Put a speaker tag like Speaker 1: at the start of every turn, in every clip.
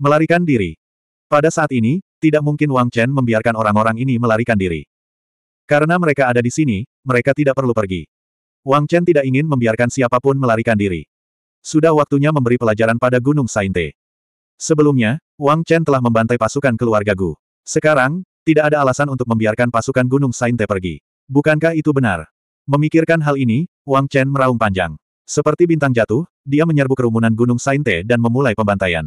Speaker 1: Melarikan diri. Pada saat ini, tidak mungkin Wang Chen membiarkan orang-orang ini melarikan diri. Karena mereka ada di sini, mereka tidak perlu pergi. Wang Chen tidak ingin membiarkan siapapun melarikan diri. Sudah waktunya memberi pelajaran pada Gunung Sainte. Sebelumnya, Wang Chen telah membantai pasukan keluarga Gu. Sekarang, tidak ada alasan untuk membiarkan pasukan Gunung Sainte pergi. Bukankah itu benar? Memikirkan hal ini, Wang Chen meraung panjang. Seperti bintang jatuh, dia menyerbu kerumunan Gunung Sainte dan memulai pembantaian.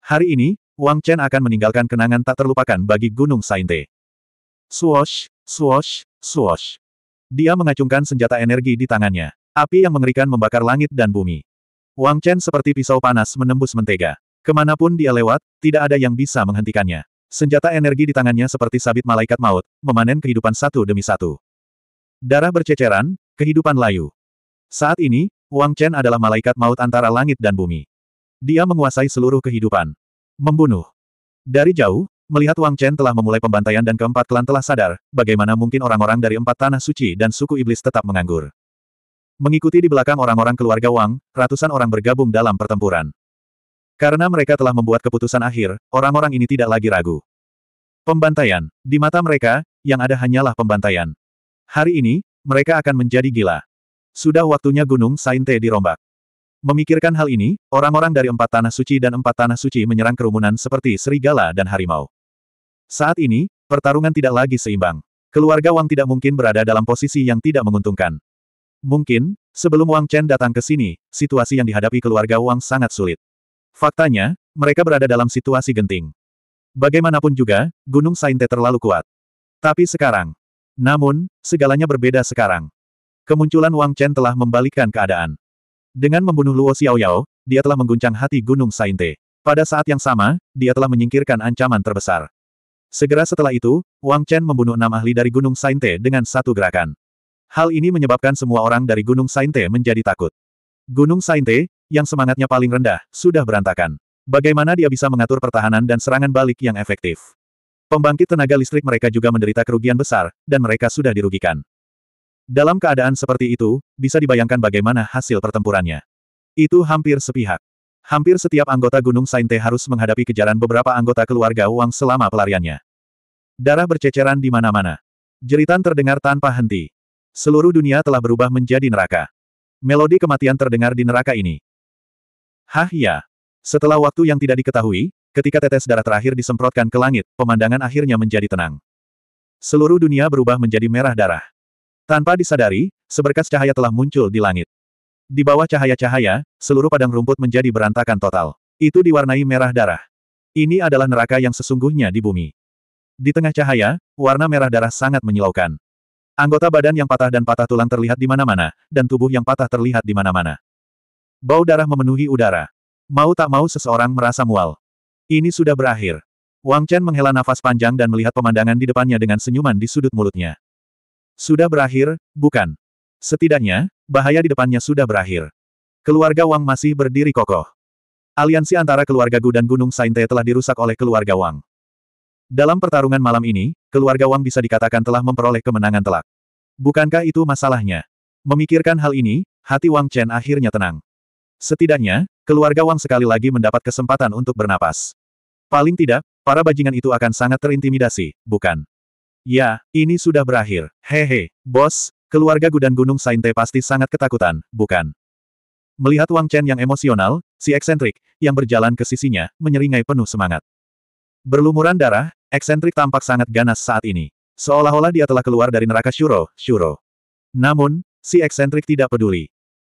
Speaker 1: Hari ini, Wang Chen akan meninggalkan kenangan tak terlupakan bagi Gunung Sainte. Swoosh, swoosh, swoosh. Dia mengacungkan senjata energi di tangannya. Api yang mengerikan membakar langit dan bumi. Wang Chen seperti pisau panas menembus mentega. Kemanapun dia lewat, tidak ada yang bisa menghentikannya. Senjata energi di tangannya seperti sabit malaikat maut, memanen kehidupan satu demi satu. Darah berceceran, kehidupan layu. Saat ini, Wang Chen adalah malaikat maut antara langit dan bumi. Dia menguasai seluruh kehidupan. Membunuh. Dari jauh, melihat Wang Chen telah memulai pembantaian dan keempat klan telah sadar, bagaimana mungkin orang-orang dari empat tanah suci dan suku iblis tetap menganggur. Mengikuti di belakang orang-orang keluarga Wang, ratusan orang bergabung dalam pertempuran. Karena mereka telah membuat keputusan akhir, orang-orang ini tidak lagi ragu. Pembantaian. Di mata mereka, yang ada hanyalah pembantaian. Hari ini, mereka akan menjadi gila. Sudah waktunya Gunung Sainte dirombak. Memikirkan hal ini, orang-orang dari empat tanah suci dan empat tanah suci menyerang kerumunan seperti serigala dan harimau. Saat ini, pertarungan tidak lagi seimbang. Keluarga Wang tidak mungkin berada dalam posisi yang tidak menguntungkan. Mungkin, sebelum Wang Chen datang ke sini, situasi yang dihadapi keluarga Wang sangat sulit. Faktanya, mereka berada dalam situasi genting. Bagaimanapun juga, Gunung Sainte terlalu kuat. Tapi sekarang. Namun, segalanya berbeda sekarang. Kemunculan Wang Chen telah membalikkan keadaan. Dengan membunuh Luo Xiaoyao, dia telah mengguncang hati Gunung Sainte. Pada saat yang sama, dia telah menyingkirkan ancaman terbesar. Segera setelah itu, Wang Chen membunuh enam ahli dari Gunung Sainte dengan satu gerakan. Hal ini menyebabkan semua orang dari Gunung Sainte menjadi takut. Gunung Sainte, yang semangatnya paling rendah, sudah berantakan. Bagaimana dia bisa mengatur pertahanan dan serangan balik yang efektif? Pembangkit tenaga listrik mereka juga menderita kerugian besar, dan mereka sudah dirugikan. Dalam keadaan seperti itu, bisa dibayangkan bagaimana hasil pertempurannya. Itu hampir sepihak. Hampir setiap anggota Gunung Sainte harus menghadapi kejaran beberapa anggota keluarga Wang selama pelariannya. Darah berceceran di mana-mana. Jeritan terdengar tanpa henti. Seluruh dunia telah berubah menjadi neraka. Melodi kematian terdengar di neraka ini. Hah ya. Setelah waktu yang tidak diketahui, ketika tetes darah terakhir disemprotkan ke langit, pemandangan akhirnya menjadi tenang. Seluruh dunia berubah menjadi merah darah. Tanpa disadari, seberkas cahaya telah muncul di langit. Di bawah cahaya-cahaya, seluruh padang rumput menjadi berantakan total. Itu diwarnai merah darah. Ini adalah neraka yang sesungguhnya di bumi. Di tengah cahaya, warna merah darah sangat menyilaukan. Anggota badan yang patah dan patah tulang terlihat di mana-mana, dan tubuh yang patah terlihat di mana-mana. Bau darah memenuhi udara. Mau tak mau seseorang merasa mual. Ini sudah berakhir. Wang Chen menghela nafas panjang dan melihat pemandangan di depannya dengan senyuman di sudut mulutnya. Sudah berakhir, bukan? Setidaknya, bahaya di depannya sudah berakhir. Keluarga Wang masih berdiri kokoh. Aliansi antara keluarga Gu dan Gunung Sainte telah dirusak oleh keluarga Wang. Dalam pertarungan malam ini, keluarga Wang bisa dikatakan telah memperoleh kemenangan telak. Bukankah itu masalahnya? Memikirkan hal ini, hati Wang Chen akhirnya tenang. Setidaknya, keluarga Wang sekali lagi mendapat kesempatan untuk bernapas. Paling tidak, para bajingan itu akan sangat terintimidasi, bukan? Ya, ini sudah berakhir. Hehe, bos, keluarga Gudan Gunung Sainte pasti sangat ketakutan, bukan? Melihat Wang Chen yang emosional, si eksentrik, yang berjalan ke sisinya, menyeringai penuh semangat. Berlumuran darah, eksentrik tampak sangat ganas saat ini. Seolah-olah dia telah keluar dari neraka Shuro, Shuro. Namun, si eksentrik tidak peduli.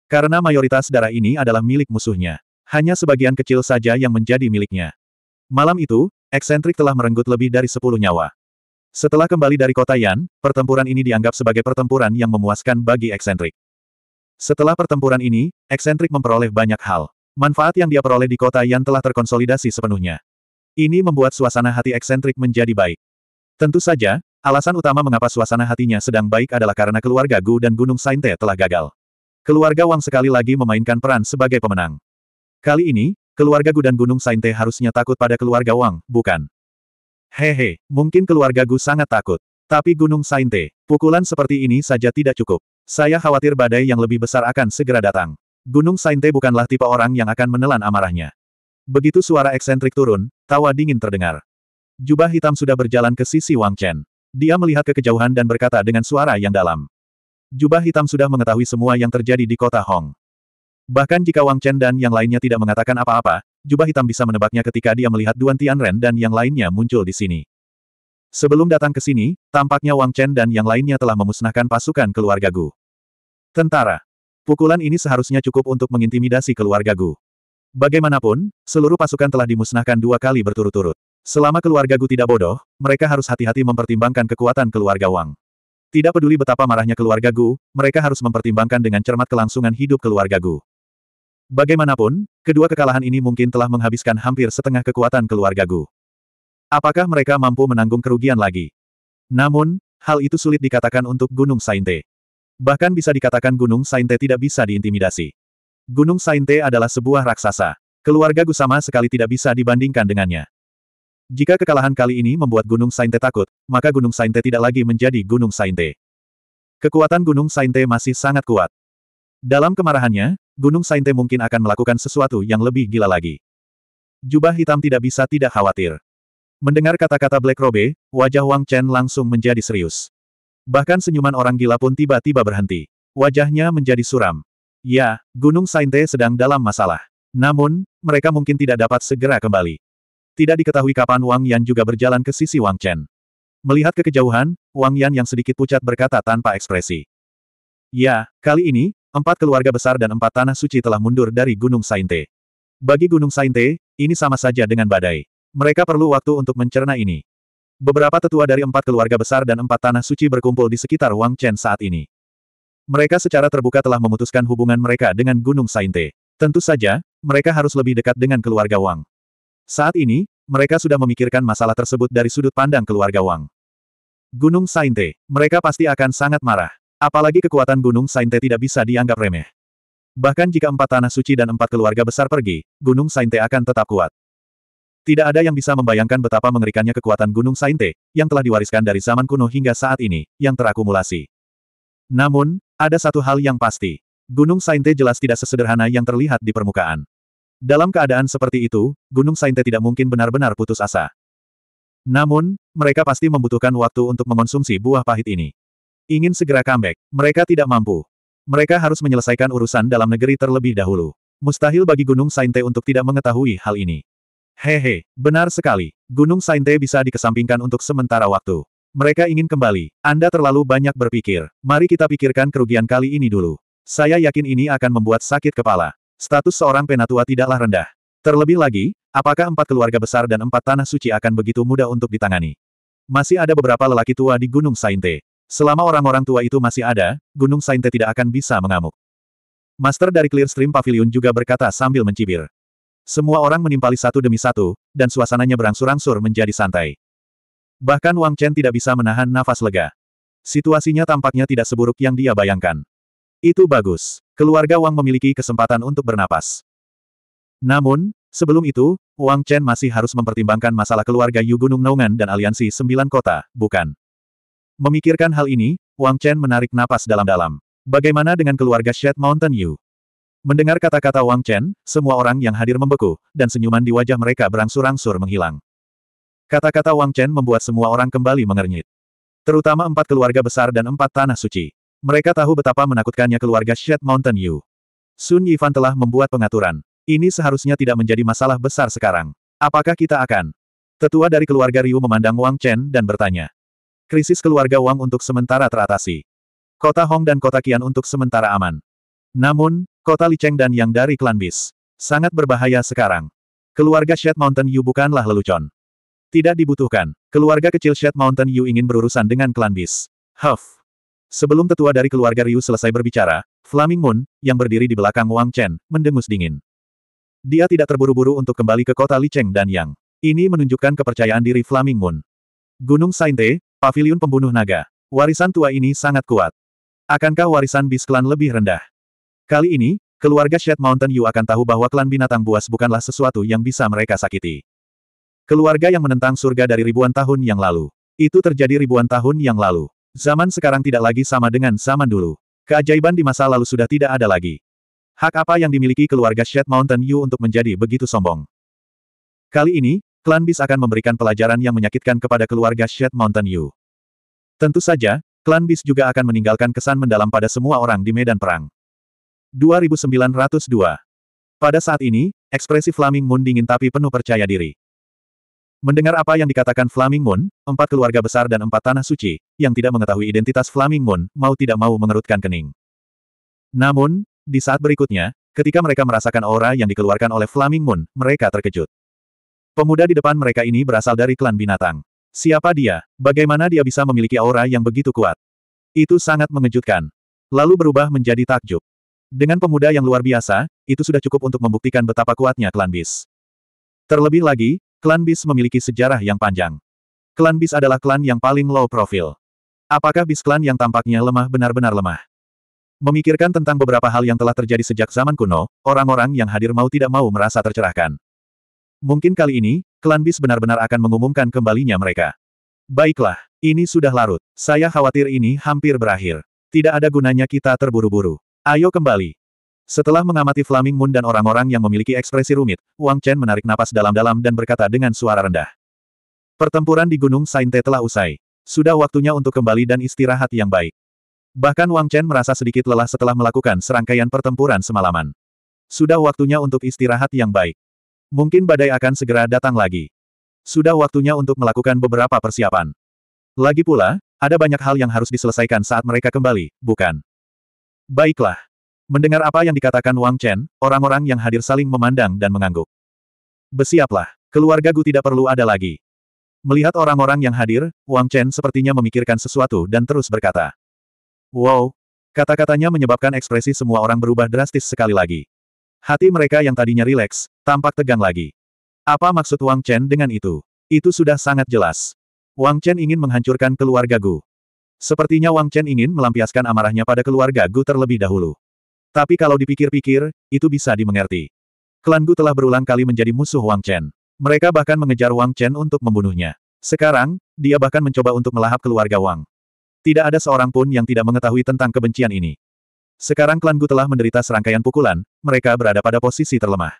Speaker 1: Karena mayoritas darah ini adalah milik musuhnya. Hanya sebagian kecil saja yang menjadi miliknya. Malam itu, eksentrik telah merenggut lebih dari sepuluh nyawa. Setelah kembali dari kota Yan, pertempuran ini dianggap sebagai pertempuran yang memuaskan bagi eksentrik. Setelah pertempuran ini, eksentrik memperoleh banyak hal. Manfaat yang dia peroleh di kota Yan telah terkonsolidasi sepenuhnya. Ini membuat suasana hati eksentrik menjadi baik. Tentu saja, alasan utama mengapa suasana hatinya sedang baik adalah karena keluarga Gu dan Gunung Sainte telah gagal. Keluarga Wang sekali lagi memainkan peran sebagai pemenang. Kali ini, keluarga Gu dan Gunung Sainte harusnya takut pada keluarga Wang, bukan? Hehe, mungkin keluarga Gu sangat takut. Tapi Gunung Sainte, pukulan seperti ini saja tidak cukup. Saya khawatir badai yang lebih besar akan segera datang. Gunung Sainte bukanlah tipe orang yang akan menelan amarahnya. Begitu suara eksentrik turun, tawa dingin terdengar. Jubah hitam sudah berjalan ke sisi Wang Chen. Dia melihat ke kejauhan dan berkata dengan suara yang dalam. Jubah hitam sudah mengetahui semua yang terjadi di kota Hong. Bahkan jika Wang Chen dan yang lainnya tidak mengatakan apa-apa, jubah hitam bisa menebaknya ketika dia melihat Duan Tianren dan yang lainnya muncul di sini. Sebelum datang ke sini, tampaknya Wang Chen dan yang lainnya telah memusnahkan pasukan keluarga Gu. Tentara. Pukulan ini seharusnya cukup untuk mengintimidasi keluarga Gu. Bagaimanapun, seluruh pasukan telah dimusnahkan dua kali berturut-turut. Selama keluarga Gu tidak bodoh, mereka harus hati-hati mempertimbangkan kekuatan keluarga Wang. Tidak peduli betapa marahnya keluarga Gu, mereka harus mempertimbangkan dengan cermat kelangsungan hidup keluarga Gu. Bagaimanapun, kedua kekalahan ini mungkin telah menghabiskan hampir setengah kekuatan keluarga Gu. Apakah mereka mampu menanggung kerugian lagi? Namun, hal itu sulit dikatakan untuk Gunung Sainte. Bahkan bisa dikatakan Gunung Sainte tidak bisa diintimidasi. Gunung Sainte adalah sebuah raksasa. Keluarga Gu sama sekali tidak bisa dibandingkan dengannya. Jika kekalahan kali ini membuat Gunung Sainte takut, maka Gunung Sainte tidak lagi menjadi Gunung Sainte. Kekuatan Gunung Sainte masih sangat kuat. Dalam kemarahannya, Gunung Sainte mungkin akan melakukan sesuatu yang lebih gila lagi. Jubah hitam tidak bisa tidak khawatir. Mendengar kata-kata Black Robe, wajah Wang Chen langsung menjadi serius. Bahkan senyuman orang gila pun tiba-tiba berhenti. Wajahnya menjadi suram. Ya, Gunung Sainte sedang dalam masalah. Namun, mereka mungkin tidak dapat segera kembali. Tidak diketahui kapan Wang Yan juga berjalan ke sisi Wang Chen. Melihat ke kejauhan, Wang Yan yang sedikit pucat berkata tanpa ekspresi. Ya, kali ini, Empat keluarga besar dan empat tanah suci telah mundur dari Gunung Sainte. Bagi Gunung Sainte, ini sama saja dengan badai. Mereka perlu waktu untuk mencerna ini. Beberapa tetua dari empat keluarga besar dan empat tanah suci berkumpul di sekitar Wang Chen saat ini. Mereka secara terbuka telah memutuskan hubungan mereka dengan Gunung Sainte. Tentu saja, mereka harus lebih dekat dengan keluarga Wang. Saat ini, mereka sudah memikirkan masalah tersebut dari sudut pandang keluarga Wang. Gunung Sainte, mereka pasti akan sangat marah. Apalagi kekuatan Gunung Sainte tidak bisa dianggap remeh. Bahkan jika empat tanah suci dan empat keluarga besar pergi, Gunung Sainte akan tetap kuat. Tidak ada yang bisa membayangkan betapa mengerikannya kekuatan Gunung Sainte, yang telah diwariskan dari zaman kuno hingga saat ini, yang terakumulasi. Namun, ada satu hal yang pasti. Gunung Sainte jelas tidak sesederhana yang terlihat di permukaan. Dalam keadaan seperti itu, Gunung Sainte tidak mungkin benar-benar putus asa. Namun, mereka pasti membutuhkan waktu untuk mengonsumsi buah pahit ini. Ingin segera comeback, mereka tidak mampu. Mereka harus menyelesaikan urusan dalam negeri terlebih dahulu. Mustahil bagi Gunung Sainte untuk tidak mengetahui hal ini. Hehe, benar sekali. Gunung Sainte bisa dikesampingkan untuk sementara waktu. Mereka ingin kembali. Anda terlalu banyak berpikir. Mari kita pikirkan kerugian kali ini dulu. Saya yakin ini akan membuat sakit kepala. Status seorang penatua tidaklah rendah. Terlebih lagi, apakah empat keluarga besar dan empat tanah suci akan begitu mudah untuk ditangani? Masih ada beberapa lelaki tua di Gunung Sainte. Selama orang-orang tua itu masih ada, Gunung Sainte tidak akan bisa mengamuk. Master dari Clearstream Pavilion juga berkata sambil mencibir. Semua orang menimpali satu demi satu, dan suasananya berangsur-angsur menjadi santai. Bahkan Wang Chen tidak bisa menahan nafas lega. Situasinya tampaknya tidak seburuk yang dia bayangkan. Itu bagus. Keluarga Wang memiliki kesempatan untuk bernapas. Namun, sebelum itu, Wang Chen masih harus mempertimbangkan masalah keluarga Yu Gunung Naungan dan aliansi sembilan kota, bukan? Memikirkan hal ini, Wang Chen menarik napas dalam-dalam. Bagaimana dengan keluarga Shed Mountain Yu? Mendengar kata-kata Wang Chen, semua orang yang hadir membeku, dan senyuman di wajah mereka berangsur-angsur menghilang. Kata-kata Wang Chen membuat semua orang kembali mengernyit. Terutama empat keluarga besar dan empat tanah suci. Mereka tahu betapa menakutkannya keluarga Shed Mountain Yu. Sun Yifan telah membuat pengaturan. Ini seharusnya tidak menjadi masalah besar sekarang. Apakah kita akan? Tetua dari keluarga Ryu memandang Wang Chen dan bertanya. Krisis keluarga Wang untuk sementara teratasi. Kota Hong dan kota Kian untuk sementara aman. Namun, kota Licheng dan yang dari klan Bis. Sangat berbahaya sekarang. Keluarga Shed Mountain Yu bukanlah lelucon. Tidak dibutuhkan. Keluarga kecil Shed Mountain Yu ingin berurusan dengan klan Bis. Huff. Sebelum tetua dari keluarga Ryu selesai berbicara, Flaming Moon, yang berdiri di belakang Wang Chen, mendengus dingin. Dia tidak terburu-buru untuk kembali ke kota Licheng dan Yang. Ini menunjukkan kepercayaan diri Flaming Moon. Gunung Sainte, Pavilion Pembunuh Naga. Warisan tua ini sangat kuat. Akankah warisan bis klan lebih rendah? Kali ini, keluarga Shed Mountain Yu akan tahu bahwa klan binatang buas bukanlah sesuatu yang bisa mereka sakiti. Keluarga yang menentang surga dari ribuan tahun yang lalu. Itu terjadi ribuan tahun yang lalu. Zaman sekarang tidak lagi sama dengan zaman dulu. Keajaiban di masa lalu sudah tidak ada lagi. Hak apa yang dimiliki keluarga Shed Mountain Yu untuk menjadi begitu sombong? Kali ini, klan Bis akan memberikan pelajaran yang menyakitkan kepada keluarga Shed Mountain Yu. Tentu saja, klan Bis juga akan meninggalkan kesan mendalam pada semua orang di medan perang. 2902 Pada saat ini, ekspresi Flaming Moon dingin tapi penuh percaya diri. Mendengar apa yang dikatakan Flaming Moon, empat keluarga besar dan empat tanah suci, yang tidak mengetahui identitas Flaming Moon, mau tidak mau mengerutkan kening. Namun, di saat berikutnya, ketika mereka merasakan aura yang dikeluarkan oleh Flaming Moon, mereka terkejut. Pemuda di depan mereka ini berasal dari klan binatang. Siapa dia? Bagaimana dia bisa memiliki aura yang begitu kuat? Itu sangat mengejutkan. Lalu berubah menjadi takjub. Dengan pemuda yang luar biasa, itu sudah cukup untuk membuktikan betapa kuatnya klan bis. Terlebih lagi, klan bis memiliki sejarah yang panjang. Klan bis adalah klan yang paling low profile. Apakah bis klan yang tampaknya lemah benar-benar lemah? Memikirkan tentang beberapa hal yang telah terjadi sejak zaman kuno, orang-orang yang hadir mau tidak mau merasa tercerahkan. Mungkin kali ini, klan bis benar-benar akan mengumumkan kembalinya mereka. Baiklah, ini sudah larut. Saya khawatir ini hampir berakhir. Tidak ada gunanya kita terburu-buru. Ayo kembali. Setelah mengamati Flaming Moon dan orang-orang yang memiliki ekspresi rumit, Wang Chen menarik napas dalam-dalam dan berkata dengan suara rendah. Pertempuran di Gunung Sainte telah usai. Sudah waktunya untuk kembali dan istirahat yang baik. Bahkan Wang Chen merasa sedikit lelah setelah melakukan serangkaian pertempuran semalaman. Sudah waktunya untuk istirahat yang baik. Mungkin badai akan segera datang lagi. Sudah waktunya untuk melakukan beberapa persiapan. Lagi pula, ada banyak hal yang harus diselesaikan saat mereka kembali, bukan? Baiklah. Mendengar apa yang dikatakan Wang Chen, orang-orang yang hadir saling memandang dan mengangguk. Besiaplah, keluarga Gu tidak perlu ada lagi. Melihat orang-orang yang hadir, Wang Chen sepertinya memikirkan sesuatu dan terus berkata. Wow! Kata-katanya menyebabkan ekspresi semua orang berubah drastis sekali lagi. Hati mereka yang tadinya rileks, tampak tegang lagi. Apa maksud Wang Chen dengan itu? Itu sudah sangat jelas. Wang Chen ingin menghancurkan keluarga Gu. Sepertinya Wang Chen ingin melampiaskan amarahnya pada keluarga Gu terlebih dahulu. Tapi kalau dipikir-pikir, itu bisa dimengerti. Klan Gu telah berulang kali menjadi musuh Wang Chen. Mereka bahkan mengejar Wang Chen untuk membunuhnya. Sekarang, dia bahkan mencoba untuk melahap keluarga Wang. Tidak ada seorang pun yang tidak mengetahui tentang kebencian ini. Sekarang klan Gu telah menderita serangkaian pukulan, mereka berada pada posisi terlemah.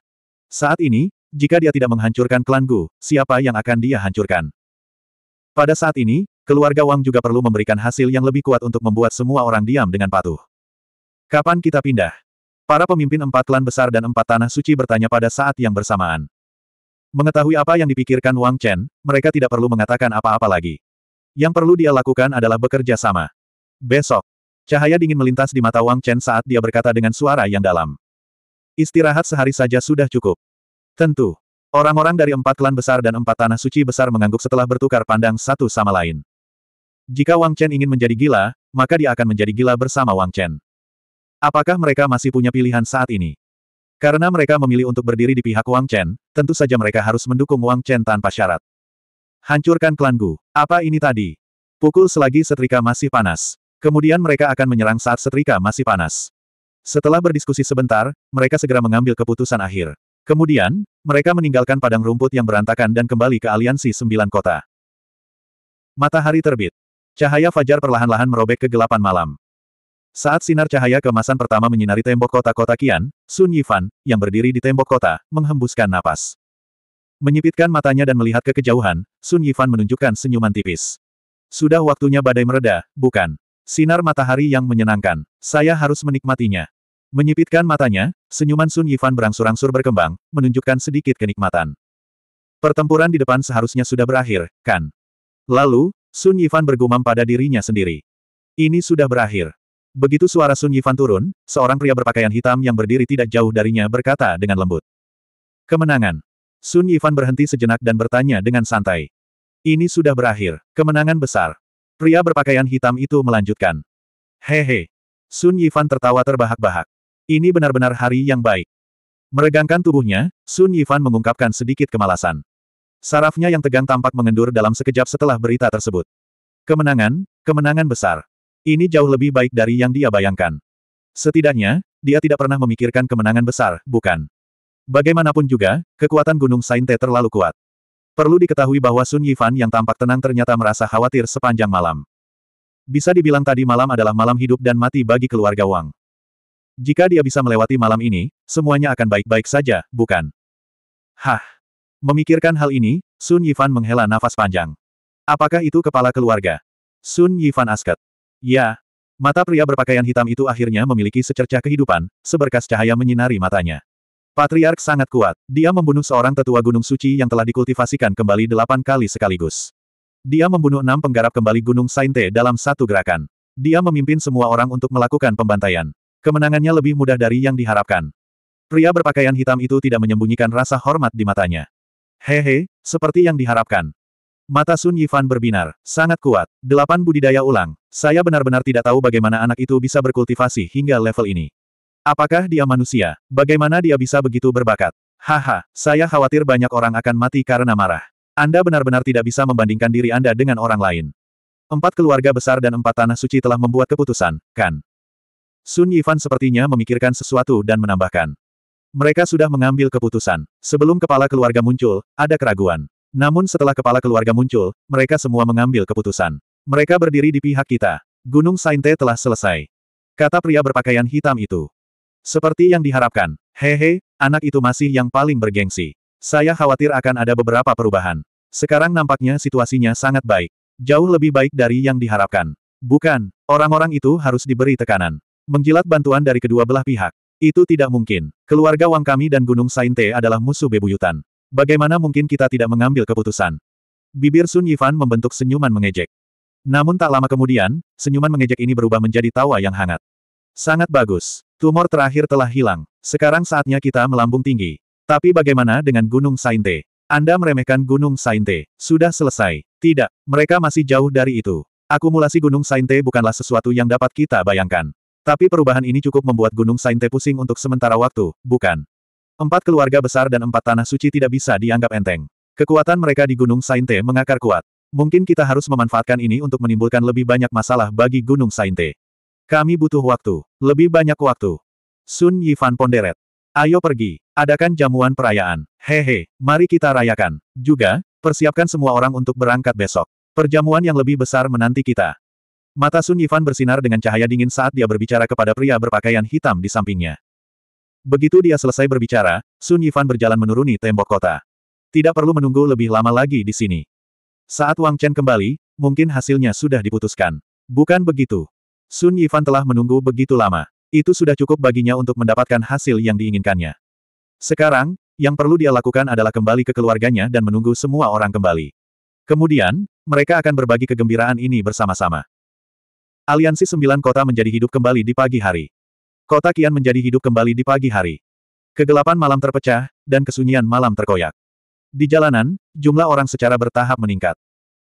Speaker 1: Saat ini, jika dia tidak menghancurkan klan Gu, siapa yang akan dia hancurkan? Pada saat ini, keluarga Wang juga perlu memberikan hasil yang lebih kuat untuk membuat semua orang diam dengan patuh. Kapan kita pindah? Para pemimpin empat klan besar dan empat tanah suci bertanya pada saat yang bersamaan. Mengetahui apa yang dipikirkan Wang Chen, mereka tidak perlu mengatakan apa-apa lagi. Yang perlu dia lakukan adalah bekerja sama. Besok, Cahaya dingin melintas di mata Wang Chen saat dia berkata dengan suara yang dalam. Istirahat sehari saja sudah cukup. Tentu. Orang-orang dari empat klan besar dan empat tanah suci besar mengangguk setelah bertukar pandang satu sama lain. Jika Wang Chen ingin menjadi gila, maka dia akan menjadi gila bersama Wang Chen. Apakah mereka masih punya pilihan saat ini? Karena mereka memilih untuk berdiri di pihak Wang Chen, tentu saja mereka harus mendukung Wang Chen tanpa syarat. Hancurkan klan Gu. Apa ini tadi? Pukul selagi setrika masih panas. Kemudian mereka akan menyerang saat setrika masih panas. Setelah berdiskusi sebentar, mereka segera mengambil keputusan akhir. Kemudian, mereka meninggalkan padang rumput yang berantakan dan kembali ke aliansi sembilan kota. Matahari terbit. Cahaya fajar perlahan-lahan merobek kegelapan malam. Saat sinar cahaya kemasan pertama menyinari tembok kota-kota Kian, Sun Yifan, yang berdiri di tembok kota, menghembuskan napas. Menyipitkan matanya dan melihat ke kejauhan, Sun Yifan menunjukkan senyuman tipis. Sudah waktunya badai mereda, bukan? Sinar matahari yang menyenangkan. Saya harus menikmatinya. Menyipitkan matanya, senyuman Sun Yifan berangsur-angsur berkembang, menunjukkan sedikit kenikmatan. Pertempuran di depan seharusnya sudah berakhir, kan? Lalu, Sun Yifan bergumam pada dirinya sendiri. Ini sudah berakhir. Begitu suara Sun Yifan turun, seorang pria berpakaian hitam yang berdiri tidak jauh darinya berkata dengan lembut. Kemenangan. Sun Yifan berhenti sejenak dan bertanya dengan santai. Ini sudah berakhir. Kemenangan besar. Pria berpakaian hitam itu melanjutkan. Hehe. Sun Yifan tertawa terbahak-bahak. Ini benar-benar hari yang baik. Meregangkan tubuhnya, Sun Yifan mengungkapkan sedikit kemalasan. Sarafnya yang tegang tampak mengendur dalam sekejap setelah berita tersebut. Kemenangan, kemenangan besar. Ini jauh lebih baik dari yang dia bayangkan. Setidaknya, dia tidak pernah memikirkan kemenangan besar, bukan? Bagaimanapun juga, kekuatan Gunung Sainte terlalu kuat. Perlu diketahui bahwa Sun Yifan yang tampak tenang ternyata merasa khawatir sepanjang malam. Bisa dibilang tadi malam adalah malam hidup dan mati bagi keluarga Wang. Jika dia bisa melewati malam ini, semuanya akan baik-baik saja, bukan? Hah! Memikirkan hal ini, Sun Yifan menghela nafas panjang. Apakah itu kepala keluarga? Sun Yifan asket. Ya, Mata pria berpakaian hitam itu akhirnya memiliki secercah kehidupan, seberkas cahaya menyinari matanya. Patriark sangat kuat. Dia membunuh seorang tetua gunung suci yang telah dikultivasikan kembali delapan kali sekaligus. Dia membunuh enam penggarap kembali gunung Sainte dalam satu gerakan. Dia memimpin semua orang untuk melakukan pembantaian. Kemenangannya lebih mudah dari yang diharapkan. Pria berpakaian hitam itu tidak menyembunyikan rasa hormat di matanya. Hehe, seperti yang diharapkan. Mata Sun Yifan berbinar, sangat kuat. Delapan budidaya ulang. Saya benar-benar tidak tahu bagaimana anak itu bisa berkultivasi hingga level ini. Apakah dia manusia? Bagaimana dia bisa begitu berbakat? Haha, saya khawatir banyak orang akan mati karena marah. Anda benar-benar tidak bisa membandingkan diri Anda dengan orang lain. Empat keluarga besar dan empat tanah suci telah membuat keputusan, kan? Sun Yifan sepertinya memikirkan sesuatu dan menambahkan. Mereka sudah mengambil keputusan. Sebelum kepala keluarga muncul, ada keraguan. Namun setelah kepala keluarga muncul, mereka semua mengambil keputusan. Mereka berdiri di pihak kita. Gunung Sainte telah selesai. Kata pria berpakaian hitam itu. Seperti yang diharapkan, hehe, anak itu masih yang paling bergengsi. Saya khawatir akan ada beberapa perubahan. Sekarang nampaknya situasinya sangat baik. Jauh lebih baik dari yang diharapkan. Bukan, orang-orang itu harus diberi tekanan. Menjilat bantuan dari kedua belah pihak. Itu tidak mungkin. Keluarga Wang kami dan Gunung Sainte adalah musuh bebuyutan. Bagaimana mungkin kita tidak mengambil keputusan? Bibir Sun Yifan membentuk senyuman mengejek. Namun tak lama kemudian, senyuman mengejek ini berubah menjadi tawa yang hangat. Sangat bagus. Tumor terakhir telah hilang. Sekarang saatnya kita melambung tinggi. Tapi bagaimana dengan Gunung Sainte? Anda meremehkan Gunung Sainte. Sudah selesai. Tidak, mereka masih jauh dari itu. Akumulasi Gunung Sainte bukanlah sesuatu yang dapat kita bayangkan. Tapi perubahan ini cukup membuat Gunung Sainte pusing untuk sementara waktu, bukan? Empat keluarga besar dan empat tanah suci tidak bisa dianggap enteng. Kekuatan mereka di Gunung Sainte mengakar kuat. Mungkin kita harus memanfaatkan ini untuk menimbulkan lebih banyak masalah bagi Gunung Sainte. Kami butuh waktu. Lebih banyak waktu. Sun Yifan ponderet. Ayo pergi. Adakan jamuan perayaan. Hehe, mari kita rayakan. Juga, persiapkan semua orang untuk berangkat besok. Perjamuan yang lebih besar menanti kita. Mata Sun Yifan bersinar dengan cahaya dingin saat dia berbicara kepada pria berpakaian hitam di sampingnya. Begitu dia selesai berbicara, Sun Yifan berjalan menuruni tembok kota. Tidak perlu menunggu lebih lama lagi di sini. Saat Wang Chen kembali, mungkin hasilnya sudah diputuskan. Bukan begitu. Sun Yifan telah menunggu begitu lama. Itu sudah cukup baginya untuk mendapatkan hasil yang diinginkannya. Sekarang, yang perlu dia lakukan adalah kembali ke keluarganya dan menunggu semua orang kembali. Kemudian, mereka akan berbagi kegembiraan ini bersama-sama. Aliansi Sembilan Kota menjadi hidup kembali di pagi hari. Kota Kian menjadi hidup kembali di pagi hari. Kegelapan malam terpecah, dan kesunyian malam terkoyak. Di jalanan, jumlah orang secara bertahap meningkat.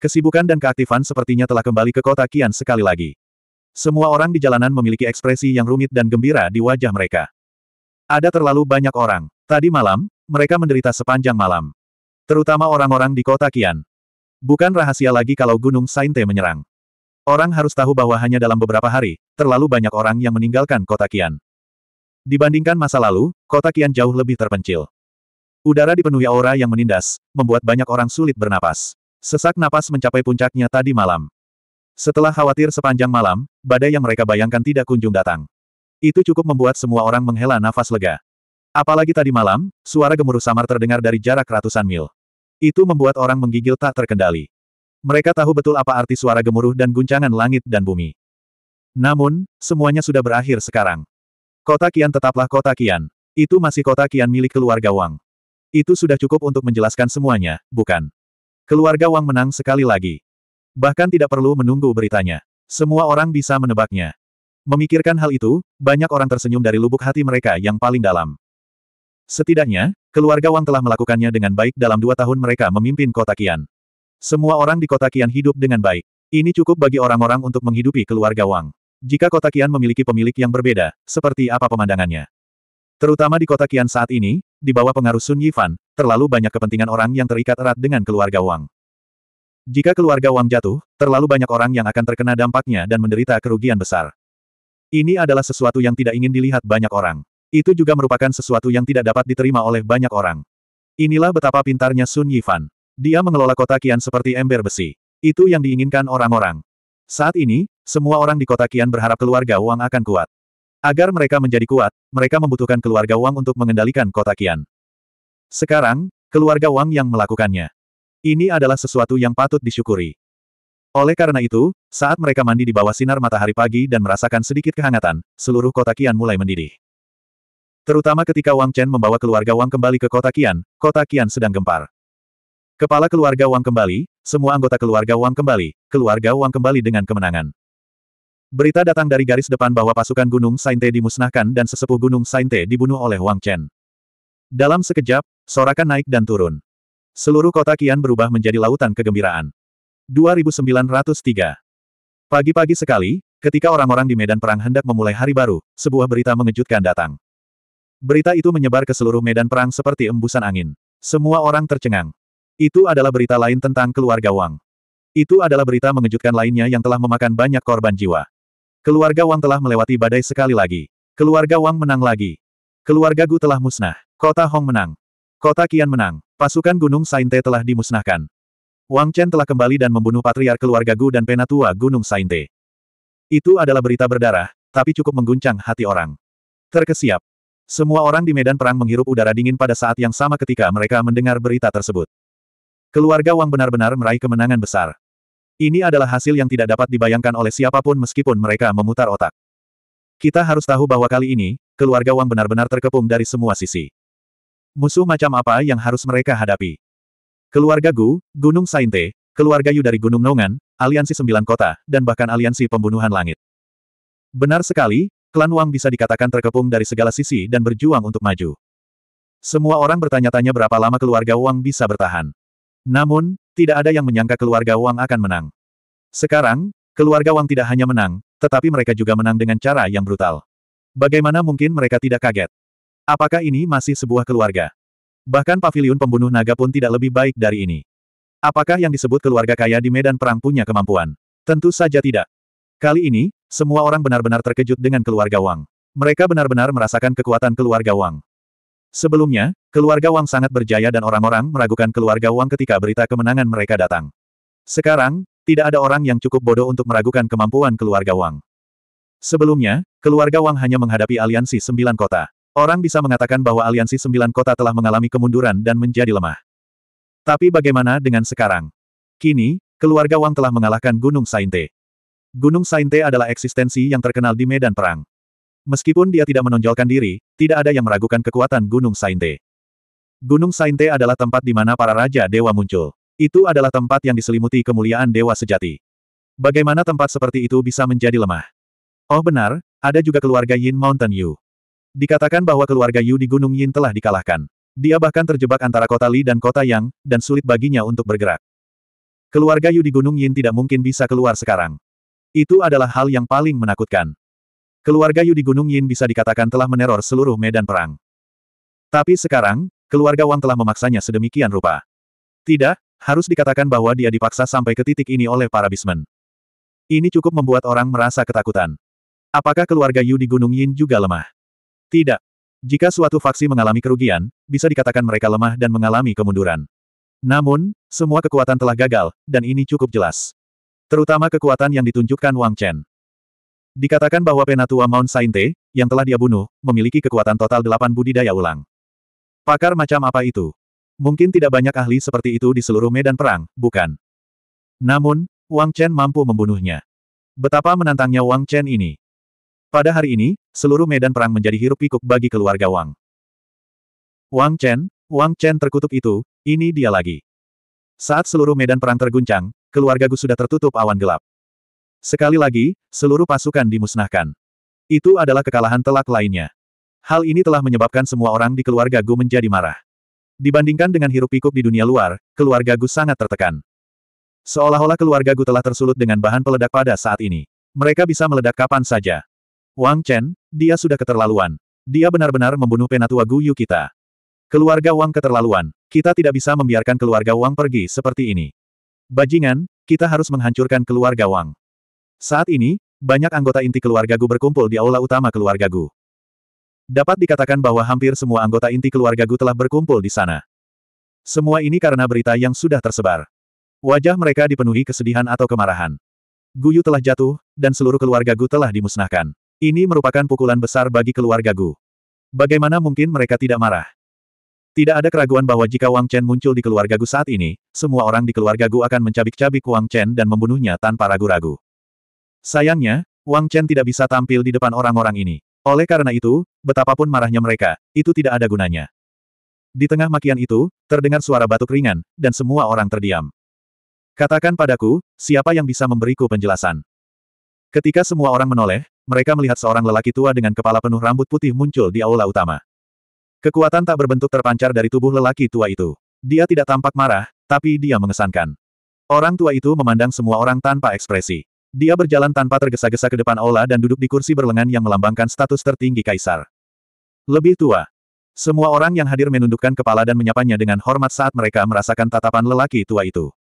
Speaker 1: Kesibukan dan keaktifan sepertinya telah kembali ke kota Kian sekali lagi. Semua orang di jalanan memiliki ekspresi yang rumit dan gembira di wajah mereka. Ada terlalu banyak orang. Tadi malam, mereka menderita sepanjang malam. Terutama orang-orang di kota Kian. Bukan rahasia lagi kalau Gunung Sainte menyerang. Orang harus tahu bahwa hanya dalam beberapa hari, terlalu banyak orang yang meninggalkan kota Kian. Dibandingkan masa lalu, kota Kian jauh lebih terpencil. Udara dipenuhi aura yang menindas, membuat banyak orang sulit bernapas. Sesak napas mencapai puncaknya tadi malam. Setelah khawatir sepanjang malam, badai yang mereka bayangkan tidak kunjung datang. Itu cukup membuat semua orang menghela nafas lega. Apalagi tadi malam, suara gemuruh samar terdengar dari jarak ratusan mil. Itu membuat orang menggigil tak terkendali. Mereka tahu betul apa arti suara gemuruh dan guncangan langit dan bumi. Namun, semuanya sudah berakhir sekarang. Kota Kian tetaplah kota Kian. Itu masih kota Kian milik keluarga Wang. Itu sudah cukup untuk menjelaskan semuanya, bukan? Keluarga Wang menang sekali lagi. Bahkan tidak perlu menunggu beritanya. Semua orang bisa menebaknya. Memikirkan hal itu, banyak orang tersenyum dari lubuk hati mereka yang paling dalam. Setidaknya, keluarga Wang telah melakukannya dengan baik dalam dua tahun mereka memimpin kota Qian. Semua orang di kota Qian hidup dengan baik. Ini cukup bagi orang-orang untuk menghidupi keluarga Wang. Jika kota Qian memiliki pemilik yang berbeda, seperti apa pemandangannya? Terutama di kota Qian saat ini, di bawah pengaruh Sun Yifan, terlalu banyak kepentingan orang yang terikat erat dengan keluarga Wang. Jika keluarga Wang jatuh, terlalu banyak orang yang akan terkena dampaknya dan menderita kerugian besar. Ini adalah sesuatu yang tidak ingin dilihat banyak orang. Itu juga merupakan sesuatu yang tidak dapat diterima oleh banyak orang. Inilah betapa pintarnya Sun Yifan. Dia mengelola kota Qian seperti ember besi. Itu yang diinginkan orang-orang. Saat ini, semua orang di kota Qian berharap keluarga Wang akan kuat. Agar mereka menjadi kuat, mereka membutuhkan keluarga Wang untuk mengendalikan kota Qian. Sekarang, keluarga Wang yang melakukannya. Ini adalah sesuatu yang patut disyukuri. Oleh karena itu, saat mereka mandi di bawah sinar matahari pagi dan merasakan sedikit kehangatan, seluruh kota Kian mulai mendidih. Terutama ketika Wang Chen membawa keluarga Wang kembali ke kota Kian, kota Kian sedang gempar. Kepala keluarga Wang kembali, semua anggota keluarga Wang kembali, keluarga Wang kembali dengan kemenangan. Berita datang dari garis depan bahwa pasukan Gunung Sainte dimusnahkan dan sesepuh Gunung Sainte dibunuh oleh Wang Chen. Dalam sekejap, sorakan naik dan turun. Seluruh kota kian berubah menjadi lautan kegembiraan. 2903 Pagi-pagi sekali, ketika orang-orang di medan perang hendak memulai hari baru, sebuah berita mengejutkan datang. Berita itu menyebar ke seluruh medan perang seperti embusan angin. Semua orang tercengang. Itu adalah berita lain tentang keluarga Wang. Itu adalah berita mengejutkan lainnya yang telah memakan banyak korban jiwa. Keluarga Wang telah melewati badai sekali lagi. Keluarga Wang menang lagi. Keluarga Gu telah musnah. Kota Hong menang. Kota Kian menang. Pasukan Gunung Sainte telah dimusnahkan. Wang Chen telah kembali dan membunuh patriar keluarga Gu dan penatua Gunung Sainte. Itu adalah berita berdarah, tapi cukup mengguncang hati orang. Terkesiap. Semua orang di medan perang menghirup udara dingin pada saat yang sama ketika mereka mendengar berita tersebut. Keluarga Wang benar-benar meraih kemenangan besar. Ini adalah hasil yang tidak dapat dibayangkan oleh siapapun meskipun mereka memutar otak. Kita harus tahu bahwa kali ini, keluarga Wang benar-benar terkepung dari semua sisi. Musuh macam apa yang harus mereka hadapi? Keluarga Gu, Gunung Sainte, keluarga Yu dari Gunung Nongan, aliansi sembilan kota, dan bahkan aliansi pembunuhan langit. Benar sekali, klan Wang bisa dikatakan terkepung dari segala sisi dan berjuang untuk maju. Semua orang bertanya-tanya berapa lama keluarga Wang bisa bertahan. Namun, tidak ada yang menyangka keluarga Wang akan menang. Sekarang, keluarga Wang tidak hanya menang, tetapi mereka juga menang dengan cara yang brutal. Bagaimana mungkin mereka tidak kaget? Apakah ini masih sebuah keluarga? Bahkan paviliun pembunuh naga pun tidak lebih baik dari ini. Apakah yang disebut keluarga kaya di medan perang punya kemampuan? Tentu saja tidak. Kali ini, semua orang benar-benar terkejut dengan keluarga Wang. Mereka benar-benar merasakan kekuatan keluarga Wang. Sebelumnya, keluarga Wang sangat berjaya dan orang-orang meragukan keluarga Wang ketika berita kemenangan mereka datang. Sekarang, tidak ada orang yang cukup bodoh untuk meragukan kemampuan keluarga Wang. Sebelumnya, keluarga Wang hanya menghadapi aliansi sembilan kota. Orang bisa mengatakan bahwa aliansi sembilan kota telah mengalami kemunduran dan menjadi lemah. Tapi bagaimana dengan sekarang? Kini, keluarga Wang telah mengalahkan Gunung Sainte. Gunung Sainte adalah eksistensi yang terkenal di medan perang. Meskipun dia tidak menonjolkan diri, tidak ada yang meragukan kekuatan Gunung Sainte. Gunung Sainte adalah tempat di mana para raja dewa muncul. Itu adalah tempat yang diselimuti kemuliaan dewa sejati. Bagaimana tempat seperti itu bisa menjadi lemah? Oh benar, ada juga keluarga Yin Mountain Yu. Dikatakan bahwa keluarga Yu di Gunung Yin telah dikalahkan. Dia bahkan terjebak antara kota Li dan kota Yang, dan sulit baginya untuk bergerak. Keluarga Yu di Gunung Yin tidak mungkin bisa keluar sekarang. Itu adalah hal yang paling menakutkan. Keluarga Yu di Gunung Yin bisa dikatakan telah meneror seluruh medan perang. Tapi sekarang, keluarga Wang telah memaksanya sedemikian rupa. Tidak, harus dikatakan bahwa dia dipaksa sampai ke titik ini oleh para bismen. Ini cukup membuat orang merasa ketakutan. Apakah keluarga Yu di Gunung Yin juga lemah? Tidak. Jika suatu faksi mengalami kerugian, bisa dikatakan mereka lemah dan mengalami kemunduran. Namun, semua kekuatan telah gagal, dan ini cukup jelas. Terutama kekuatan yang ditunjukkan Wang Chen. Dikatakan bahwa penatua Mount Sainte, yang telah dia bunuh, memiliki kekuatan total delapan budidaya ulang. Pakar macam apa itu? Mungkin tidak banyak ahli seperti itu di seluruh medan perang, bukan? Namun, Wang Chen mampu membunuhnya. Betapa menantangnya Wang Chen ini. Pada hari ini, seluruh medan perang menjadi hiruk pikuk bagi keluarga Wang. Wang Chen, Wang Chen terkutuk itu, ini dia lagi. Saat seluruh medan perang terguncang, keluarga Gu sudah tertutup awan gelap. Sekali lagi, seluruh pasukan dimusnahkan. Itu adalah kekalahan telak lainnya. Hal ini telah menyebabkan semua orang di keluarga Gu menjadi marah. Dibandingkan dengan hiruk pikuk di dunia luar, keluarga Gu sangat tertekan. Seolah-olah keluarga Gu telah tersulut dengan bahan peledak pada saat ini. Mereka bisa meledak kapan saja. Wang Chen, dia sudah keterlaluan. Dia benar-benar membunuh penatua Guyu kita. Keluarga Wang keterlaluan. Kita tidak bisa membiarkan keluarga Wang pergi seperti ini. Bajingan, kita harus menghancurkan keluarga Wang. Saat ini, banyak anggota inti keluarga Gu berkumpul di aula utama keluarga Gu. Dapat dikatakan bahwa hampir semua anggota inti keluarga Gu telah berkumpul di sana. Semua ini karena berita yang sudah tersebar. Wajah mereka dipenuhi kesedihan atau kemarahan. Guyu telah jatuh, dan seluruh keluarga Gu telah dimusnahkan. Ini merupakan pukulan besar bagi keluarga Gu. Bagaimana mungkin mereka tidak marah? Tidak ada keraguan bahwa jika Wang Chen muncul di keluarga Gu saat ini, semua orang di keluarga Gu akan mencabik-cabik Wang Chen dan membunuhnya tanpa ragu-ragu. Sayangnya, Wang Chen tidak bisa tampil di depan orang-orang ini. Oleh karena itu, betapapun marahnya mereka, itu tidak ada gunanya. Di tengah makian itu, terdengar suara batuk ringan, dan semua orang terdiam. Katakan padaku, siapa yang bisa memberiku penjelasan? Ketika semua orang menoleh, mereka melihat seorang lelaki tua dengan kepala penuh rambut putih muncul di aula utama. Kekuatan tak berbentuk terpancar dari tubuh lelaki tua itu. Dia tidak tampak marah, tapi dia mengesankan. Orang tua itu memandang semua orang tanpa ekspresi. Dia berjalan tanpa tergesa-gesa ke depan aula dan duduk di kursi berlengan yang melambangkan status tertinggi kaisar. Lebih tua. Semua orang yang hadir menundukkan kepala dan menyapanya dengan hormat saat mereka merasakan tatapan lelaki tua itu.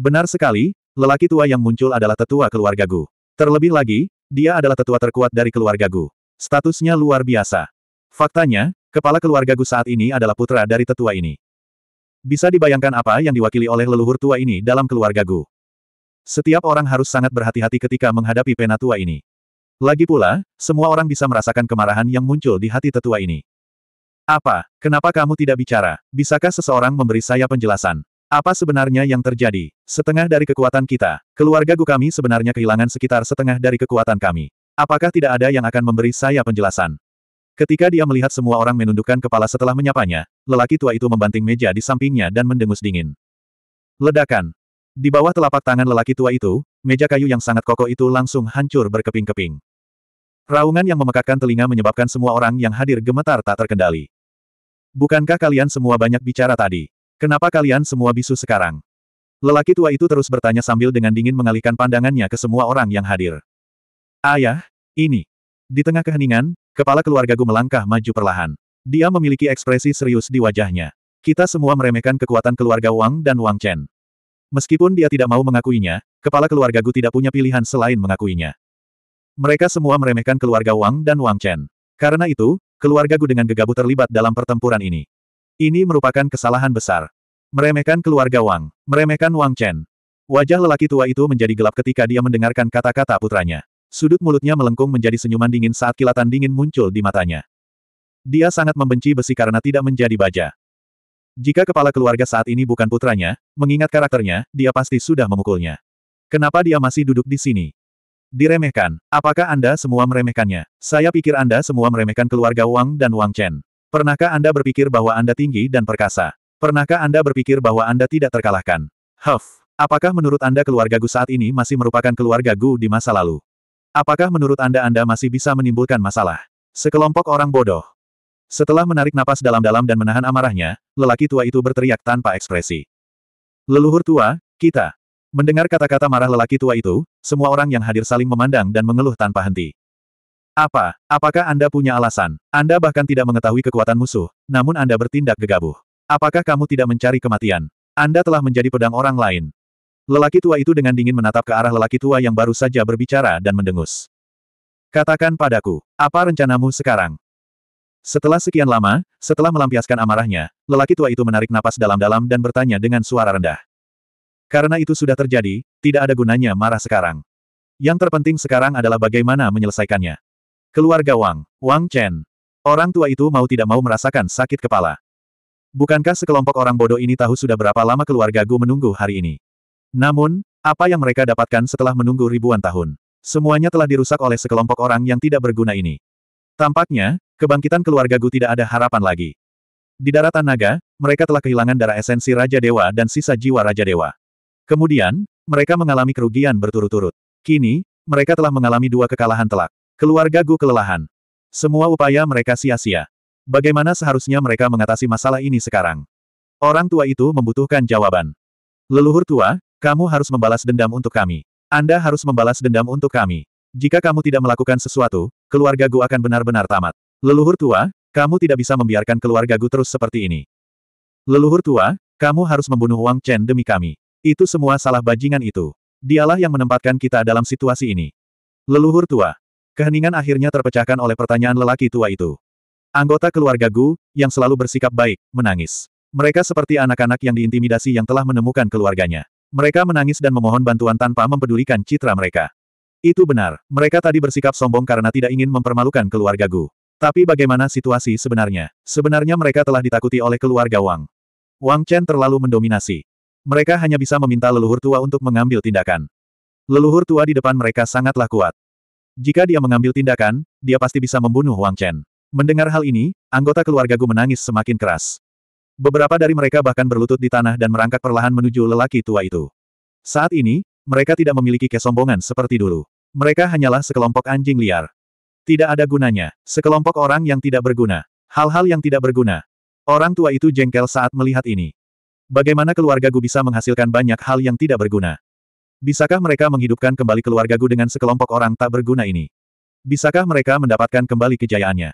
Speaker 1: Benar sekali, lelaki tua yang muncul adalah tetua keluarga Gu. Terlebih lagi, dia adalah tetua terkuat dari keluarga Gu. Statusnya luar biasa. Faktanya, kepala keluarga Gu saat ini adalah putra dari tetua ini. Bisa dibayangkan apa yang diwakili oleh leluhur tua ini dalam keluarga Gu. Setiap orang harus sangat berhati-hati ketika menghadapi pena tua ini. Lagi pula, semua orang bisa merasakan kemarahan yang muncul di hati tetua ini. Apa, kenapa kamu tidak bicara? Bisakah seseorang memberi saya penjelasan? Apa sebenarnya yang terjadi? Setengah dari kekuatan kita, keluarga Gu kami sebenarnya kehilangan sekitar setengah dari kekuatan kami. Apakah tidak ada yang akan memberi saya penjelasan? Ketika dia melihat semua orang menundukkan kepala setelah menyapanya, lelaki tua itu membanting meja di sampingnya dan mendengus dingin. Ledakan. Di bawah telapak tangan lelaki tua itu, meja kayu yang sangat kokoh itu langsung hancur berkeping-keping. Raungan yang memekakkan telinga menyebabkan semua orang yang hadir gemetar tak terkendali. Bukankah kalian semua banyak bicara tadi? Kenapa kalian semua bisu sekarang? Lelaki tua itu terus bertanya sambil dengan dingin mengalihkan pandangannya ke semua orang yang hadir. Ayah, ini. Di tengah keheningan, kepala keluarga Gu melangkah maju perlahan. Dia memiliki ekspresi serius di wajahnya. Kita semua meremehkan kekuatan keluarga Wang dan Wang Chen. Meskipun dia tidak mau mengakuinya, kepala keluarga Gu tidak punya pilihan selain mengakuinya. Mereka semua meremehkan keluarga Wang dan Wang Chen. Karena itu, keluarga Gu dengan gegabah terlibat dalam pertempuran ini. Ini merupakan kesalahan besar. Meremehkan keluarga Wang. Meremehkan Wang Chen. Wajah lelaki tua itu menjadi gelap ketika dia mendengarkan kata-kata putranya. Sudut mulutnya melengkung menjadi senyuman dingin saat kilatan dingin muncul di matanya. Dia sangat membenci besi karena tidak menjadi baja. Jika kepala keluarga saat ini bukan putranya, mengingat karakternya, dia pasti sudah memukulnya. Kenapa dia masih duduk di sini? Diremehkan. Apakah Anda semua meremehkannya? Saya pikir Anda semua meremehkan keluarga Wang dan Wang Chen. Pernahkah Anda berpikir bahwa Anda tinggi dan perkasa? Pernahkah Anda berpikir bahwa Anda tidak terkalahkan? Huff, apakah menurut Anda keluarga Gu saat ini masih merupakan keluarga Gu di masa lalu? Apakah menurut Anda Anda masih bisa menimbulkan masalah? Sekelompok orang bodoh. Setelah menarik napas dalam-dalam dan menahan amarahnya, lelaki tua itu berteriak tanpa ekspresi. Leluhur tua, kita. Mendengar kata-kata marah lelaki tua itu, semua orang yang hadir saling memandang dan mengeluh tanpa henti. Apa, apakah Anda punya alasan? Anda bahkan tidak mengetahui kekuatan musuh, namun Anda bertindak gegabah. Apakah kamu tidak mencari kematian? Anda telah menjadi pedang orang lain. Lelaki tua itu dengan dingin menatap ke arah lelaki tua yang baru saja berbicara dan mendengus. Katakan padaku, apa rencanamu sekarang? Setelah sekian lama, setelah melampiaskan amarahnya, lelaki tua itu menarik napas dalam-dalam dan bertanya dengan suara rendah. Karena itu sudah terjadi, tidak ada gunanya marah sekarang. Yang terpenting sekarang adalah bagaimana menyelesaikannya. Keluarga Wang, Wang Chen. Orang tua itu mau tidak mau merasakan sakit kepala. Bukankah sekelompok orang bodoh ini tahu sudah berapa lama keluarga Gu menunggu hari ini? Namun, apa yang mereka dapatkan setelah menunggu ribuan tahun? Semuanya telah dirusak oleh sekelompok orang yang tidak berguna ini. Tampaknya, kebangkitan keluarga Gu tidak ada harapan lagi. Di daratan naga, mereka telah kehilangan darah esensi Raja Dewa dan sisa jiwa Raja Dewa. Kemudian, mereka mengalami kerugian berturut-turut. Kini, mereka telah mengalami dua kekalahan telak. Keluarga Gu kelelahan. Semua upaya mereka sia-sia. Bagaimana seharusnya mereka mengatasi masalah ini sekarang? Orang tua itu membutuhkan jawaban. Leluhur tua, kamu harus membalas dendam untuk kami. Anda harus membalas dendam untuk kami. Jika kamu tidak melakukan sesuatu, keluarga Gu akan benar-benar tamat. Leluhur tua, kamu tidak bisa membiarkan keluarga Gu terus seperti ini. Leluhur tua, kamu harus membunuh Wang Chen demi kami. Itu semua salah bajingan itu. Dialah yang menempatkan kita dalam situasi ini. Leluhur tua, Keheningan akhirnya terpecahkan oleh pertanyaan lelaki tua itu. Anggota keluarga Gu, yang selalu bersikap baik, menangis. Mereka seperti anak-anak yang diintimidasi yang telah menemukan keluarganya. Mereka menangis dan memohon bantuan tanpa mempedulikan citra mereka. Itu benar, mereka tadi bersikap sombong karena tidak ingin mempermalukan keluarga Gu. Tapi bagaimana situasi sebenarnya? Sebenarnya mereka telah ditakuti oleh keluarga Wang. Wang Chen terlalu mendominasi. Mereka hanya bisa meminta leluhur tua untuk mengambil tindakan. Leluhur tua di depan mereka sangatlah kuat. Jika dia mengambil tindakan, dia pasti bisa membunuh Wang Chen. Mendengar hal ini, anggota keluarga Gu menangis semakin keras. Beberapa dari mereka bahkan berlutut di tanah dan merangkak perlahan menuju lelaki tua itu. Saat ini, mereka tidak memiliki kesombongan seperti dulu. Mereka hanyalah sekelompok anjing liar. Tidak ada gunanya. Sekelompok orang yang tidak berguna. Hal-hal yang tidak berguna. Orang tua itu jengkel saat melihat ini. Bagaimana keluarga Gu bisa menghasilkan banyak hal yang tidak berguna? Bisakah mereka menghidupkan kembali keluargaku dengan sekelompok orang tak berguna ini? Bisakah mereka mendapatkan kembali kejayaannya?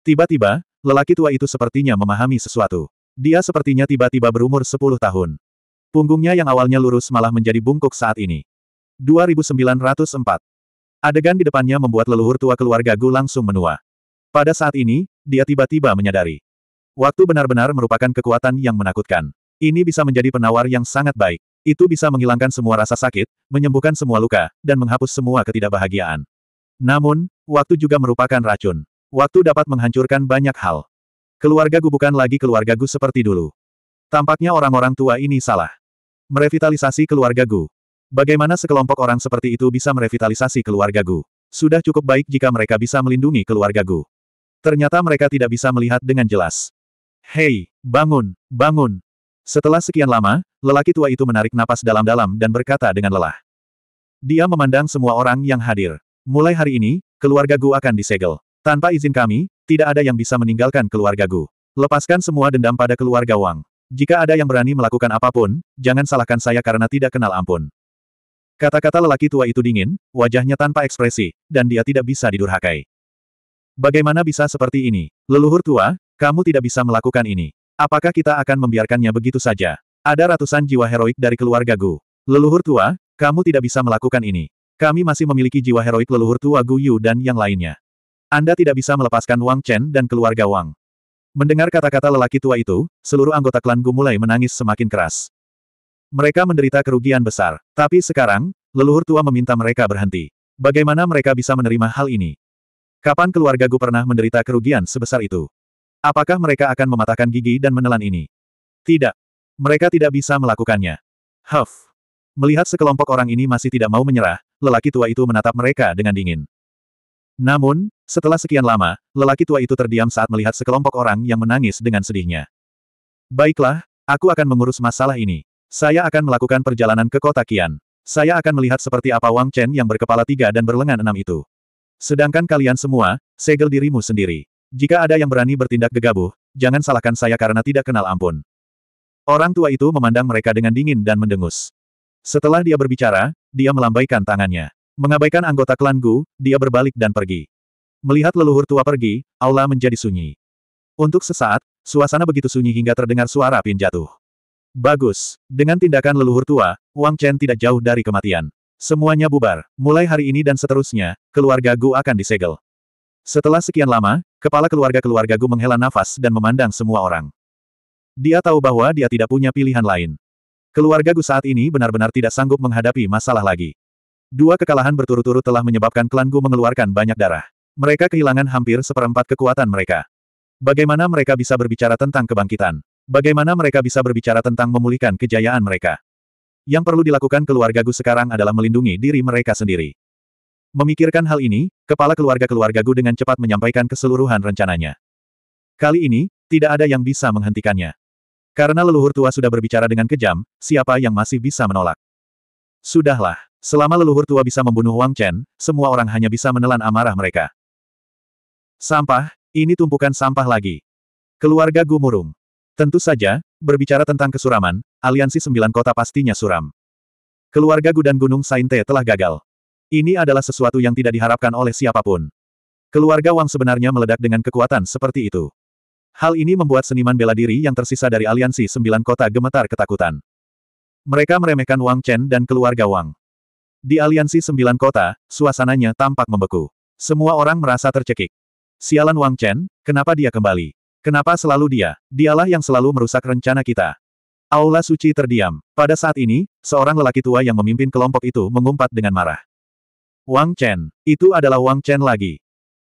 Speaker 1: Tiba-tiba, lelaki tua itu sepertinya memahami sesuatu. Dia sepertinya tiba-tiba berumur 10 tahun. Punggungnya yang awalnya lurus malah menjadi bungkuk saat ini. 2904. Adegan di depannya membuat leluhur tua keluarga Gu langsung menua. Pada saat ini, dia tiba-tiba menyadari. Waktu benar-benar merupakan kekuatan yang menakutkan. Ini bisa menjadi penawar yang sangat baik. Itu bisa menghilangkan semua rasa sakit, menyembuhkan semua luka, dan menghapus semua ketidakbahagiaan. Namun, waktu juga merupakan racun. Waktu dapat menghancurkan banyak hal. Keluarga Gu bukan lagi keluarga Gu seperti dulu. Tampaknya orang-orang tua ini salah. Merevitalisasi keluarga Gu. Bagaimana sekelompok orang seperti itu bisa merevitalisasi keluarga Gu? Sudah cukup baik jika mereka bisa melindungi keluarga Gu. Ternyata mereka tidak bisa melihat dengan jelas. Hei, bangun, bangun, setelah sekian lama, lelaki tua itu menarik napas dalam-dalam dan berkata dengan lelah. Dia memandang semua orang yang hadir. Mulai hari ini, keluarga Gu akan disegel. Tanpa izin kami, tidak ada yang bisa meninggalkan keluarga Gu. Lepaskan semua dendam pada keluarga Wang. Jika ada yang berani melakukan apapun, jangan salahkan saya karena tidak kenal ampun. Kata-kata lelaki tua itu dingin, wajahnya tanpa ekspresi, dan dia tidak bisa didurhakai. Bagaimana bisa seperti ini? Leluhur tua, kamu tidak bisa melakukan ini. Apakah kita akan membiarkannya begitu saja? Ada ratusan jiwa heroik dari keluarga Gu. Leluhur tua, kamu tidak bisa melakukan ini. Kami masih memiliki jiwa heroik leluhur tua Gu Yu dan yang lainnya. Anda tidak bisa melepaskan Wang Chen dan keluarga Wang. Mendengar kata-kata lelaki tua itu, seluruh anggota klan Gu mulai menangis semakin keras. Mereka menderita kerugian besar, tapi sekarang, leluhur tua meminta mereka berhenti. Bagaimana mereka bisa menerima hal ini? Kapan keluarga Gu pernah menderita kerugian sebesar itu? Apakah mereka akan mematahkan gigi dan menelan ini? Tidak. Mereka tidak bisa melakukannya. Huff. Melihat sekelompok orang ini masih tidak mau menyerah, lelaki tua itu menatap mereka dengan dingin. Namun, setelah sekian lama, lelaki tua itu terdiam saat melihat sekelompok orang yang menangis dengan sedihnya. Baiklah, aku akan mengurus masalah ini. Saya akan melakukan perjalanan ke kota Kian. Saya akan melihat seperti apa Wang Chen yang berkepala tiga dan berlengan enam itu. Sedangkan kalian semua, segel dirimu sendiri. Jika ada yang berani bertindak gegabah, jangan salahkan saya karena tidak kenal ampun. Orang tua itu memandang mereka dengan dingin dan mendengus. Setelah dia berbicara, dia melambaikan tangannya. Mengabaikan anggota klan Gu, dia berbalik dan pergi. Melihat leluhur tua pergi, aula menjadi sunyi. Untuk sesaat, suasana begitu sunyi hingga terdengar suara pin jatuh. Bagus. Dengan tindakan leluhur tua, Wang Chen tidak jauh dari kematian. Semuanya bubar. Mulai hari ini dan seterusnya, keluarga Gu akan disegel. Setelah sekian lama, Kepala keluarga-keluarga Gu menghela nafas dan memandang semua orang. Dia tahu bahwa dia tidak punya pilihan lain. Keluarga Gu saat ini benar-benar tidak sanggup menghadapi masalah lagi. Dua kekalahan berturut-turut telah menyebabkan klan Gu mengeluarkan banyak darah. Mereka kehilangan hampir seperempat kekuatan mereka. Bagaimana mereka bisa berbicara tentang kebangkitan? Bagaimana mereka bisa berbicara tentang memulihkan kejayaan mereka? Yang perlu dilakukan keluarga Gu sekarang adalah melindungi diri mereka sendiri. Memikirkan hal ini, kepala keluarga-keluarga Gu dengan cepat menyampaikan keseluruhan rencananya. Kali ini, tidak ada yang bisa menghentikannya. Karena leluhur tua sudah berbicara dengan kejam, siapa yang masih bisa menolak? Sudahlah, selama leluhur tua bisa membunuh Wang Chen, semua orang hanya bisa menelan amarah mereka. Sampah, ini tumpukan sampah lagi. Keluarga Gu murung. Tentu saja, berbicara tentang kesuraman, aliansi sembilan kota pastinya suram. Keluarga Gu dan Gunung Sainte telah gagal. Ini adalah sesuatu yang tidak diharapkan oleh siapapun. Keluarga Wang sebenarnya meledak dengan kekuatan seperti itu. Hal ini membuat seniman bela diri yang tersisa dari aliansi sembilan kota gemetar ketakutan. Mereka meremehkan Wang Chen dan keluarga Wang. Di aliansi sembilan kota, suasananya tampak membeku. Semua orang merasa tercekik. Sialan Wang Chen, kenapa dia kembali? Kenapa selalu dia? Dialah yang selalu merusak rencana kita. Aula suci terdiam. Pada saat ini, seorang lelaki tua yang memimpin kelompok itu mengumpat dengan marah. Wang Chen. Itu adalah Wang Chen lagi.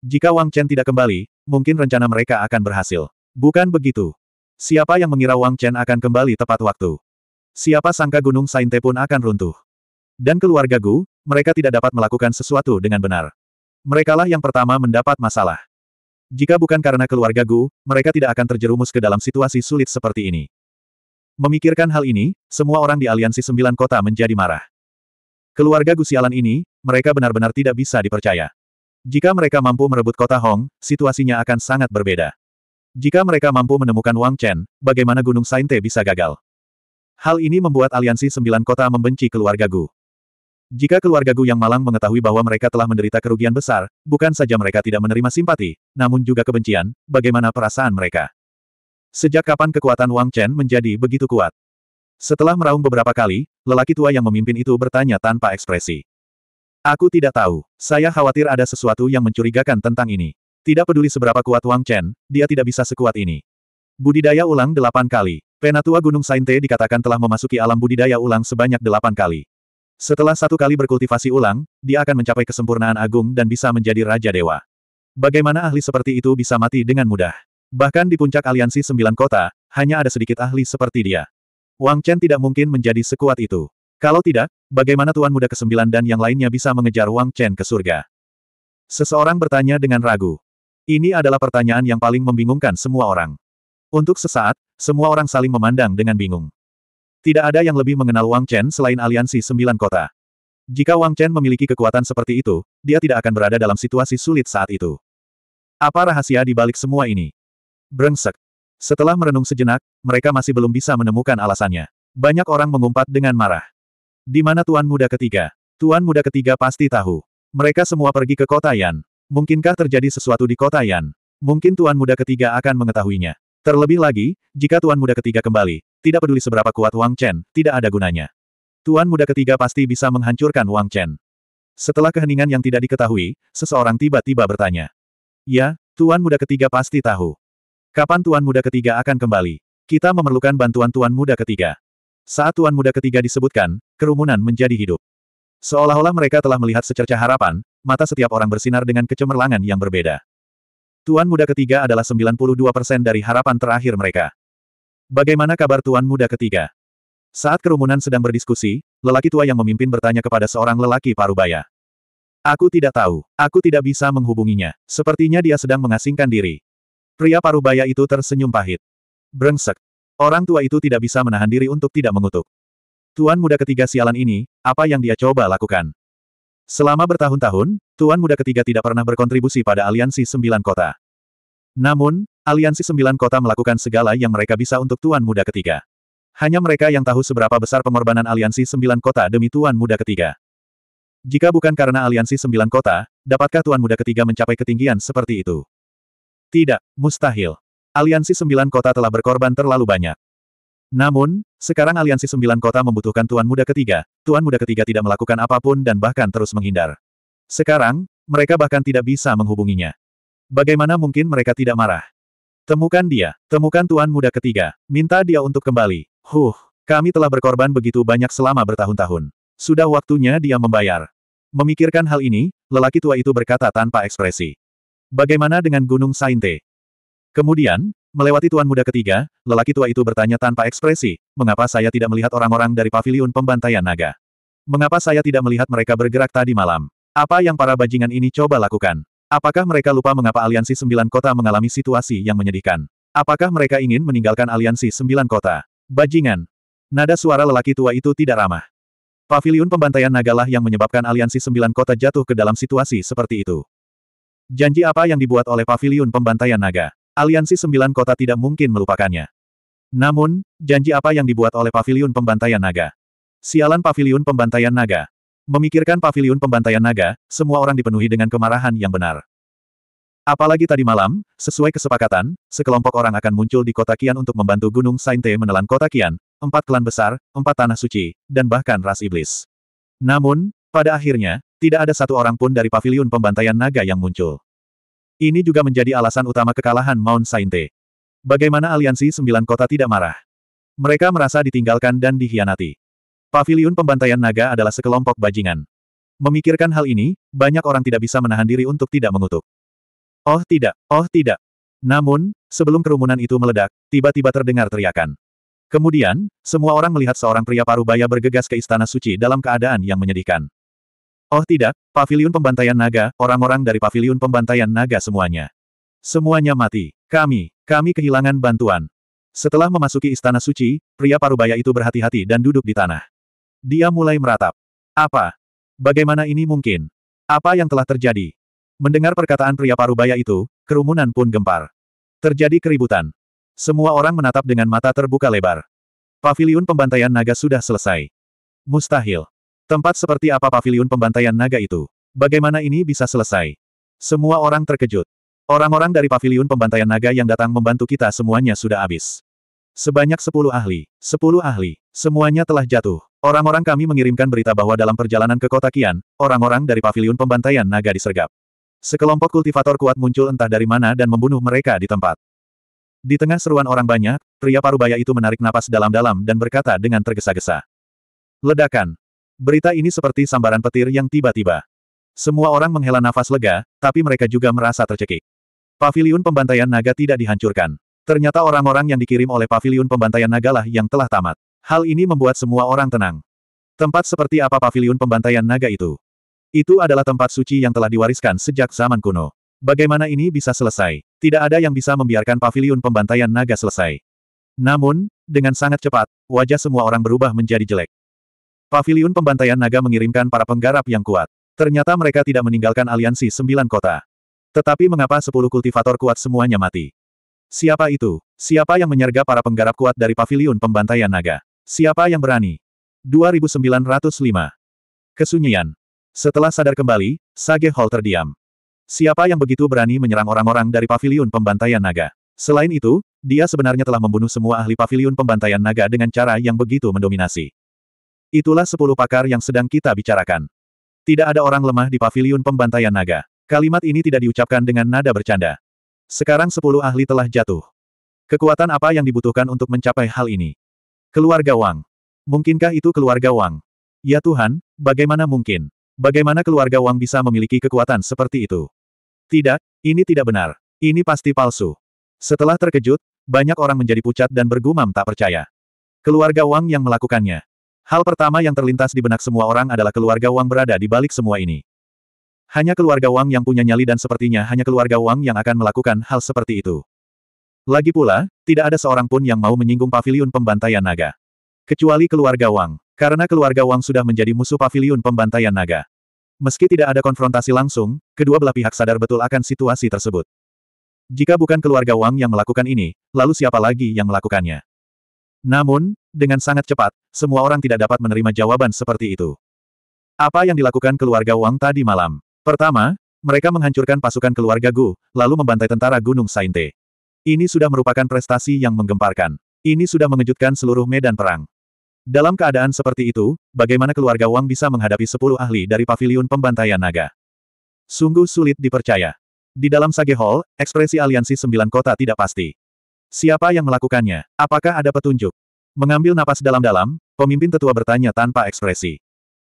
Speaker 1: Jika Wang Chen tidak kembali, mungkin rencana mereka akan berhasil. Bukan begitu. Siapa yang mengira Wang Chen akan kembali tepat waktu? Siapa sangka Gunung Sainte pun akan runtuh. Dan keluarga Gu, mereka tidak dapat melakukan sesuatu dengan benar. Merekalah yang pertama mendapat masalah. Jika bukan karena keluarga Gu, mereka tidak akan terjerumus ke dalam situasi sulit seperti ini. Memikirkan hal ini, semua orang di aliansi sembilan kota menjadi marah. Keluarga Gu Sialan ini, mereka benar-benar tidak bisa dipercaya. Jika mereka mampu merebut kota Hong, situasinya akan sangat berbeda. Jika mereka mampu menemukan Wang Chen, bagaimana Gunung Sainte bisa gagal? Hal ini membuat aliansi sembilan kota membenci keluarga Gu. Jika keluarga Gu yang malang mengetahui bahwa mereka telah menderita kerugian besar, bukan saja mereka tidak menerima simpati, namun juga kebencian, bagaimana perasaan mereka? Sejak kapan kekuatan Wang Chen menjadi begitu kuat? Setelah meraung beberapa kali, lelaki tua yang memimpin itu bertanya tanpa ekspresi. Aku tidak tahu. Saya khawatir ada sesuatu yang mencurigakan tentang ini. Tidak peduli seberapa kuat Wang Chen, dia tidak bisa sekuat ini. Budidaya ulang delapan kali. Penatua Gunung Sainte dikatakan telah memasuki alam budidaya ulang sebanyak delapan kali. Setelah satu kali berkultivasi ulang, dia akan mencapai kesempurnaan agung dan bisa menjadi Raja Dewa. Bagaimana ahli seperti itu bisa mati dengan mudah? Bahkan di puncak aliansi sembilan kota, hanya ada sedikit ahli seperti dia. Wang Chen tidak mungkin menjadi sekuat itu. Kalau tidak, bagaimana Tuan Muda ke-9 dan yang lainnya bisa mengejar Wang Chen ke surga? Seseorang bertanya dengan ragu. Ini adalah pertanyaan yang paling membingungkan semua orang. Untuk sesaat, semua orang saling memandang dengan bingung. Tidak ada yang lebih mengenal Wang Chen selain aliansi sembilan kota. Jika Wang Chen memiliki kekuatan seperti itu, dia tidak akan berada dalam situasi sulit saat itu. Apa rahasia di balik semua ini? Brengsek. Setelah merenung sejenak, mereka masih belum bisa menemukan alasannya. Banyak orang mengumpat dengan marah. Di mana tuan muda ketiga? Tuan muda ketiga pasti tahu. Mereka semua pergi ke kota Yan. Mungkinkah terjadi sesuatu di kota Yan? Mungkin tuan muda ketiga akan mengetahuinya. Terlebih lagi, jika tuan muda ketiga kembali, tidak peduli seberapa kuat Wang Chen, tidak ada gunanya. Tuan muda ketiga pasti bisa menghancurkan Wang Chen. Setelah keheningan yang tidak diketahui, seseorang tiba-tiba bertanya. Ya, tuan muda ketiga pasti tahu. Kapan tuan muda ketiga akan kembali? Kita memerlukan bantuan tuan muda ketiga. Saat tuan muda ketiga disebutkan, kerumunan menjadi hidup. Seolah-olah mereka telah melihat secerca harapan, mata setiap orang bersinar dengan kecemerlangan yang berbeda. Tuan muda ketiga adalah 92% dari harapan terakhir mereka. Bagaimana kabar tuan muda ketiga? Saat kerumunan sedang berdiskusi, lelaki tua yang memimpin bertanya kepada seorang lelaki parubaya. Aku tidak tahu. Aku tidak bisa menghubunginya. Sepertinya dia sedang mengasingkan diri. Pria parubaya itu tersenyum pahit. Brengsek. Orang tua itu tidak bisa menahan diri untuk tidak mengutuk. Tuan muda ketiga sialan ini, apa yang dia coba lakukan? Selama bertahun-tahun, Tuan muda ketiga tidak pernah berkontribusi pada aliansi sembilan kota. Namun, aliansi sembilan kota melakukan segala yang mereka bisa untuk Tuan muda ketiga. Hanya mereka yang tahu seberapa besar pengorbanan aliansi sembilan kota demi Tuan muda ketiga. Jika bukan karena aliansi sembilan kota, dapatkah Tuan muda ketiga mencapai ketinggian seperti itu? Tidak, mustahil. Aliansi Sembilan Kota telah berkorban terlalu banyak. Namun, sekarang Aliansi Sembilan Kota membutuhkan Tuan Muda Ketiga. Tuan Muda Ketiga tidak melakukan apapun dan bahkan terus menghindar. Sekarang, mereka bahkan tidak bisa menghubunginya. Bagaimana mungkin mereka tidak marah? Temukan dia, temukan Tuan Muda Ketiga, minta dia untuk kembali. Huh, kami telah berkorban begitu banyak selama bertahun-tahun. Sudah waktunya dia membayar. Memikirkan hal ini, lelaki tua itu berkata tanpa ekspresi. Bagaimana dengan Gunung Sainte? Kemudian, melewati tuan muda ketiga, lelaki tua itu bertanya tanpa ekspresi, mengapa saya tidak melihat orang-orang dari paviliun pembantaian naga? Mengapa saya tidak melihat mereka bergerak tadi malam? Apa yang para bajingan ini coba lakukan? Apakah mereka lupa mengapa aliansi sembilan kota mengalami situasi yang menyedihkan? Apakah mereka ingin meninggalkan aliansi sembilan kota? Bajingan! Nada suara lelaki tua itu tidak ramah. Paviliun pembantaian nagalah yang menyebabkan aliansi sembilan kota jatuh ke dalam situasi seperti itu. Janji apa yang dibuat oleh paviliun pembantaian naga? Aliansi Sembilan Kota tidak mungkin melupakannya. Namun, janji apa yang dibuat oleh Paviliun Pembantaian Naga? Sialan Paviliun Pembantaian Naga. Memikirkan Paviliun Pembantaian Naga, semua orang dipenuhi dengan kemarahan yang benar. Apalagi tadi malam, sesuai kesepakatan, sekelompok orang akan muncul di kota Kian untuk membantu Gunung Sainte menelan kota Kian, empat klan besar, empat tanah suci, dan bahkan ras iblis. Namun, pada akhirnya, tidak ada satu orang pun dari Paviliun Pembantaian Naga yang muncul. Ini juga menjadi alasan utama kekalahan Mount Sainte. Bagaimana aliansi sembilan kota tidak marah? Mereka merasa ditinggalkan dan dihianati. Paviliun pembantaian naga adalah sekelompok bajingan. Memikirkan hal ini, banyak orang tidak bisa menahan diri untuk tidak mengutuk. Oh tidak, oh tidak. Namun, sebelum kerumunan itu meledak, tiba-tiba terdengar teriakan. Kemudian, semua orang melihat seorang pria parubaya bergegas ke istana suci dalam keadaan yang menyedihkan. Oh tidak, pavilion pembantaian naga, orang-orang dari pavilion pembantaian naga semuanya. Semuanya mati. Kami, kami kehilangan bantuan. Setelah memasuki istana suci, pria parubaya itu berhati-hati dan duduk di tanah. Dia mulai meratap. Apa? Bagaimana ini mungkin? Apa yang telah terjadi? Mendengar perkataan pria parubaya itu, kerumunan pun gempar. Terjadi keributan. Semua orang menatap dengan mata terbuka lebar. Pavilion pembantaian naga sudah selesai. Mustahil. Tempat seperti apa pavilion pembantaian naga itu? Bagaimana ini bisa selesai? Semua orang terkejut. Orang-orang dari pavilion pembantaian naga yang datang membantu kita semuanya sudah habis. Sebanyak sepuluh ahli, sepuluh ahli, semuanya telah jatuh. Orang-orang kami mengirimkan berita bahwa dalam perjalanan ke kota Kian, orang-orang dari pavilion pembantaian naga disergap. Sekelompok kultivator kuat muncul entah dari mana dan membunuh mereka di tempat. Di tengah seruan orang banyak, pria parubaya itu menarik napas dalam-dalam dan berkata dengan tergesa-gesa. Ledakan, Berita ini seperti sambaran petir yang tiba-tiba. Semua orang menghela nafas lega, tapi mereka juga merasa tercekik. Paviliun pembantaian naga tidak dihancurkan. Ternyata orang-orang yang dikirim oleh paviliun pembantaian naga lah yang telah tamat. Hal ini membuat semua orang tenang. Tempat seperti apa paviliun pembantaian naga itu? Itu adalah tempat suci yang telah diwariskan sejak zaman kuno. Bagaimana ini bisa selesai? Tidak ada yang bisa membiarkan paviliun pembantaian naga selesai. Namun, dengan sangat cepat, wajah semua orang berubah menjadi jelek. Paviliun Pembantaian Naga mengirimkan para penggarap yang kuat. Ternyata mereka tidak meninggalkan aliansi sembilan kota. Tetapi mengapa sepuluh kultivator kuat semuanya mati? Siapa itu? Siapa yang menyerga para penggarap kuat dari Paviliun Pembantaian Naga? Siapa yang berani? 2905. Kesunyian. Setelah sadar kembali, Sage Hall terdiam. Siapa yang begitu berani menyerang orang-orang dari Paviliun Pembantaian Naga? Selain itu, dia sebenarnya telah membunuh semua ahli Paviliun Pembantaian Naga dengan cara yang begitu mendominasi. Itulah sepuluh pakar yang sedang kita bicarakan. Tidak ada orang lemah di paviliun pembantaian naga. Kalimat ini tidak diucapkan dengan nada bercanda. Sekarang sepuluh ahli telah jatuh. Kekuatan apa yang dibutuhkan untuk mencapai hal ini? Keluarga Wang. Mungkinkah itu keluarga Wang? Ya Tuhan, bagaimana mungkin? Bagaimana keluarga Wang bisa memiliki kekuatan seperti itu? Tidak, ini tidak benar. Ini pasti palsu. Setelah terkejut, banyak orang menjadi pucat dan bergumam tak percaya. Keluarga Wang yang melakukannya. Hal pertama yang terlintas di benak semua orang adalah keluarga Wang berada di balik semua ini. Hanya keluarga Wang yang punya nyali dan sepertinya hanya keluarga Wang yang akan melakukan hal seperti itu. Lagi pula, tidak ada seorang pun yang mau menyinggung pavilion pembantaian naga. Kecuali keluarga Wang, karena keluarga Wang sudah menjadi musuh pavilion pembantaian naga. Meski tidak ada konfrontasi langsung, kedua belah pihak sadar betul akan situasi tersebut. Jika bukan keluarga Wang yang melakukan ini, lalu siapa lagi yang melakukannya? Namun, dengan sangat cepat, semua orang tidak dapat menerima jawaban seperti itu. Apa yang dilakukan keluarga Wang tadi malam? Pertama, mereka menghancurkan pasukan keluarga Gu, lalu membantai tentara Gunung Sainte. Ini sudah merupakan prestasi yang menggemparkan. Ini sudah mengejutkan seluruh medan perang. Dalam keadaan seperti itu, bagaimana keluarga Wang bisa menghadapi sepuluh ahli dari paviliun pembantaian naga? Sungguh sulit dipercaya. Di dalam Sage Hall, ekspresi aliansi sembilan kota tidak pasti. Siapa yang melakukannya? Apakah ada petunjuk? Mengambil napas dalam-dalam, pemimpin tetua bertanya tanpa ekspresi.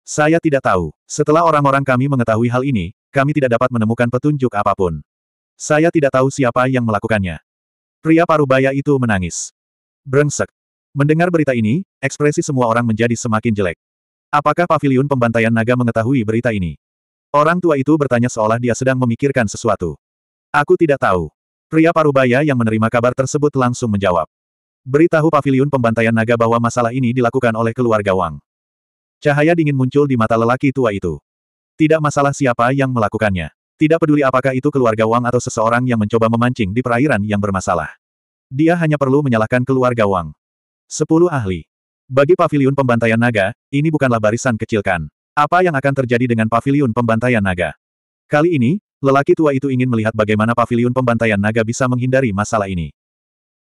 Speaker 1: Saya tidak tahu. Setelah orang-orang kami mengetahui hal ini, kami tidak dapat menemukan petunjuk apapun. Saya tidak tahu siapa yang melakukannya. Pria parubaya itu menangis. Brengsek. Mendengar berita ini, ekspresi semua orang menjadi semakin jelek. Apakah pavilion pembantaian naga mengetahui berita ini? Orang tua itu bertanya seolah dia sedang memikirkan sesuatu. Aku tidak tahu. Pria parubaya yang menerima kabar tersebut langsung menjawab. Beritahu Pavilion pembantaian naga bahwa masalah ini dilakukan oleh keluarga Wang. Cahaya dingin muncul di mata lelaki tua itu. Tidak masalah siapa yang melakukannya. Tidak peduli apakah itu keluarga Wang atau seseorang yang mencoba memancing di perairan yang bermasalah. Dia hanya perlu menyalahkan keluarga Wang. Sepuluh ahli. Bagi Pavilion pembantaian naga, ini bukanlah barisan kecilkan. Apa yang akan terjadi dengan Pavilion pembantaian naga? Kali ini, Lelaki tua itu ingin melihat bagaimana pavilion pembantaian naga bisa menghindari masalah ini.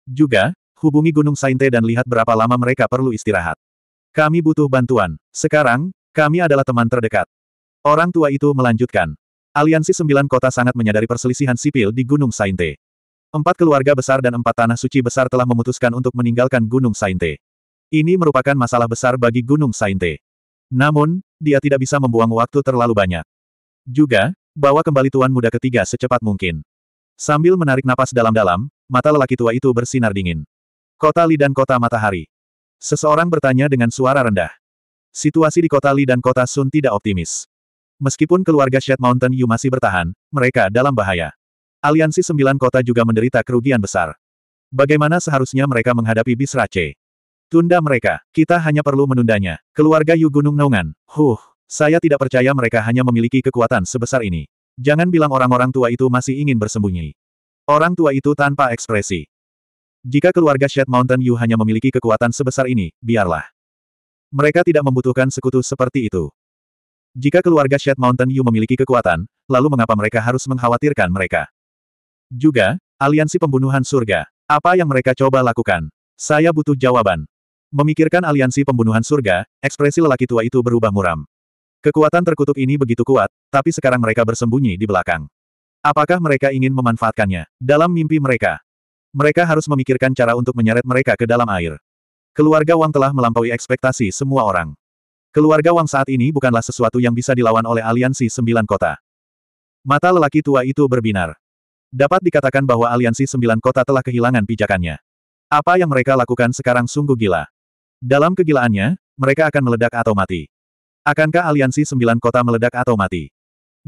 Speaker 1: Juga, hubungi Gunung Sainte dan lihat berapa lama mereka perlu istirahat. Kami butuh bantuan. Sekarang, kami adalah teman terdekat. Orang tua itu melanjutkan. Aliansi Sembilan Kota sangat menyadari perselisihan sipil di Gunung Sainte. Empat keluarga besar dan empat tanah suci besar telah memutuskan untuk meninggalkan Gunung Sainte. Ini merupakan masalah besar bagi Gunung Sainte. Namun, dia tidak bisa membuang waktu terlalu banyak. Juga, Bawa kembali tuan muda ketiga secepat mungkin. Sambil menarik napas dalam-dalam, mata lelaki tua itu bersinar dingin. Kota Li dan Kota Matahari. Seseorang bertanya dengan suara rendah. Situasi di Kota Li dan Kota Sun tidak optimis. Meskipun keluarga Shed Mountain Yu masih bertahan, mereka dalam bahaya. Aliansi Sembilan Kota juga menderita kerugian besar. Bagaimana seharusnya mereka menghadapi Bisrace? Tunda mereka. Kita hanya perlu menundanya. Keluarga Yu Gunung Naungan. Huh. Saya tidak percaya mereka hanya memiliki kekuatan sebesar ini. Jangan bilang orang-orang tua itu masih ingin bersembunyi. Orang tua itu tanpa ekspresi. Jika keluarga Shed Mountain Yu hanya memiliki kekuatan sebesar ini, biarlah. Mereka tidak membutuhkan sekutu seperti itu. Jika keluarga Shed Mountain Yu memiliki kekuatan, lalu mengapa mereka harus mengkhawatirkan mereka? Juga, aliansi pembunuhan surga. Apa yang mereka coba lakukan? Saya butuh jawaban. Memikirkan aliansi pembunuhan surga, ekspresi lelaki tua itu berubah muram. Kekuatan terkutuk ini begitu kuat, tapi sekarang mereka bersembunyi di belakang. Apakah mereka ingin memanfaatkannya? Dalam mimpi mereka, mereka harus memikirkan cara untuk menyeret mereka ke dalam air. Keluarga Wang telah melampaui ekspektasi semua orang. Keluarga Wang saat ini bukanlah sesuatu yang bisa dilawan oleh aliansi sembilan kota. Mata lelaki tua itu berbinar. Dapat dikatakan bahwa aliansi sembilan kota telah kehilangan pijakannya. Apa yang mereka lakukan sekarang sungguh gila. Dalam kegilaannya, mereka akan meledak atau mati. Akankah aliansi sembilan kota meledak atau mati?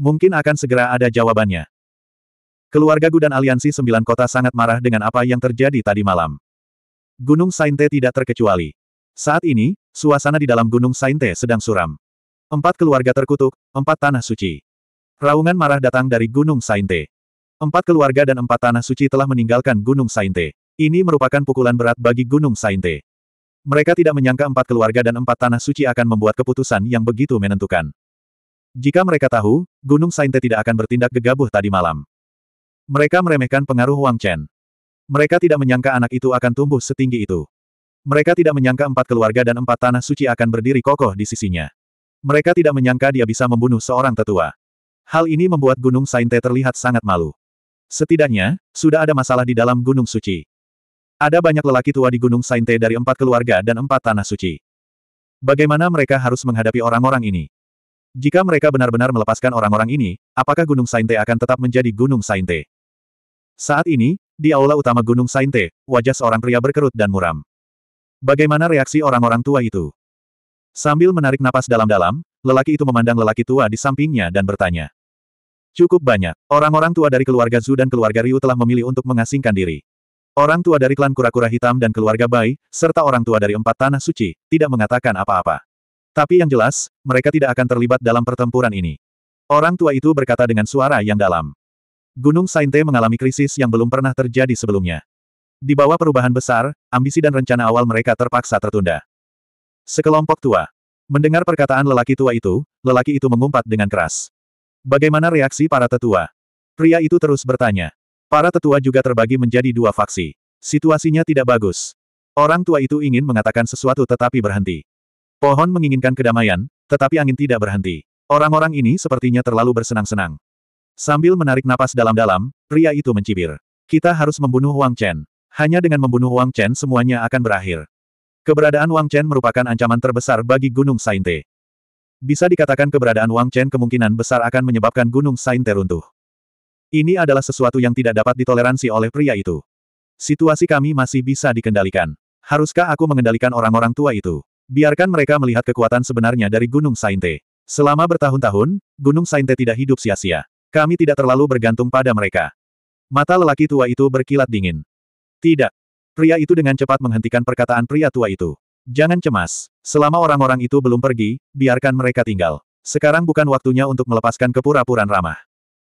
Speaker 1: Mungkin akan segera ada jawabannya. Keluarga Gu dan aliansi sembilan kota sangat marah dengan apa yang terjadi tadi malam. Gunung Sainte tidak terkecuali. Saat ini, suasana di dalam Gunung Sainte sedang suram. Empat keluarga terkutuk, empat tanah suci. Raungan marah datang dari Gunung Sainte. Empat keluarga dan empat tanah suci telah meninggalkan Gunung Sainte. Ini merupakan pukulan berat bagi Gunung Sainte. Mereka tidak menyangka empat keluarga dan empat tanah suci akan membuat keputusan yang begitu menentukan. Jika mereka tahu, Gunung Sainte tidak akan bertindak gegabah tadi malam. Mereka meremehkan pengaruh Wang Chen. Mereka tidak menyangka anak itu akan tumbuh setinggi itu. Mereka tidak menyangka empat keluarga dan empat tanah suci akan berdiri kokoh di sisinya. Mereka tidak menyangka dia bisa membunuh seorang tetua. Hal ini membuat Gunung Sainte terlihat sangat malu. Setidaknya, sudah ada masalah di dalam Gunung Suci. Ada banyak lelaki tua di Gunung Sainte dari empat keluarga dan empat tanah suci. Bagaimana mereka harus menghadapi orang-orang ini? Jika mereka benar-benar melepaskan orang-orang ini, apakah Gunung Sainte akan tetap menjadi Gunung Sainte? Saat ini, di aula utama Gunung Sainte, wajah seorang pria berkerut dan muram. Bagaimana reaksi orang-orang tua itu? Sambil menarik napas dalam-dalam, lelaki itu memandang lelaki tua di sampingnya dan bertanya. Cukup banyak, orang-orang tua dari keluarga Zhu dan keluarga Ryu telah memilih untuk mengasingkan diri. Orang tua dari klan kura-kura hitam dan keluarga Bai, serta orang tua dari empat tanah suci, tidak mengatakan apa-apa. Tapi yang jelas, mereka tidak akan terlibat dalam pertempuran ini. Orang tua itu berkata dengan suara yang dalam. Gunung Sainte mengalami krisis yang belum pernah terjadi sebelumnya. Di bawah perubahan besar, ambisi dan rencana awal mereka terpaksa tertunda. Sekelompok tua. Mendengar perkataan lelaki tua itu, lelaki itu mengumpat dengan keras. Bagaimana reaksi para tetua? Pria itu terus bertanya. Para tetua juga terbagi menjadi dua faksi. Situasinya tidak bagus. Orang tua itu ingin mengatakan sesuatu tetapi berhenti. Pohon menginginkan kedamaian, tetapi angin tidak berhenti. Orang-orang ini sepertinya terlalu bersenang-senang. Sambil menarik napas dalam-dalam, pria itu mencibir. Kita harus membunuh Wang Chen. Hanya dengan membunuh Wang Chen semuanya akan berakhir. Keberadaan Wang Chen merupakan ancaman terbesar bagi Gunung Sainte. Bisa dikatakan keberadaan Wang Chen kemungkinan besar akan menyebabkan Gunung Sainte runtuh. Ini adalah sesuatu yang tidak dapat ditoleransi oleh pria itu. Situasi kami masih bisa dikendalikan. Haruskah aku mengendalikan orang-orang tua itu? Biarkan mereka melihat kekuatan sebenarnya dari Gunung Sainte. Selama bertahun-tahun, Gunung Sainte tidak hidup sia-sia. Kami tidak terlalu bergantung pada mereka. Mata lelaki tua itu berkilat dingin. Tidak. Pria itu dengan cepat menghentikan perkataan pria tua itu. Jangan cemas. Selama orang-orang itu belum pergi, biarkan mereka tinggal. Sekarang bukan waktunya untuk melepaskan kepura puraan ramah.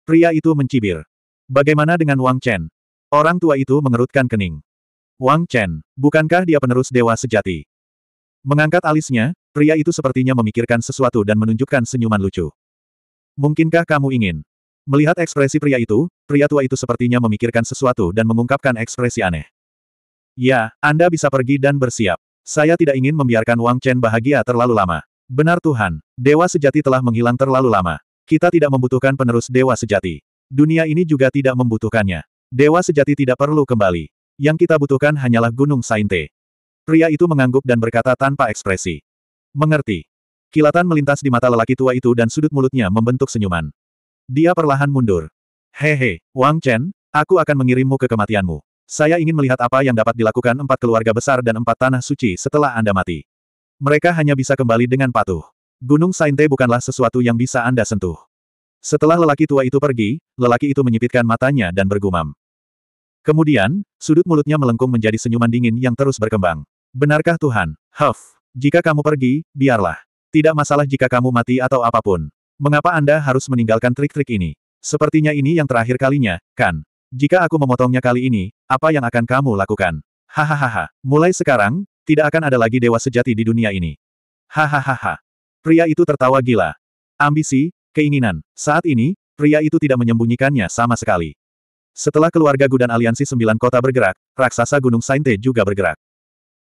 Speaker 1: Pria itu mencibir. Bagaimana dengan Wang Chen? Orang tua itu mengerutkan kening. Wang Chen, bukankah dia penerus dewa sejati? Mengangkat alisnya, pria itu sepertinya memikirkan sesuatu dan menunjukkan senyuman lucu. Mungkinkah kamu ingin? Melihat ekspresi pria itu, pria tua itu sepertinya memikirkan sesuatu dan mengungkapkan ekspresi aneh. Ya, Anda bisa pergi dan bersiap. Saya tidak ingin membiarkan Wang Chen bahagia terlalu lama. Benar Tuhan, Dewa Sejati telah menghilang terlalu lama. Kita tidak membutuhkan penerus dewa sejati. Dunia ini juga tidak membutuhkannya. Dewa sejati tidak perlu kembali. Yang kita butuhkan hanyalah Gunung Sainte. Pria itu mengangguk dan berkata tanpa ekspresi. Mengerti. Kilatan melintas di mata lelaki tua itu dan sudut mulutnya membentuk senyuman. Dia perlahan mundur. Hehe, Wang Chen, aku akan mengirimmu ke kematianmu. Saya ingin melihat apa yang dapat dilakukan empat keluarga besar dan empat tanah suci setelah Anda mati. Mereka hanya bisa kembali dengan patuh. Gunung Sainte bukanlah sesuatu yang bisa Anda sentuh. Setelah lelaki tua itu pergi, lelaki itu menyipitkan matanya dan bergumam. Kemudian, sudut mulutnya melengkung menjadi senyuman dingin yang terus berkembang. Benarkah Tuhan? Huff, jika kamu pergi, biarlah. Tidak masalah jika kamu mati atau apapun. Mengapa Anda harus meninggalkan trik-trik ini? Sepertinya ini yang terakhir kalinya, kan? Jika aku memotongnya kali ini, apa yang akan kamu lakukan? Hahaha, mulai sekarang, tidak akan ada lagi dewa sejati di dunia ini. Hahaha. Pria itu tertawa gila. Ambisi, keinginan. Saat ini, pria itu tidak menyembunyikannya sama sekali. Setelah keluarga Gudan Aliansi Sembilan Kota bergerak, raksasa Gunung Sainte juga bergerak.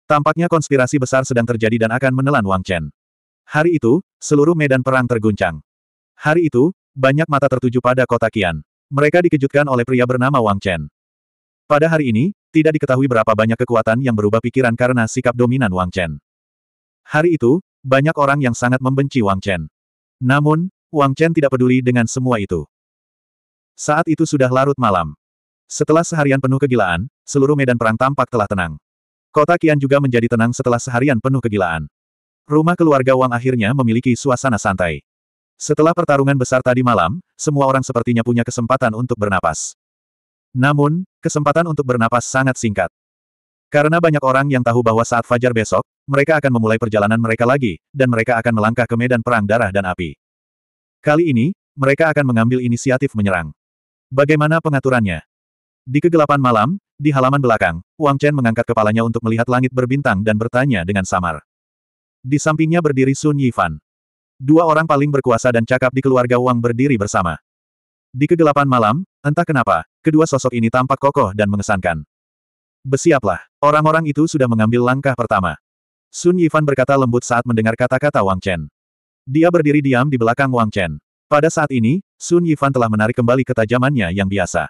Speaker 1: Tampaknya konspirasi besar sedang terjadi dan akan menelan Wang Chen. Hari itu, seluruh medan perang terguncang. Hari itu, banyak mata tertuju pada kota Qian. Mereka dikejutkan oleh pria bernama Wang Chen. Pada hari ini, tidak diketahui berapa banyak kekuatan yang berubah pikiran karena sikap dominan Wang Chen. Hari itu, banyak orang yang sangat membenci Wang Chen. Namun, Wang Chen tidak peduli dengan semua itu. Saat itu sudah larut malam. Setelah seharian penuh kegilaan, seluruh medan perang tampak telah tenang. Kota Qian juga menjadi tenang setelah seharian penuh kegilaan. Rumah keluarga Wang akhirnya memiliki suasana santai. Setelah pertarungan besar tadi malam, semua orang sepertinya punya kesempatan untuk bernapas. Namun, kesempatan untuk bernapas sangat singkat. Karena banyak orang yang tahu bahwa saat fajar besok, mereka akan memulai perjalanan mereka lagi, dan mereka akan melangkah ke medan perang darah dan api. Kali ini, mereka akan mengambil inisiatif menyerang. Bagaimana pengaturannya? Di kegelapan malam, di halaman belakang, Wang Chen mengangkat kepalanya untuk melihat langit berbintang dan bertanya dengan samar. Di sampingnya berdiri Sun Yifan. Dua orang paling berkuasa dan cakap di keluarga Wang berdiri bersama. Di kegelapan malam, entah kenapa, kedua sosok ini tampak kokoh dan mengesankan. Besiaplah, orang-orang itu sudah mengambil langkah pertama. Sun Yifan berkata lembut saat mendengar kata-kata Wang Chen. Dia berdiri diam di belakang Wang Chen. Pada saat ini, Sun Yifan telah menarik kembali ketajamannya yang biasa.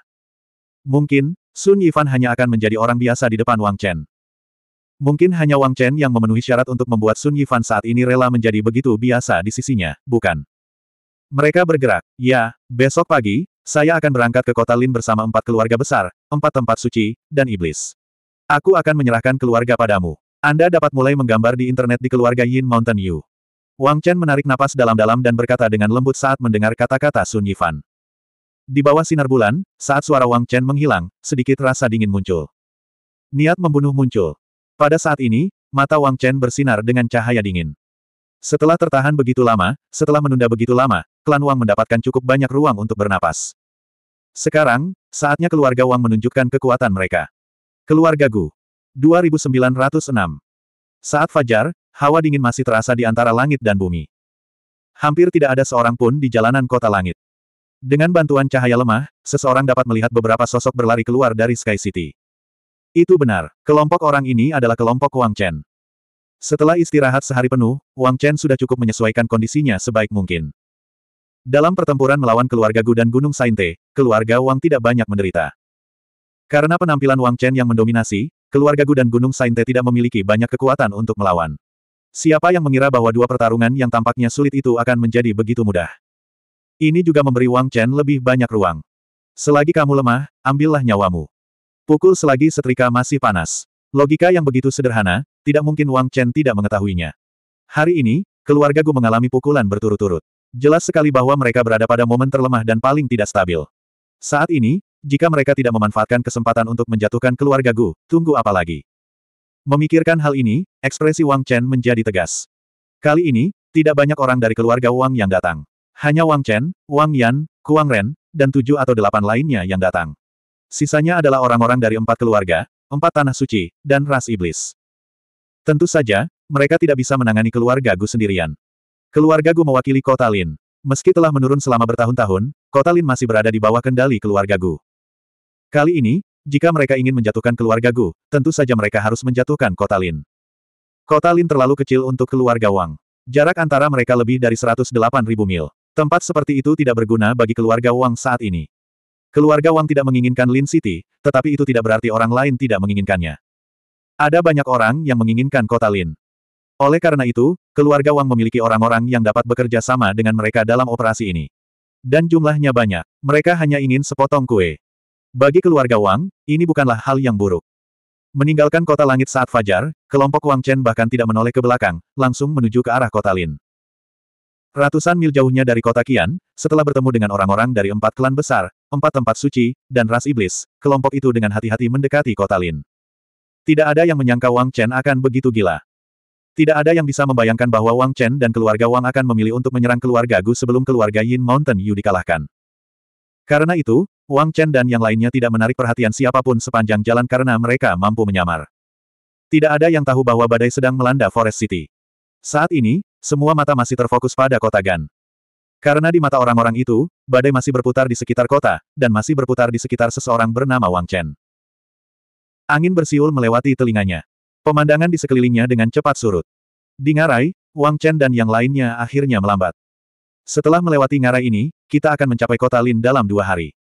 Speaker 1: Mungkin, Sun Yifan hanya akan menjadi orang biasa di depan Wang Chen. Mungkin hanya Wang Chen yang memenuhi syarat untuk membuat Sun Yifan saat ini rela menjadi begitu biasa di sisinya, bukan? Mereka bergerak, ya, besok pagi, saya akan berangkat ke kota Lin bersama empat keluarga besar, empat tempat suci, dan iblis. Aku akan menyerahkan keluarga padamu. Anda dapat mulai menggambar di internet di keluarga Yin Mountain Yu. Wang Chen menarik napas dalam-dalam dan berkata dengan lembut saat mendengar kata-kata Sun Yifan. Di bawah sinar bulan, saat suara Wang Chen menghilang, sedikit rasa dingin muncul. Niat membunuh muncul. Pada saat ini, mata Wang Chen bersinar dengan cahaya dingin. Setelah tertahan begitu lama, setelah menunda begitu lama, klan Wang mendapatkan cukup banyak ruang untuk bernapas. Sekarang, saatnya keluarga Wang menunjukkan kekuatan mereka. Keluarga Gu. 2906. Saat fajar, hawa dingin masih terasa di antara langit dan bumi. Hampir tidak ada seorang pun di jalanan kota langit. Dengan bantuan cahaya lemah, seseorang dapat melihat beberapa sosok berlari keluar dari Sky City. Itu benar, kelompok orang ini adalah kelompok Wang Chen. Setelah istirahat sehari penuh, Wang Chen sudah cukup menyesuaikan kondisinya sebaik mungkin. Dalam pertempuran melawan keluarga Gu dan Gunung Sainte, keluarga Wang tidak banyak menderita. Karena penampilan Wang Chen yang mendominasi, keluarga Gu dan Gunung Sainte tidak memiliki banyak kekuatan untuk melawan. Siapa yang mengira bahwa dua pertarungan yang tampaknya sulit itu akan menjadi begitu mudah? Ini juga memberi Wang Chen lebih banyak ruang. Selagi kamu lemah, ambillah nyawamu. Pukul selagi setrika masih panas. Logika yang begitu sederhana, tidak mungkin Wang Chen tidak mengetahuinya. Hari ini, keluarga Gu mengalami pukulan berturut-turut. Jelas sekali bahwa mereka berada pada momen terlemah dan paling tidak stabil. Saat ini, jika mereka tidak memanfaatkan kesempatan untuk menjatuhkan keluarga Gu, tunggu apa lagi? Memikirkan hal ini, ekspresi Wang Chen menjadi tegas. Kali ini, tidak banyak orang dari keluarga Wang yang datang. Hanya Wang Chen, Wang Yan, Kuang Ren, dan tujuh atau delapan lainnya yang datang. Sisanya adalah orang-orang dari empat keluarga, empat tanah suci, dan ras iblis. Tentu saja, mereka tidak bisa menangani keluarga Gu sendirian. Keluarga Gu mewakili kota Lin. Meski telah menurun selama bertahun-tahun, kota Lin masih berada di bawah kendali keluarga Gu. Kali ini, jika mereka ingin menjatuhkan keluarga Gu, tentu saja mereka harus menjatuhkan kota Lin. Kota Lin terlalu kecil untuk keluarga Wang. Jarak antara mereka lebih dari 108.000 mil. Tempat seperti itu tidak berguna bagi keluarga Wang saat ini. Keluarga Wang tidak menginginkan Lin City, tetapi itu tidak berarti orang lain tidak menginginkannya. Ada banyak orang yang menginginkan kota Lin. Oleh karena itu, keluarga Wang memiliki orang-orang yang dapat bekerja sama dengan mereka dalam operasi ini. Dan jumlahnya banyak. Mereka hanya ingin sepotong kue. Bagi keluarga Wang, ini bukanlah hal yang buruk. Meninggalkan kota langit saat fajar, kelompok Wang Chen bahkan tidak menoleh ke belakang, langsung menuju ke arah kota Lin. Ratusan mil jauhnya dari kota Qian, setelah bertemu dengan orang-orang dari empat klan besar, empat tempat suci, dan ras iblis, kelompok itu dengan hati-hati mendekati kota Lin. Tidak ada yang menyangka Wang Chen akan begitu gila. Tidak ada yang bisa membayangkan bahwa Wang Chen dan keluarga Wang akan memilih untuk menyerang keluarga Gu sebelum keluarga Yin Mountain Yu dikalahkan. Karena itu, Wang Chen dan yang lainnya tidak menarik perhatian siapapun sepanjang jalan karena mereka mampu menyamar. Tidak ada yang tahu bahwa badai sedang melanda Forest City. Saat ini, semua mata masih terfokus pada kota Gan. Karena di mata orang-orang itu, badai masih berputar di sekitar kota, dan masih berputar di sekitar seseorang bernama Wang Chen. Angin bersiul melewati telinganya. Pemandangan di sekelilingnya dengan cepat surut. Di ngarai, Wang Chen dan yang lainnya akhirnya melambat. Setelah melewati ngarai ini, kita akan mencapai kota Lin dalam dua hari.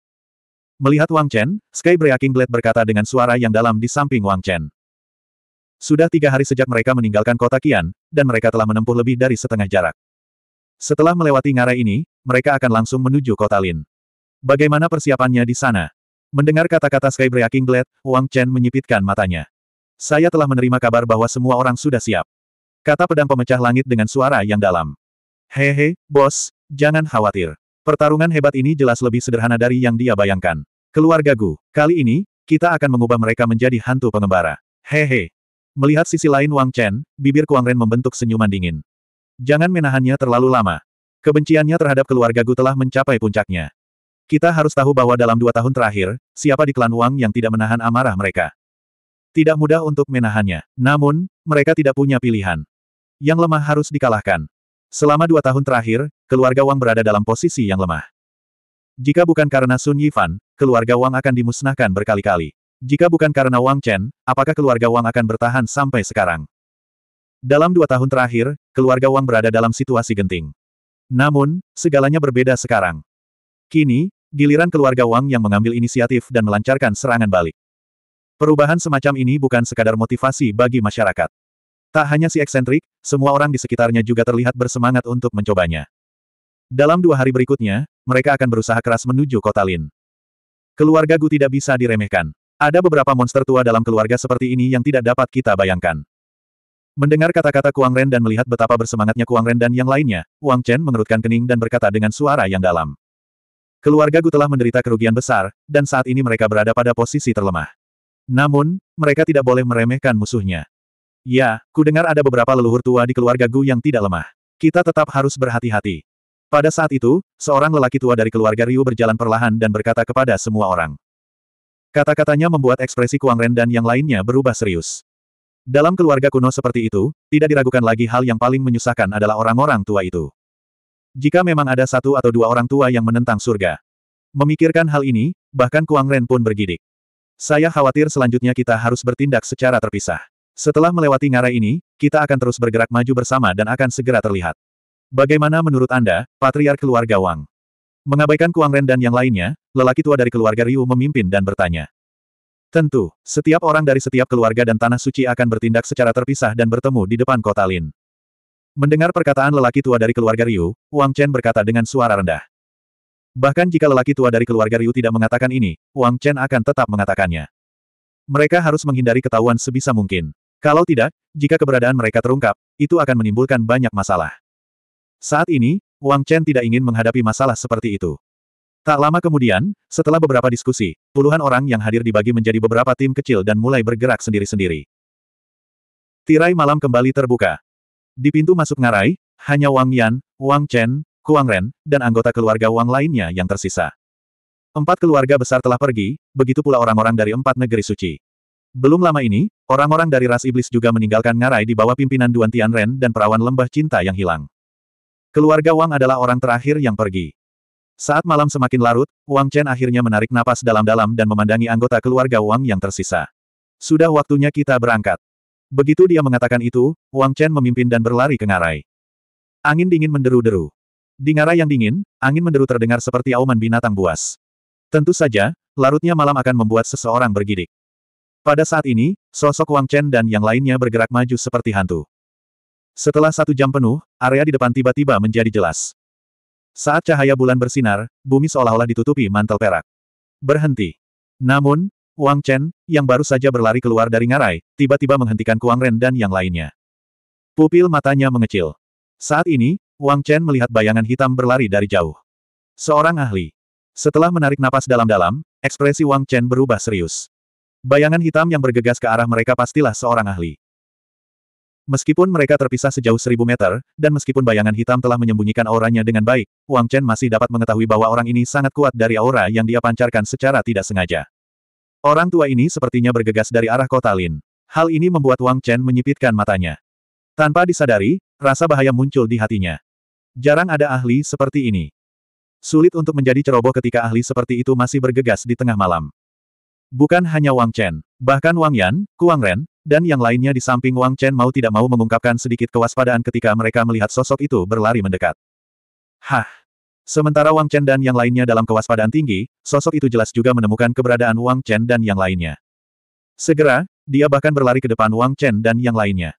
Speaker 1: Melihat Wang Chen, Sky Breaking Blade berkata dengan suara yang dalam di samping Wang Chen. Sudah tiga hari sejak mereka meninggalkan kota Kian, dan mereka telah menempuh lebih dari setengah jarak. Setelah melewati ngarai ini, mereka akan langsung menuju kota Lin. Bagaimana persiapannya di sana? Mendengar kata-kata Sky Breaking Blade, Wang Chen menyipitkan matanya. Saya telah menerima kabar bahwa semua orang sudah siap. Kata pedang pemecah langit dengan suara yang dalam. Hehe, bos, jangan khawatir. Pertarungan hebat ini jelas lebih sederhana dari yang dia bayangkan. Keluarga Gu, kali ini, kita akan mengubah mereka menjadi hantu pengembara. Hehe. Melihat sisi lain Wang Chen, bibir Kuang Ren membentuk senyuman dingin. Jangan menahannya terlalu lama. Kebenciannya terhadap keluarga Gu telah mencapai puncaknya. Kita harus tahu bahwa dalam dua tahun terakhir, siapa di klan Wang yang tidak menahan amarah mereka. Tidak mudah untuk menahannya, namun, mereka tidak punya pilihan. Yang lemah harus dikalahkan. Selama dua tahun terakhir, keluarga Wang berada dalam posisi yang lemah. Jika bukan karena Sun Yifan, keluarga Wang akan dimusnahkan berkali-kali. Jika bukan karena Wang Chen, apakah keluarga Wang akan bertahan sampai sekarang? Dalam dua tahun terakhir, keluarga Wang berada dalam situasi genting. Namun, segalanya berbeda sekarang. Kini, giliran keluarga Wang yang mengambil inisiatif dan melancarkan serangan balik. Perubahan semacam ini bukan sekadar motivasi bagi masyarakat. Tak hanya si eksentrik, semua orang di sekitarnya juga terlihat bersemangat untuk mencobanya. Dalam dua hari berikutnya, mereka akan berusaha keras menuju kota Lin. Keluarga Gu tidak bisa diremehkan. Ada beberapa monster tua dalam keluarga seperti ini yang tidak dapat kita bayangkan. Mendengar kata-kata Kuang Ren dan melihat betapa bersemangatnya Kuang Ren dan yang lainnya, Wang Chen mengerutkan kening dan berkata dengan suara yang dalam. Keluarga Gu telah menderita kerugian besar, dan saat ini mereka berada pada posisi terlemah. Namun, mereka tidak boleh meremehkan musuhnya. Ya, ku dengar ada beberapa leluhur tua di keluarga Gu yang tidak lemah. Kita tetap harus berhati-hati. Pada saat itu, seorang lelaki tua dari keluarga Ryu berjalan perlahan dan berkata kepada semua orang. Kata-katanya membuat ekspresi Kuang Ren dan yang lainnya berubah serius. Dalam keluarga kuno seperti itu, tidak diragukan lagi hal yang paling menyusahkan adalah orang-orang tua itu. Jika memang ada satu atau dua orang tua yang menentang surga. Memikirkan hal ini, bahkan Kuang Ren pun bergidik. Saya khawatir selanjutnya kita harus bertindak secara terpisah. Setelah melewati ngarai ini, kita akan terus bergerak maju bersama dan akan segera terlihat. Bagaimana menurut Anda, patriar keluarga Wang? Mengabaikan Kuang Ren dan yang lainnya, lelaki tua dari keluarga Ryu memimpin dan bertanya. Tentu, setiap orang dari setiap keluarga dan tanah suci akan bertindak secara terpisah dan bertemu di depan kota Lin. Mendengar perkataan lelaki tua dari keluarga Ryu, Wang Chen berkata dengan suara rendah. Bahkan jika lelaki tua dari keluarga Ryu tidak mengatakan ini, Wang Chen akan tetap mengatakannya. Mereka harus menghindari ketahuan sebisa mungkin. Kalau tidak, jika keberadaan mereka terungkap, itu akan menimbulkan banyak masalah. Saat ini, Wang Chen tidak ingin menghadapi masalah seperti itu. Tak lama kemudian, setelah beberapa diskusi, puluhan orang yang hadir dibagi menjadi beberapa tim kecil dan mulai bergerak sendiri-sendiri. Tirai malam kembali terbuka. Di pintu masuk ngarai, hanya Wang Yan, Wang Chen, Kuang Ren, dan anggota keluarga Wang lainnya yang tersisa. Empat keluarga besar telah pergi, begitu pula orang-orang dari empat negeri suci. Belum lama ini, orang-orang dari ras iblis juga meninggalkan ngarai di bawah pimpinan Duan Tian Ren dan perawan lembah cinta yang hilang. Keluarga Wang adalah orang terakhir yang pergi. Saat malam semakin larut, Wang Chen akhirnya menarik napas dalam-dalam dan memandangi anggota keluarga Wang yang tersisa. Sudah waktunya kita berangkat. Begitu dia mengatakan itu, Wang Chen memimpin dan berlari ke ngarai. Angin dingin menderu-deru. Di ngarai yang dingin, angin menderu terdengar seperti auman binatang buas. Tentu saja, larutnya malam akan membuat seseorang bergidik. Pada saat ini, sosok Wang Chen dan yang lainnya bergerak maju seperti hantu. Setelah satu jam penuh, area di depan tiba-tiba menjadi jelas. Saat cahaya bulan bersinar, bumi seolah-olah ditutupi mantel perak. Berhenti. Namun, Wang Chen, yang baru saja berlari keluar dari ngarai, tiba-tiba menghentikan Kuang Ren dan yang lainnya. Pupil matanya mengecil. Saat ini, Wang Chen melihat bayangan hitam berlari dari jauh. Seorang ahli. Setelah menarik napas dalam-dalam, ekspresi Wang Chen berubah serius. Bayangan hitam yang bergegas ke arah mereka pastilah seorang ahli. Meskipun mereka terpisah sejauh seribu meter, dan meskipun bayangan hitam telah menyembunyikan auranya dengan baik, Wang Chen masih dapat mengetahui bahwa orang ini sangat kuat dari aura yang dia pancarkan secara tidak sengaja. Orang tua ini sepertinya bergegas dari arah kota Lin. Hal ini membuat Wang Chen menyipitkan matanya. Tanpa disadari, rasa bahaya muncul di hatinya. Jarang ada ahli seperti ini. Sulit untuk menjadi ceroboh ketika ahli seperti itu masih bergegas di tengah malam. Bukan hanya Wang Chen, bahkan Wang Yan, Kuang Ren, dan yang lainnya di samping Wang Chen mau tidak mau mengungkapkan sedikit kewaspadaan ketika mereka melihat sosok itu berlari mendekat. Hah! Sementara Wang Chen dan yang lainnya dalam kewaspadaan tinggi, sosok itu jelas juga menemukan keberadaan Wang Chen dan yang lainnya. Segera, dia bahkan berlari ke depan Wang Chen dan yang lainnya.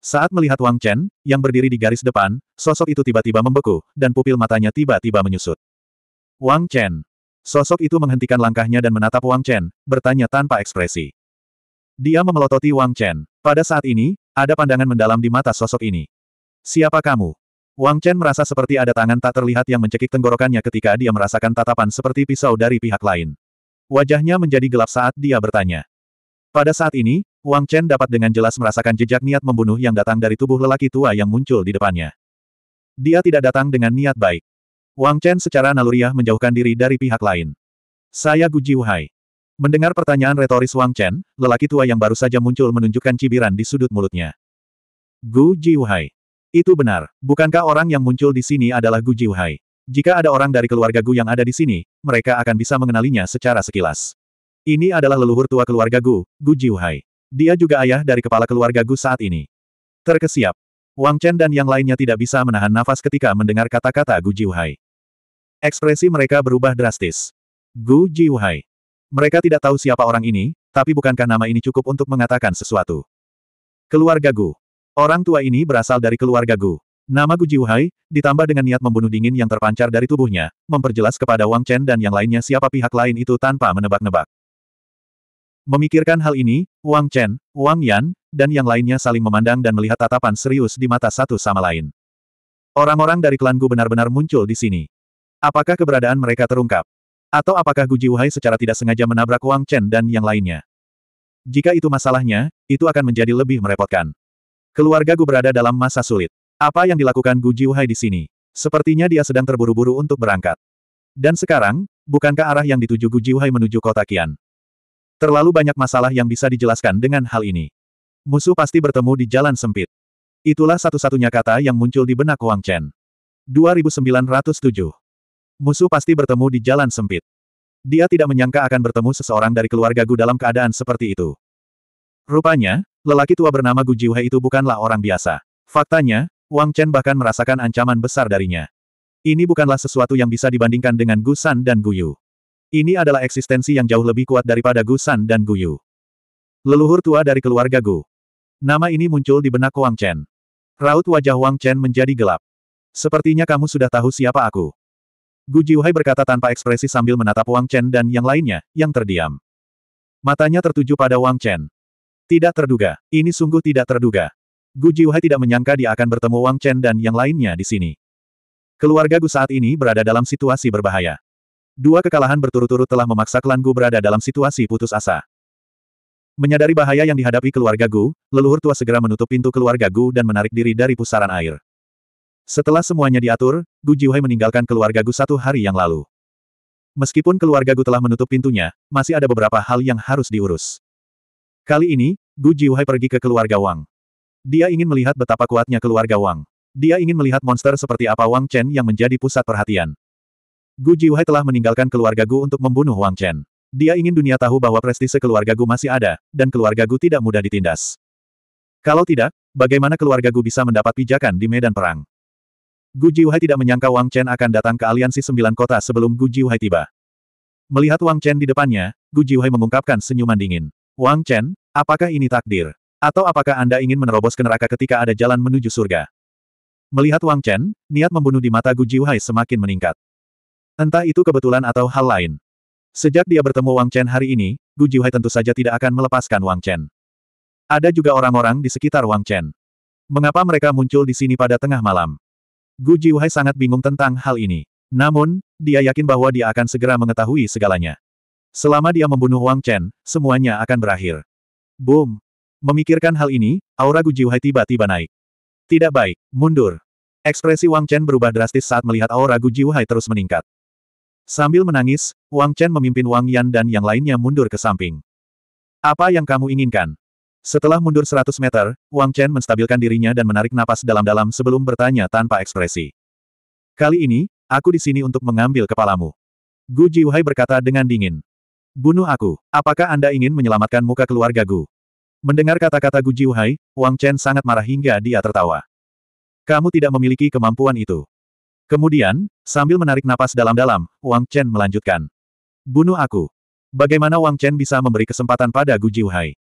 Speaker 1: Saat melihat Wang Chen, yang berdiri di garis depan, sosok itu tiba-tiba membeku, dan pupil matanya tiba-tiba menyusut. Wang Chen, Sosok itu menghentikan langkahnya dan menatap Wang Chen, bertanya tanpa ekspresi. Dia memelototi Wang Chen. Pada saat ini, ada pandangan mendalam di mata sosok ini. Siapa kamu? Wang Chen merasa seperti ada tangan tak terlihat yang mencekik tenggorokannya ketika dia merasakan tatapan seperti pisau dari pihak lain. Wajahnya menjadi gelap saat dia bertanya. Pada saat ini, Wang Chen dapat dengan jelas merasakan jejak niat membunuh yang datang dari tubuh lelaki tua yang muncul di depannya. Dia tidak datang dengan niat baik. Wang Chen secara naluriah menjauhkan diri dari pihak lain. Saya Gu Jiuhai. Mendengar pertanyaan retoris Wang Chen, lelaki tua yang baru saja muncul menunjukkan cibiran di sudut mulutnya. Gu Jiuhai. Itu benar. Bukankah orang yang muncul di sini adalah Gu Jiuhai? Jika ada orang dari keluarga Gu yang ada di sini, mereka akan bisa mengenalinya secara sekilas. Ini adalah leluhur tua keluarga Gu, Gu Jiuhai. Dia juga ayah dari kepala keluarga Gu saat ini. Terkesiap, Wang Chen dan yang lainnya tidak bisa menahan nafas ketika mendengar kata-kata Gu Jiuhai. Ekspresi mereka berubah drastis. Gu Jiuhai. Mereka tidak tahu siapa orang ini, tapi bukankah nama ini cukup untuk mengatakan sesuatu? Keluarga Gu. Orang tua ini berasal dari keluarga Gu. Nama Gu Jiuhai, ditambah dengan niat membunuh dingin yang terpancar dari tubuhnya, memperjelas kepada Wang Chen dan yang lainnya siapa pihak lain itu tanpa menebak-nebak. Memikirkan hal ini, Wang Chen, Wang Yan, dan yang lainnya saling memandang dan melihat tatapan serius di mata satu sama lain. Orang-orang dari klan Gu benar-benar muncul di sini. Apakah keberadaan mereka terungkap? Atau apakah Gu Jiuhai secara tidak sengaja menabrak Wang Chen dan yang lainnya? Jika itu masalahnya, itu akan menjadi lebih merepotkan. Keluarga Gu berada dalam masa sulit. Apa yang dilakukan Gu Jiuhai di sini? Sepertinya dia sedang terburu-buru untuk berangkat. Dan sekarang, bukankah arah yang dituju Gu Jiuhai menuju kota Kian? Terlalu banyak masalah yang bisa dijelaskan dengan hal ini. Musuh pasti bertemu di jalan sempit. Itulah satu-satunya kata yang muncul di benak Wang Chen. 2907. Musuh pasti bertemu di jalan sempit. Dia tidak menyangka akan bertemu seseorang dari keluarga Gu dalam keadaan seperti itu. Rupanya, lelaki tua bernama Gu Jiuhe itu bukanlah orang biasa. Faktanya, Wang Chen bahkan merasakan ancaman besar darinya. Ini bukanlah sesuatu yang bisa dibandingkan dengan Gu San dan Gu Yu. Ini adalah eksistensi yang jauh lebih kuat daripada Gu San dan Gu Yu. Leluhur tua dari keluarga Gu. Nama ini muncul di benak Wang Chen. Raut wajah Wang Chen menjadi gelap. Sepertinya kamu sudah tahu siapa aku. Gu Jiuhai berkata tanpa ekspresi sambil menatap Wang Chen dan yang lainnya, yang terdiam. Matanya tertuju pada Wang Chen. Tidak terduga. Ini sungguh tidak terduga. Gu Jiuhai tidak menyangka dia akan bertemu Wang Chen dan yang lainnya di sini. Keluarga Gu saat ini berada dalam situasi berbahaya. Dua kekalahan berturut-turut telah memaksa klan Gu berada dalam situasi putus asa. Menyadari bahaya yang dihadapi keluarga Gu, leluhur tua segera menutup pintu keluarga Gu dan menarik diri dari pusaran air. Setelah semuanya diatur, Gu Jiuhai meninggalkan keluarga Gu satu hari yang lalu. Meskipun keluarga Gu telah menutup pintunya, masih ada beberapa hal yang harus diurus. Kali ini, Gu Jiuhai pergi ke keluarga Wang. Dia ingin melihat betapa kuatnya keluarga Wang. Dia ingin melihat monster seperti apa Wang Chen yang menjadi pusat perhatian. Gu Jiuhai telah meninggalkan keluarga Gu untuk membunuh Wang Chen. Dia ingin dunia tahu bahwa prestise keluarga Gu masih ada, dan keluarga Gu tidak mudah ditindas. Kalau tidak, bagaimana keluarga Gu bisa mendapat pijakan di medan perang? Gu Jiuhai tidak menyangka Wang Chen akan datang ke aliansi sembilan kota sebelum Gu Jiuhai tiba. Melihat Wang Chen di depannya, Gu Jiuhai mengungkapkan senyuman dingin. Wang Chen, apakah ini takdir? Atau apakah Anda ingin menerobos ke neraka ketika ada jalan menuju surga? Melihat Wang Chen, niat membunuh di mata Gu Jiuhai semakin meningkat. Entah itu kebetulan atau hal lain, Sejak dia bertemu Wang Chen hari ini, Gu Jiuhai tentu saja tidak akan melepaskan Wang Chen. Ada juga orang-orang di sekitar Wang Chen. Mengapa mereka muncul di sini pada tengah malam? Gu Jiuhai sangat bingung tentang hal ini. Namun, dia yakin bahwa dia akan segera mengetahui segalanya. Selama dia membunuh Wang Chen, semuanya akan berakhir. Boom! Memikirkan hal ini, aura Gu Jiuhai tiba-tiba naik. Tidak baik, mundur. Ekspresi Wang Chen berubah drastis saat melihat aura Gu Jiuhai terus meningkat. Sambil menangis, Wang Chen memimpin Wang Yan dan yang lainnya mundur ke samping. Apa yang kamu inginkan? Setelah mundur 100 meter, Wang Chen menstabilkan dirinya dan menarik napas dalam-dalam sebelum bertanya tanpa ekspresi. Kali ini, aku di sini untuk mengambil kepalamu. Gu Jiuhai berkata dengan dingin. Bunuh aku. Apakah Anda ingin menyelamatkan muka keluarga Gu? Mendengar kata-kata Gu Jiuhai, Wang Chen sangat marah hingga dia tertawa. Kamu tidak memiliki kemampuan itu. Kemudian, sambil menarik napas dalam-dalam, Wang Chen melanjutkan. Bunuh aku. Bagaimana Wang Chen bisa memberi kesempatan pada Gu Jiuhai?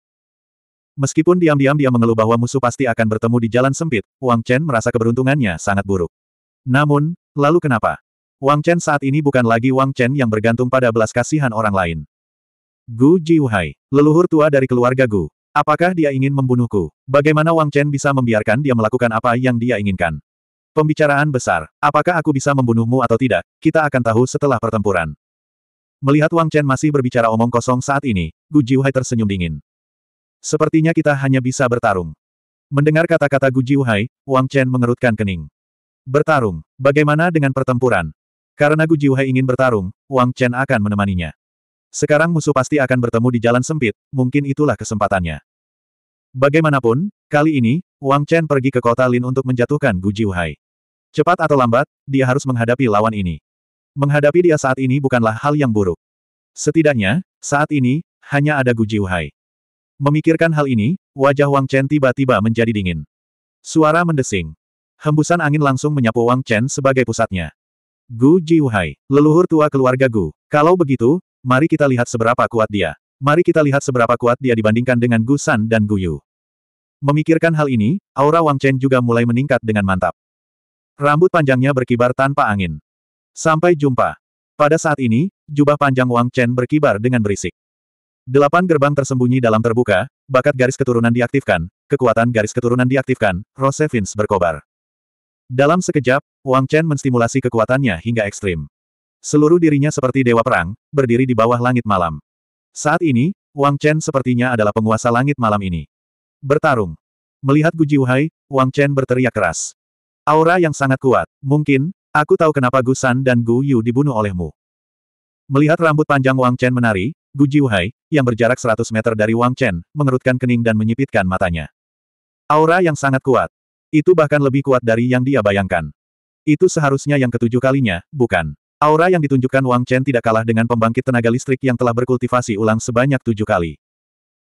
Speaker 1: Meskipun diam-diam dia mengeluh bahwa musuh pasti akan bertemu di jalan sempit, Wang Chen merasa keberuntungannya sangat buruk. Namun, lalu kenapa? Wang Chen saat ini bukan lagi Wang Chen yang bergantung pada belas kasihan orang lain. Gu Jiuhai, leluhur tua dari keluarga Gu. Apakah dia ingin membunuhku? Bagaimana Wang Chen bisa membiarkan dia melakukan apa yang dia inginkan? Pembicaraan besar, apakah aku bisa membunuhmu atau tidak, kita akan tahu setelah pertempuran. Melihat Wang Chen masih berbicara omong kosong saat ini, Gu Jiuhai tersenyum dingin. Sepertinya kita hanya bisa bertarung. Mendengar kata-kata Gu Jiuhai, Wang Chen mengerutkan kening. Bertarung, bagaimana dengan pertempuran? Karena Gu Jiuhai ingin bertarung, Wang Chen akan menemaninya. Sekarang musuh pasti akan bertemu di jalan sempit, mungkin itulah kesempatannya. Bagaimanapun, kali ini, Wang Chen pergi ke kota Lin untuk menjatuhkan Gu Jiuhai. Cepat atau lambat, dia harus menghadapi lawan ini. Menghadapi dia saat ini bukanlah hal yang buruk. Setidaknya, saat ini, hanya ada Gu Jiuhai. Memikirkan hal ini, wajah Wang Chen tiba-tiba menjadi dingin. Suara mendesing. Hembusan angin langsung menyapu Wang Chen sebagai pusatnya. Gu Jiuhai, leluhur tua keluarga Gu. Kalau begitu, mari kita lihat seberapa kuat dia. Mari kita lihat seberapa kuat dia dibandingkan dengan Gu San dan Gu Yu. Memikirkan hal ini, aura Wang Chen juga mulai meningkat dengan mantap. Rambut panjangnya berkibar tanpa angin. Sampai jumpa. Pada saat ini, jubah panjang Wang Chen berkibar dengan berisik. Delapan gerbang tersembunyi dalam terbuka, bakat garis keturunan diaktifkan, kekuatan garis keturunan diaktifkan, Rosevins berkobar. Dalam sekejap, Wang Chen menstimulasi kekuatannya hingga ekstrim. Seluruh dirinya seperti dewa perang, berdiri di bawah langit malam. Saat ini, Wang Chen sepertinya adalah penguasa langit malam ini. Bertarung. Melihat Guji Wuhai, Wang Chen berteriak keras. Aura yang sangat kuat. Mungkin, aku tahu kenapa Gu San dan Gu Yu dibunuh olehmu. Melihat rambut panjang Wang Chen menari, Gu Jiuhai, yang berjarak 100 meter dari Wang Chen, mengerutkan kening dan menyipitkan matanya. Aura yang sangat kuat. Itu bahkan lebih kuat dari yang dia bayangkan. Itu seharusnya yang ketujuh kalinya, bukan? Aura yang ditunjukkan Wang Chen tidak kalah dengan pembangkit tenaga listrik yang telah berkultivasi ulang sebanyak tujuh kali.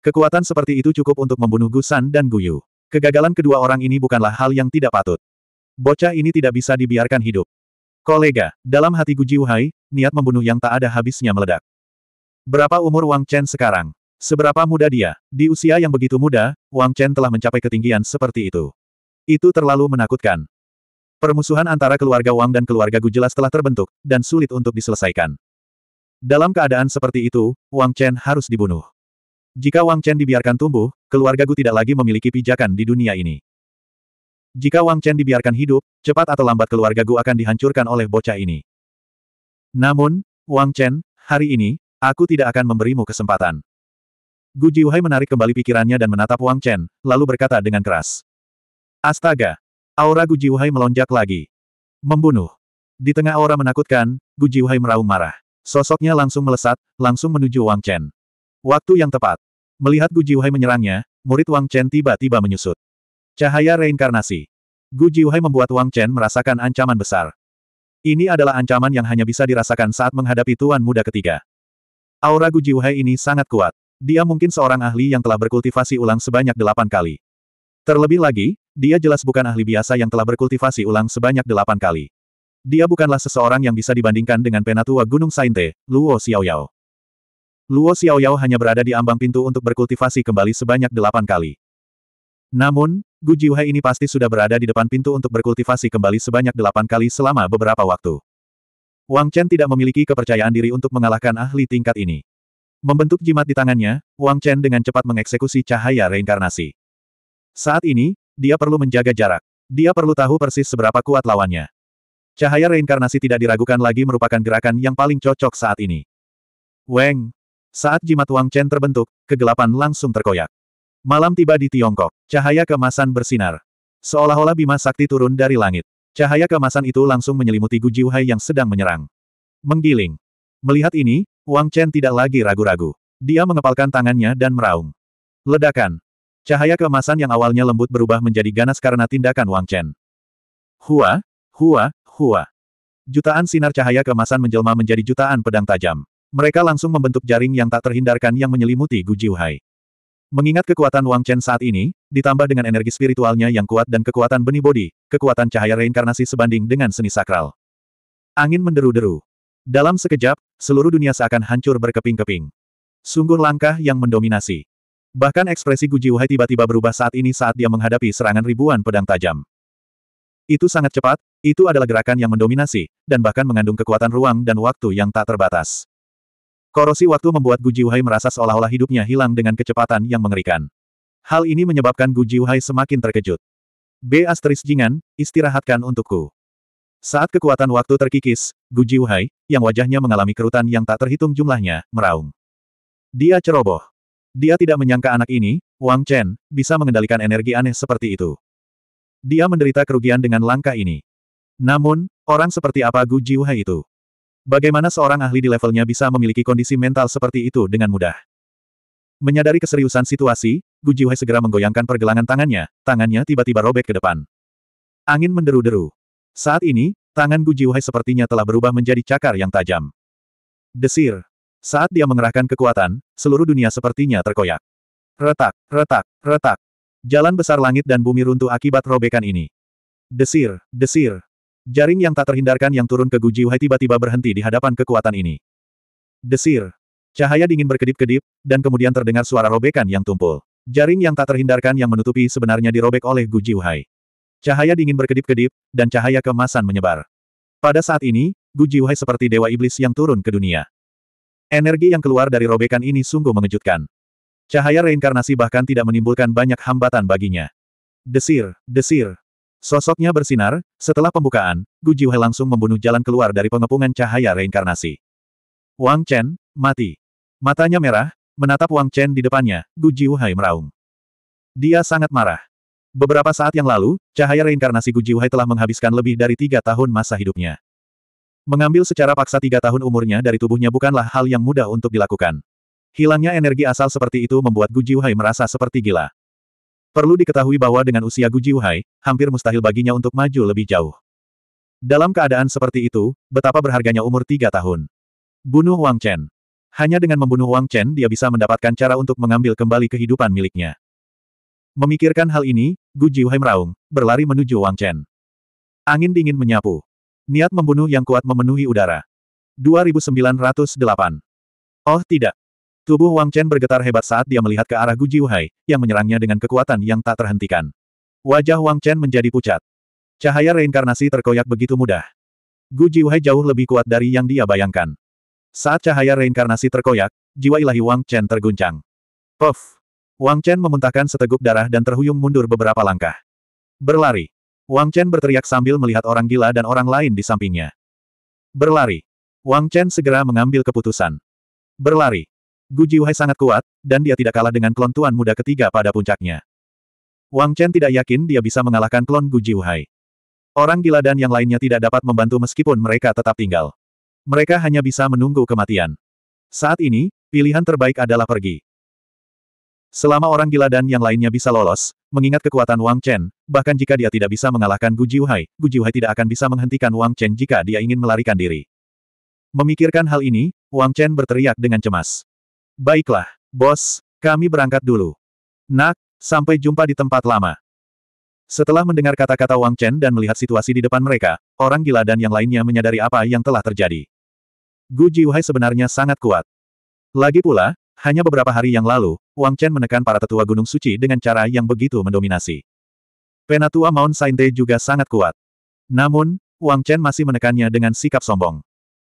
Speaker 1: Kekuatan seperti itu cukup untuk membunuh Gusan dan Gu Yu. Kegagalan kedua orang ini bukanlah hal yang tidak patut. Bocah ini tidak bisa dibiarkan hidup. Kolega, dalam hati Guji Uhai, niat membunuh yang tak ada habisnya meledak. Berapa umur Wang Chen sekarang? Seberapa muda dia? Di usia yang begitu muda, Wang Chen telah mencapai ketinggian seperti itu. Itu terlalu menakutkan. Permusuhan antara keluarga Wang dan keluarga Gu jelas telah terbentuk, dan sulit untuk diselesaikan. Dalam keadaan seperti itu, Wang Chen harus dibunuh. Jika Wang Chen dibiarkan tumbuh, keluarga Gu tidak lagi memiliki pijakan di dunia ini. Jika Wang Chen dibiarkan hidup, cepat atau lambat keluarga Gu akan dihancurkan oleh bocah ini. Namun, Wang Chen, hari ini, aku tidak akan memberimu kesempatan. Gu Jiuhai menarik kembali pikirannya dan menatap Wang Chen, lalu berkata dengan keras. Astaga! Aura Gu Jiuhai melonjak lagi. Membunuh. Di tengah aura menakutkan, Gu Jiuhai meraung marah. Sosoknya langsung melesat, langsung menuju Wang Chen. Waktu yang tepat. Melihat Gu Jiuhai menyerangnya, murid Wang Chen tiba-tiba menyusut. Cahaya reinkarnasi. Gu Jiuhai membuat Wang Chen merasakan ancaman besar. Ini adalah ancaman yang hanya bisa dirasakan saat menghadapi Tuan Muda ketiga. Aura Gu Jiuhai ini sangat kuat. Dia mungkin seorang ahli yang telah berkultivasi ulang sebanyak delapan kali. Terlebih lagi, dia jelas bukan ahli biasa yang telah berkultivasi ulang sebanyak delapan kali. Dia bukanlah seseorang yang bisa dibandingkan dengan penatua Gunung Sainte, Luo Xiaoyao. Luo Xiaoyao hanya berada di ambang pintu untuk berkultivasi kembali sebanyak delapan kali. Namun, Gu Jiuhai ini pasti sudah berada di depan pintu untuk berkultivasi kembali sebanyak delapan kali selama beberapa waktu. Wang Chen tidak memiliki kepercayaan diri untuk mengalahkan ahli tingkat ini. Membentuk jimat di tangannya, Wang Chen dengan cepat mengeksekusi cahaya reinkarnasi. Saat ini, dia perlu menjaga jarak. Dia perlu tahu persis seberapa kuat lawannya. Cahaya reinkarnasi tidak diragukan lagi merupakan gerakan yang paling cocok saat ini. Weng! Saat jimat Wang Chen terbentuk, kegelapan langsung terkoyak. Malam tiba di Tiongkok. Cahaya kemasan bersinar. Seolah-olah Bima Sakti turun dari langit. Cahaya kemasan itu langsung menyelimuti Gu Jiuhai yang sedang menyerang. Menggiling. Melihat ini, Wang Chen tidak lagi ragu-ragu. Dia mengepalkan tangannya dan meraung. Ledakan. Cahaya kemasan yang awalnya lembut berubah menjadi ganas karena tindakan Wang Chen. Hua, hua, hua. Jutaan sinar cahaya kemasan menjelma menjadi jutaan pedang tajam. Mereka langsung membentuk jaring yang tak terhindarkan yang menyelimuti Gu Jiuhai. Mengingat kekuatan Wang Chen saat ini, ditambah dengan energi spiritualnya yang kuat dan kekuatan benih bodi, kekuatan cahaya reinkarnasi sebanding dengan seni sakral. Angin menderu-deru. Dalam sekejap, seluruh dunia seakan hancur berkeping-keping. Sungguh langkah yang mendominasi. Bahkan ekspresi Guji Wuhai tiba-tiba berubah saat ini saat dia menghadapi serangan ribuan pedang tajam. Itu sangat cepat, itu adalah gerakan yang mendominasi, dan bahkan mengandung kekuatan ruang dan waktu yang tak terbatas. Korosi waktu membuat Gu Jiuhai merasa seolah-olah hidupnya hilang dengan kecepatan yang mengerikan. Hal ini menyebabkan Gu Jiuhai semakin terkejut. B. Asteris Jingan, istirahatkan untukku. Saat kekuatan waktu terkikis, Gu Jiuhai, yang wajahnya mengalami kerutan yang tak terhitung jumlahnya, meraung. Dia ceroboh. Dia tidak menyangka anak ini, Wang Chen, bisa mengendalikan energi aneh seperti itu. Dia menderita kerugian dengan langkah ini. Namun, orang seperti apa Gu Jiuhai itu? Bagaimana seorang ahli di levelnya bisa memiliki kondisi mental seperti itu dengan mudah? Menyadari keseriusan situasi, Gu Jiwei segera menggoyangkan pergelangan tangannya, tangannya tiba-tiba robek ke depan. Angin menderu-deru. Saat ini, tangan Gu Jiwei sepertinya telah berubah menjadi cakar yang tajam. Desir. Saat dia mengerahkan kekuatan, seluruh dunia sepertinya terkoyak. Retak, retak, retak. Jalan besar langit dan bumi runtuh akibat robekan ini. Desir, desir, Jaring yang tak terhindarkan yang turun ke Gu Jiuhai tiba-tiba berhenti di hadapan kekuatan ini. Desir. Cahaya dingin berkedip-kedip, dan kemudian terdengar suara robekan yang tumpul. Jaring yang tak terhindarkan yang menutupi sebenarnya dirobek oleh Gu Jiuhai. Cahaya dingin berkedip-kedip, dan cahaya kemasan menyebar. Pada saat ini, Gu Jiuhai seperti dewa iblis yang turun ke dunia. Energi yang keluar dari robekan ini sungguh mengejutkan. Cahaya reinkarnasi bahkan tidak menimbulkan banyak hambatan baginya. Desir, desir, Sosoknya bersinar, setelah pembukaan, Gu Jiuhe langsung membunuh jalan keluar dari pengepungan cahaya reinkarnasi. Wang Chen, mati. Matanya merah, menatap Wang Chen di depannya, Gu Jiuhe meraung. Dia sangat marah. Beberapa saat yang lalu, cahaya reinkarnasi Gu Jiuhe telah menghabiskan lebih dari tiga tahun masa hidupnya. Mengambil secara paksa tiga tahun umurnya dari tubuhnya bukanlah hal yang mudah untuk dilakukan. Hilangnya energi asal seperti itu membuat Gu Jiuhe merasa seperti gila. Perlu diketahui bahwa dengan usia Gu Jiuhai, hampir mustahil baginya untuk maju lebih jauh. Dalam keadaan seperti itu, betapa berharganya umur tiga tahun. Bunuh Wang Chen. Hanya dengan membunuh Wang Chen dia bisa mendapatkan cara untuk mengambil kembali kehidupan miliknya. Memikirkan hal ini, Gu Jiuhai meraung, berlari menuju Wang Chen. Angin dingin menyapu. Niat membunuh yang kuat memenuhi udara. 2908. Oh tidak, Tubuh Wang Chen bergetar hebat saat dia melihat ke arah Gu Jiuhai, yang menyerangnya dengan kekuatan yang tak terhentikan. Wajah Wang Chen menjadi pucat. Cahaya reinkarnasi terkoyak begitu mudah. Gu Jiuhai jauh lebih kuat dari yang dia bayangkan. Saat cahaya reinkarnasi terkoyak, jiwa ilahi Wang Chen terguncang. Puff! Wang Chen memuntahkan seteguk darah dan terhuyung mundur beberapa langkah. Berlari! Wang Chen berteriak sambil melihat orang gila dan orang lain di sampingnya. Berlari! Wang Chen segera mengambil keputusan. Berlari! Gu Jiuhai sangat kuat, dan dia tidak kalah dengan klon tuan muda ketiga pada puncaknya. Wang Chen tidak yakin dia bisa mengalahkan klon Gu Jiuhai. Orang gila dan yang lainnya tidak dapat membantu meskipun mereka tetap tinggal. Mereka hanya bisa menunggu kematian. Saat ini, pilihan terbaik adalah pergi. Selama orang gila dan yang lainnya bisa lolos, mengingat kekuatan Wang Chen, bahkan jika dia tidak bisa mengalahkan Gu Jiuhai, Gu Jiuhai tidak akan bisa menghentikan Wang Chen jika dia ingin melarikan diri. Memikirkan hal ini, Wang Chen berteriak dengan cemas. Baiklah, bos, kami berangkat dulu. Nak, sampai jumpa di tempat lama. Setelah mendengar kata-kata Wang Chen dan melihat situasi di depan mereka, orang gila dan yang lainnya menyadari apa yang telah terjadi. Gu Jiuhai sebenarnya sangat kuat. Lagi pula, hanya beberapa hari yang lalu, Wang Chen menekan para tetua Gunung Suci dengan cara yang begitu mendominasi. Penatua Mount Sainte juga sangat kuat. Namun, Wang Chen masih menekannya dengan sikap sombong.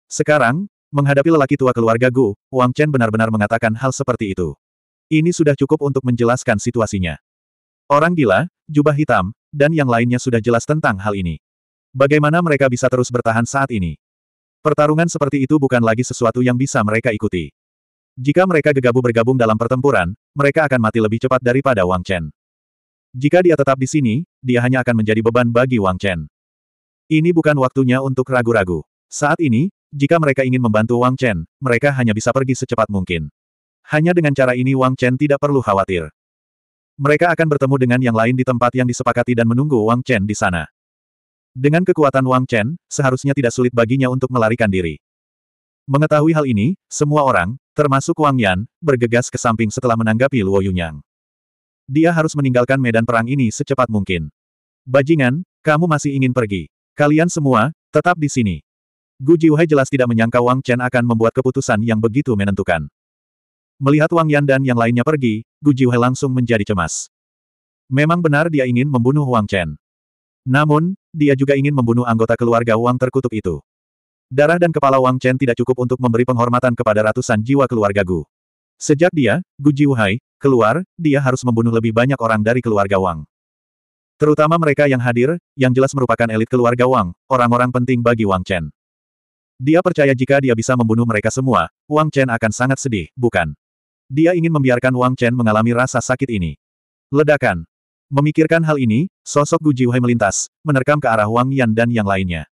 Speaker 1: Sekarang, Menghadapi lelaki tua keluarga Gu, Wang Chen benar-benar mengatakan hal seperti itu. Ini sudah cukup untuk menjelaskan situasinya. Orang gila, jubah hitam, dan yang lainnya sudah jelas tentang hal ini. Bagaimana mereka bisa terus bertahan saat ini? Pertarungan seperti itu bukan lagi sesuatu yang bisa mereka ikuti. Jika mereka gegabah bergabung dalam pertempuran, mereka akan mati lebih cepat daripada Wang Chen. Jika dia tetap di sini, dia hanya akan menjadi beban bagi Wang Chen. Ini bukan waktunya untuk ragu-ragu. Saat ini, jika mereka ingin membantu Wang Chen, mereka hanya bisa pergi secepat mungkin. Hanya dengan cara ini Wang Chen tidak perlu khawatir. Mereka akan bertemu dengan yang lain di tempat yang disepakati dan menunggu Wang Chen di sana. Dengan kekuatan Wang Chen, seharusnya tidak sulit baginya untuk melarikan diri. Mengetahui hal ini, semua orang, termasuk Wang Yan, bergegas ke samping setelah menanggapi Luo Yunyang. Dia harus meninggalkan medan perang ini secepat mungkin. Bajingan, kamu masih ingin pergi. Kalian semua, tetap di sini. Gu Jiuhai jelas tidak menyangka Wang Chen akan membuat keputusan yang begitu menentukan. Melihat Wang Yan dan yang lainnya pergi, Gu Jiuhai langsung menjadi cemas. Memang benar dia ingin membunuh Wang Chen. Namun, dia juga ingin membunuh anggota keluarga Wang terkutuk itu. Darah dan kepala Wang Chen tidak cukup untuk memberi penghormatan kepada ratusan jiwa keluarga Gu. Sejak dia, Gu Jiuhai, keluar, dia harus membunuh lebih banyak orang dari keluarga Wang. Terutama mereka yang hadir, yang jelas merupakan elit keluarga Wang, orang-orang penting bagi Wang Chen. Dia percaya jika dia bisa membunuh mereka semua, Wang Chen akan sangat sedih, bukan? Dia ingin membiarkan Wang Chen mengalami rasa sakit ini. Ledakan. Memikirkan hal ini, sosok Gu Jiuhai melintas, menerkam ke arah Wang Yan dan yang lainnya.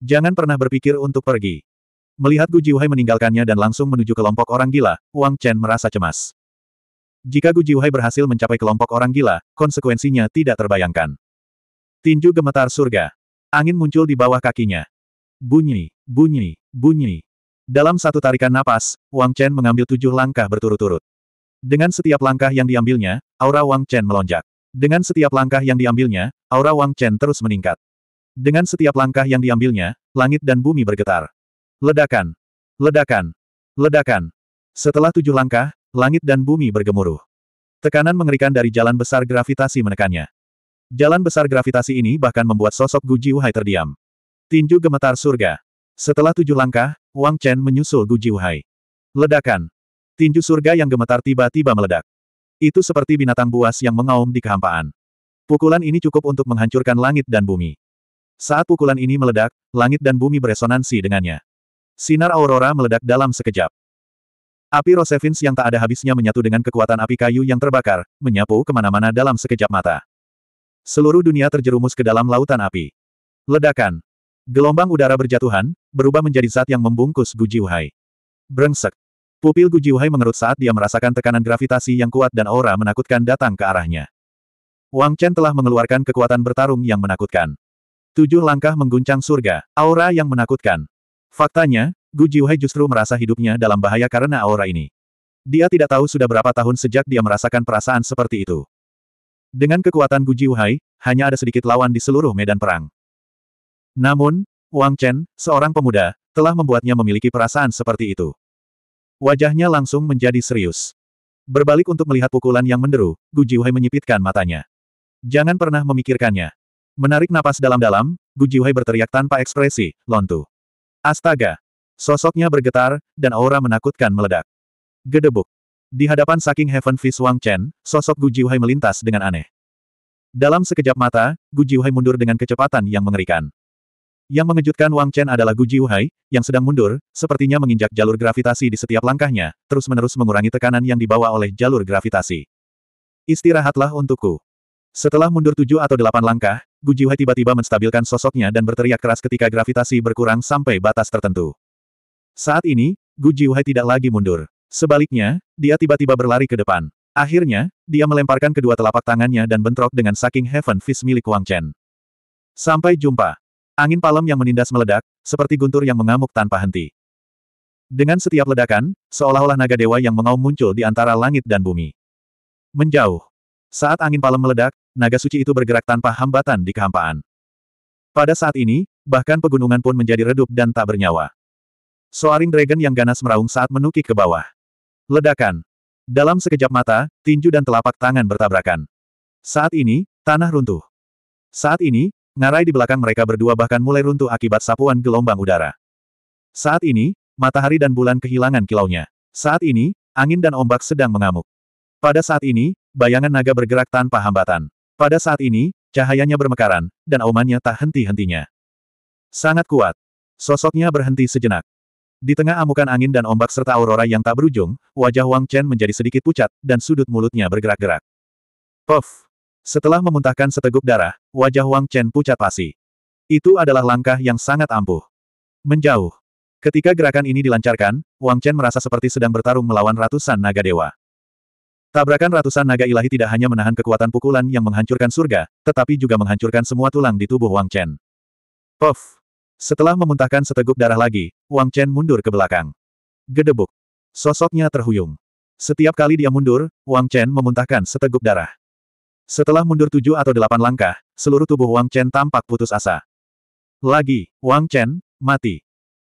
Speaker 1: Jangan pernah berpikir untuk pergi. Melihat Gu Jiuhai meninggalkannya dan langsung menuju kelompok orang gila, Wang Chen merasa cemas. Jika Gu Jiuhai berhasil mencapai kelompok orang gila, konsekuensinya tidak terbayangkan. Tinju gemetar surga. Angin muncul di bawah kakinya. Bunyi. Bunyi, bunyi. Dalam satu tarikan napas, Wang Chen mengambil tujuh langkah berturut-turut. Dengan setiap langkah yang diambilnya, aura Wang Chen melonjak. Dengan setiap langkah yang diambilnya, aura Wang Chen terus meningkat. Dengan setiap langkah yang diambilnya, langit dan bumi bergetar. Ledakan! Ledakan! Ledakan! Setelah tujuh langkah, langit dan bumi bergemuruh. Tekanan mengerikan dari jalan besar gravitasi menekannya. Jalan besar gravitasi ini bahkan membuat sosok Gu Hai terdiam. Tinju gemetar surga. Setelah tujuh langkah, Wang Chen menyusul Gu Jiuhai. Ledakan. Tinju surga yang gemetar tiba-tiba meledak. Itu seperti binatang buas yang mengaum di kehampaan. Pukulan ini cukup untuk menghancurkan langit dan bumi. Saat pukulan ini meledak, langit dan bumi beresonansi dengannya. Sinar aurora meledak dalam sekejap. Api Rosevins yang tak ada habisnya menyatu dengan kekuatan api kayu yang terbakar, menyapu kemana-mana dalam sekejap mata. Seluruh dunia terjerumus ke dalam lautan api. Ledakan. Gelombang udara berjatuhan, berubah menjadi zat yang membungkus Gu Jiuhai. Brengsek. Pupil Gu Jiuhai mengerut saat dia merasakan tekanan gravitasi yang kuat dan aura menakutkan datang ke arahnya. Wang Chen telah mengeluarkan kekuatan bertarung yang menakutkan. Tujuh langkah mengguncang surga, aura yang menakutkan. Faktanya, Gu Jiuhai justru merasa hidupnya dalam bahaya karena aura ini. Dia tidak tahu sudah berapa tahun sejak dia merasakan perasaan seperti itu. Dengan kekuatan Gu Jiuhai, hanya ada sedikit lawan di seluruh medan perang. Namun, Wang Chen, seorang pemuda, telah membuatnya memiliki perasaan seperti itu. Wajahnya langsung menjadi serius. Berbalik untuk melihat pukulan yang menderu, Gu Jiuhai menyipitkan matanya. Jangan pernah memikirkannya. Menarik napas dalam-dalam, Gu Jiuhai berteriak tanpa ekspresi, lontu. Astaga! Sosoknya bergetar, dan aura menakutkan meledak. Gedebuk. Di hadapan saking Heaven Fist Wang Chen, sosok Gu Jiuhai melintas dengan aneh. Dalam sekejap mata, Gu Jiuhai mundur dengan kecepatan yang mengerikan. Yang mengejutkan Wang Chen adalah Gu Jiuhai, yang sedang mundur, sepertinya menginjak jalur gravitasi di setiap langkahnya, terus-menerus mengurangi tekanan yang dibawa oleh jalur gravitasi. Istirahatlah untukku. Setelah mundur tujuh atau delapan langkah, Gu Jiuhai tiba-tiba menstabilkan sosoknya dan berteriak keras ketika gravitasi berkurang sampai batas tertentu. Saat ini, Gu Jiuhai tidak lagi mundur. Sebaliknya, dia tiba-tiba berlari ke depan. Akhirnya, dia melemparkan kedua telapak tangannya dan bentrok dengan saking Heaven Fist milik Wang Chen. Sampai jumpa. Angin palem yang menindas meledak, seperti guntur yang mengamuk tanpa henti. Dengan setiap ledakan, seolah-olah naga dewa yang mengaum muncul di antara langit dan bumi. Menjauh. Saat angin palem meledak, naga suci itu bergerak tanpa hambatan di kehampaan. Pada saat ini, bahkan pegunungan pun menjadi redup dan tak bernyawa. Soaring Dragon yang ganas meraung saat menukik ke bawah. Ledakan. Dalam sekejap mata, tinju dan telapak tangan bertabrakan. Saat ini, tanah runtuh. Saat ini, Ngarai di belakang mereka berdua bahkan mulai runtuh akibat sapuan gelombang udara. Saat ini, matahari dan bulan kehilangan kilaunya. Saat ini, angin dan ombak sedang mengamuk. Pada saat ini, bayangan naga bergerak tanpa hambatan. Pada saat ini, cahayanya bermekaran, dan aumannya tak henti-hentinya. Sangat kuat. Sosoknya berhenti sejenak. Di tengah amukan angin dan ombak serta aurora yang tak berujung, wajah Wang Chen menjadi sedikit pucat, dan sudut mulutnya bergerak-gerak. Puff! Setelah memuntahkan seteguk darah, wajah Wang Chen pucat pasi. Itu adalah langkah yang sangat ampuh. Menjauh. Ketika gerakan ini dilancarkan, Wang Chen merasa seperti sedang bertarung melawan ratusan naga dewa. Tabrakan ratusan naga ilahi tidak hanya menahan kekuatan pukulan yang menghancurkan surga, tetapi juga menghancurkan semua tulang di tubuh Wang Chen. Puff! Setelah memuntahkan seteguk darah lagi, Wang Chen mundur ke belakang. Gedebuk. Sosoknya terhuyung. Setiap kali dia mundur, Wang Chen memuntahkan seteguk darah. Setelah mundur tujuh atau delapan langkah, seluruh tubuh Wang Chen tampak putus asa. Lagi, Wang Chen, mati.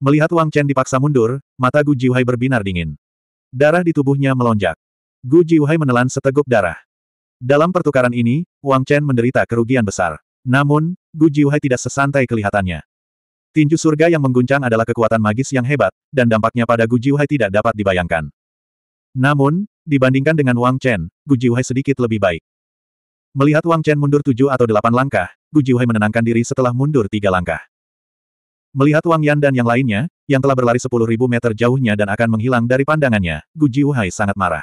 Speaker 1: Melihat Wang Chen dipaksa mundur, mata Gu Jiuhai berbinar dingin. Darah di tubuhnya melonjak. Gu Jiuhai menelan seteguk darah. Dalam pertukaran ini, Wang Chen menderita kerugian besar. Namun, Gu Jiuhai tidak sesantai kelihatannya. Tinju surga yang mengguncang adalah kekuatan magis yang hebat, dan dampaknya pada Gu Jiuhai tidak dapat dibayangkan. Namun, dibandingkan dengan Wang Chen, Gu Jiuhai sedikit lebih baik. Melihat Wang Chen mundur tujuh atau delapan langkah, Gu Jiuhai menenangkan diri setelah mundur tiga langkah. Melihat Wang Yan dan yang lainnya, yang telah berlari sepuluh ribu meter jauhnya dan akan menghilang dari pandangannya, Gu Jiuhai sangat marah.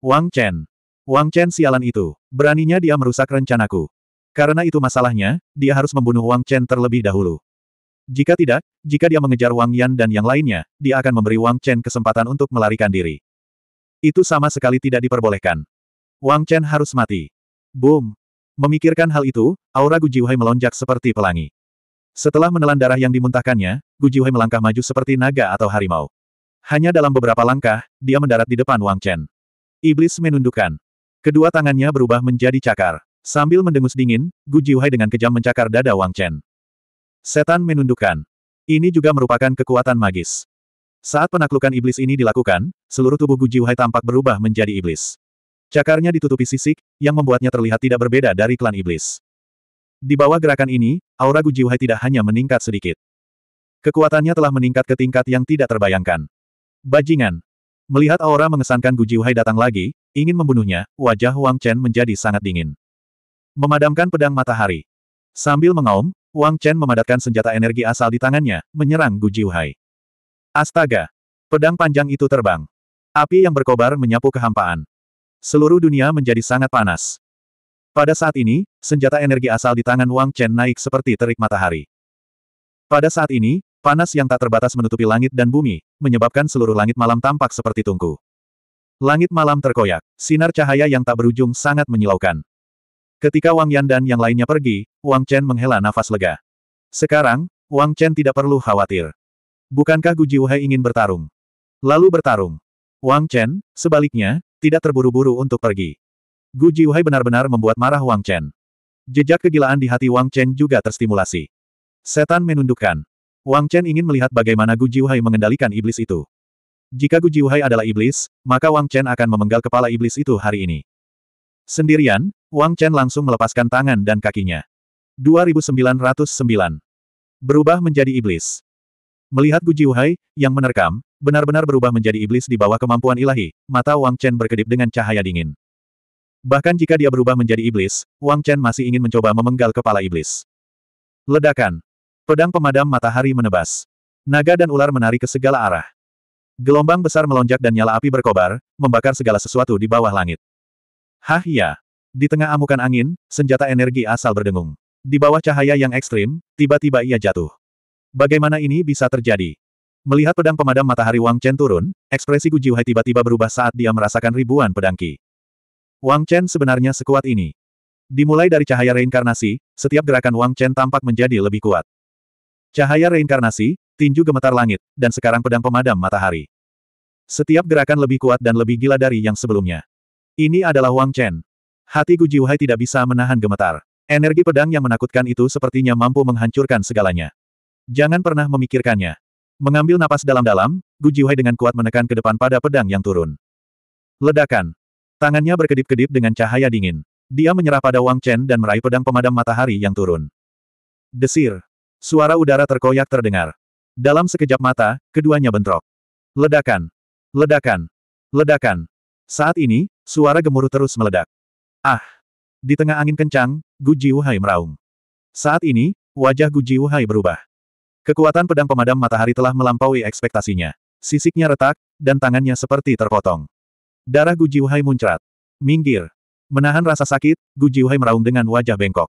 Speaker 1: Wang Chen. Wang Chen sialan itu. Beraninya dia merusak rencanaku. Karena itu masalahnya, dia harus membunuh Wang Chen terlebih dahulu. Jika tidak, jika dia mengejar Wang Yan dan yang lainnya, dia akan memberi Wang Chen kesempatan untuk melarikan diri. Itu sama sekali tidak diperbolehkan. Wang Chen harus mati. Boom! Memikirkan hal itu, aura Gu Jiuhai melonjak seperti pelangi. Setelah menelan darah yang dimuntahkannya, Jiuhai melangkah maju seperti naga atau harimau. Hanya dalam beberapa langkah, dia mendarat di depan Wang Chen. Iblis menundukkan. Kedua tangannya berubah menjadi cakar. Sambil mendengus dingin, Gu Jiuhai dengan kejam mencakar dada Wang Chen. Setan menundukkan. Ini juga merupakan kekuatan magis. Saat penaklukan iblis ini dilakukan, seluruh tubuh Gu Jiuhai tampak berubah menjadi iblis. Cakarnya ditutupi sisik, yang membuatnya terlihat tidak berbeda dari klan iblis. Di bawah gerakan ini, aura Gu Jiuhai tidak hanya meningkat sedikit. Kekuatannya telah meningkat ke tingkat yang tidak terbayangkan. Bajingan. Melihat aura mengesankan Gu Jiuhai datang lagi, ingin membunuhnya, wajah Wang Chen menjadi sangat dingin. Memadamkan pedang matahari. Sambil mengaum, Wang Chen memadatkan senjata energi asal di tangannya, menyerang Gu Jiuhai. Astaga! Pedang panjang itu terbang. Api yang berkobar menyapu kehampaan. Seluruh dunia menjadi sangat panas. Pada saat ini, senjata energi asal di tangan Wang Chen naik seperti terik matahari. Pada saat ini, panas yang tak terbatas menutupi langit dan bumi, menyebabkan seluruh langit malam tampak seperti tungku. Langit malam terkoyak, sinar cahaya yang tak berujung sangat menyilaukan. Ketika Wang Yan dan yang lainnya pergi, Wang Chen menghela nafas lega. Sekarang, Wang Chen tidak perlu khawatir. Bukankah Gu Jiuhe ingin bertarung? Lalu bertarung. Wang Chen, sebaliknya, tidak terburu-buru untuk pergi. Gu Jiuhai benar-benar membuat marah Wang Chen. Jejak kegilaan di hati Wang Chen juga terstimulasi. Setan menundukkan. Wang Chen ingin melihat bagaimana Gu Jiuhai mengendalikan iblis itu. Jika Gu Jiuhai adalah iblis, maka Wang Chen akan memenggal kepala iblis itu hari ini. Sendirian, Wang Chen langsung melepaskan tangan dan kakinya. 2909. Berubah menjadi iblis. Melihat Gu Jiuhai, yang menerkam, benar-benar berubah menjadi iblis di bawah kemampuan ilahi, mata Wang Chen berkedip dengan cahaya dingin. Bahkan jika dia berubah menjadi iblis, Wang Chen masih ingin mencoba memenggal kepala iblis. Ledakan. Pedang pemadam matahari menebas. Naga dan ular menari ke segala arah. Gelombang besar melonjak dan nyala api berkobar, membakar segala sesuatu di bawah langit. Hah ya! Di tengah amukan angin, senjata energi asal berdengung. Di bawah cahaya yang ekstrim, tiba-tiba ia jatuh. Bagaimana ini bisa terjadi? Melihat pedang pemadam matahari Wang Chen turun, ekspresi Gu Jiuhai tiba-tiba berubah saat dia merasakan ribuan pedang Qi. Wang Chen sebenarnya sekuat ini. Dimulai dari cahaya reinkarnasi, setiap gerakan Wang Chen tampak menjadi lebih kuat. Cahaya reinkarnasi, tinju gemetar langit, dan sekarang pedang pemadam matahari. Setiap gerakan lebih kuat dan lebih gila dari yang sebelumnya. Ini adalah Wang Chen. Hati Gu Jiuhai tidak bisa menahan gemetar. Energi pedang yang menakutkan itu sepertinya mampu menghancurkan segalanya. Jangan pernah memikirkannya. Mengambil napas dalam-dalam, Gu Jiuhai dengan kuat menekan ke depan pada pedang yang turun. Ledakan. Tangannya berkedip-kedip dengan cahaya dingin. Dia menyerah pada Wang Chen dan meraih pedang pemadam matahari yang turun. Desir. Suara udara terkoyak terdengar. Dalam sekejap mata, keduanya bentrok. Ledakan. Ledakan. Ledakan. Saat ini, suara gemuruh terus meledak. Ah! Di tengah angin kencang, Gu Jiuhai meraung. Saat ini, wajah Gu Jiuhai berubah. Kekuatan pedang pemadam matahari telah melampaui ekspektasinya. Sisiknya retak, dan tangannya seperti terpotong. Darah Gu Jiuhai muncrat. Minggir. Menahan rasa sakit, Gu Jiuhai meraung dengan wajah bengkok.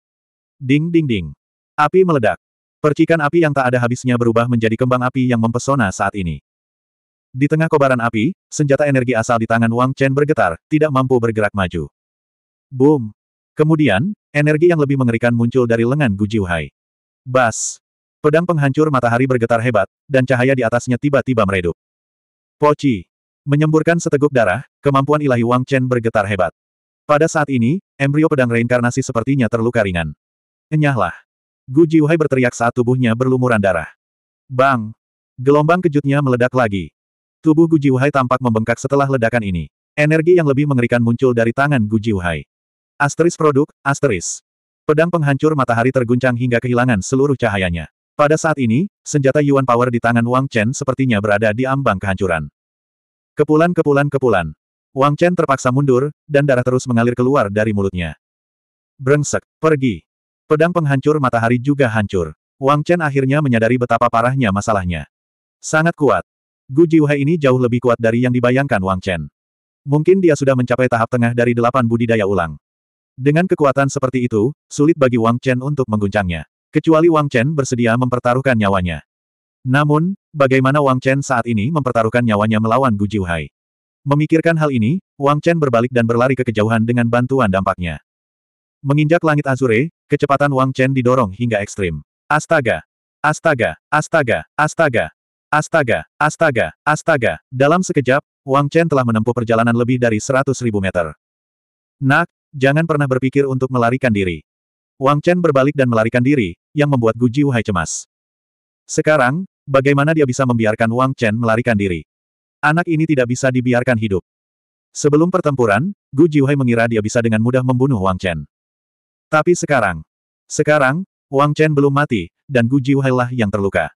Speaker 1: Ding ding ding. Api meledak. Percikan api yang tak ada habisnya berubah menjadi kembang api yang mempesona saat ini. Di tengah kobaran api, senjata energi asal di tangan Wang Chen bergetar, tidak mampu bergerak maju. Boom. Kemudian, energi yang lebih mengerikan muncul dari lengan Gu Jiuhai. Bas. Pedang penghancur matahari bergetar hebat, dan cahaya di atasnya tiba-tiba meredup. Poci. Menyemburkan seteguk darah, kemampuan ilahi Wang Chen bergetar hebat. Pada saat ini, embrio pedang reinkarnasi sepertinya terluka ringan. Enyahlah. Gu Jiuhai berteriak saat tubuhnya berlumuran darah. Bang! Gelombang kejutnya meledak lagi. Tubuh Gu Jiuhai tampak membengkak setelah ledakan ini. Energi yang lebih mengerikan muncul dari tangan Gu Jiuhai. Asteris produk, asteris. Pedang penghancur matahari terguncang hingga kehilangan seluruh cahayanya. Pada saat ini, senjata Yuan Power di tangan Wang Chen sepertinya berada di ambang kehancuran. Kepulan kepulan kepulan. Wang Chen terpaksa mundur, dan darah terus mengalir keluar dari mulutnya. Brengsek, pergi. Pedang penghancur matahari juga hancur. Wang Chen akhirnya menyadari betapa parahnya masalahnya. Sangat kuat. Gu Jiuhe ini jauh lebih kuat dari yang dibayangkan Wang Chen. Mungkin dia sudah mencapai tahap tengah dari delapan budidaya ulang. Dengan kekuatan seperti itu, sulit bagi Wang Chen untuk mengguncangnya. Kecuali Wang Chen bersedia mempertaruhkan nyawanya. Namun, bagaimana Wang Chen saat ini mempertaruhkan nyawanya melawan Gu Jiuhai? Memikirkan hal ini, Wang Chen berbalik dan berlari ke kejauhan dengan bantuan dampaknya. Menginjak langit azure, kecepatan Wang Chen didorong hingga ekstrim. Astaga! Astaga! Astaga! Astaga! Astaga! Astaga! Astaga! Dalam sekejap, Wang Chen telah menempuh perjalanan lebih dari 100.000 meter. Nak, jangan pernah berpikir untuk melarikan diri. Wang Chen berbalik dan melarikan diri, yang membuat Gu Jiuhai cemas. Sekarang, bagaimana dia bisa membiarkan Wang Chen melarikan diri? Anak ini tidak bisa dibiarkan hidup. Sebelum pertempuran, Gu Jiuhai mengira dia bisa dengan mudah membunuh Wang Chen. Tapi sekarang, sekarang, Wang Chen belum mati, dan Gu Jiuhai lah yang terluka.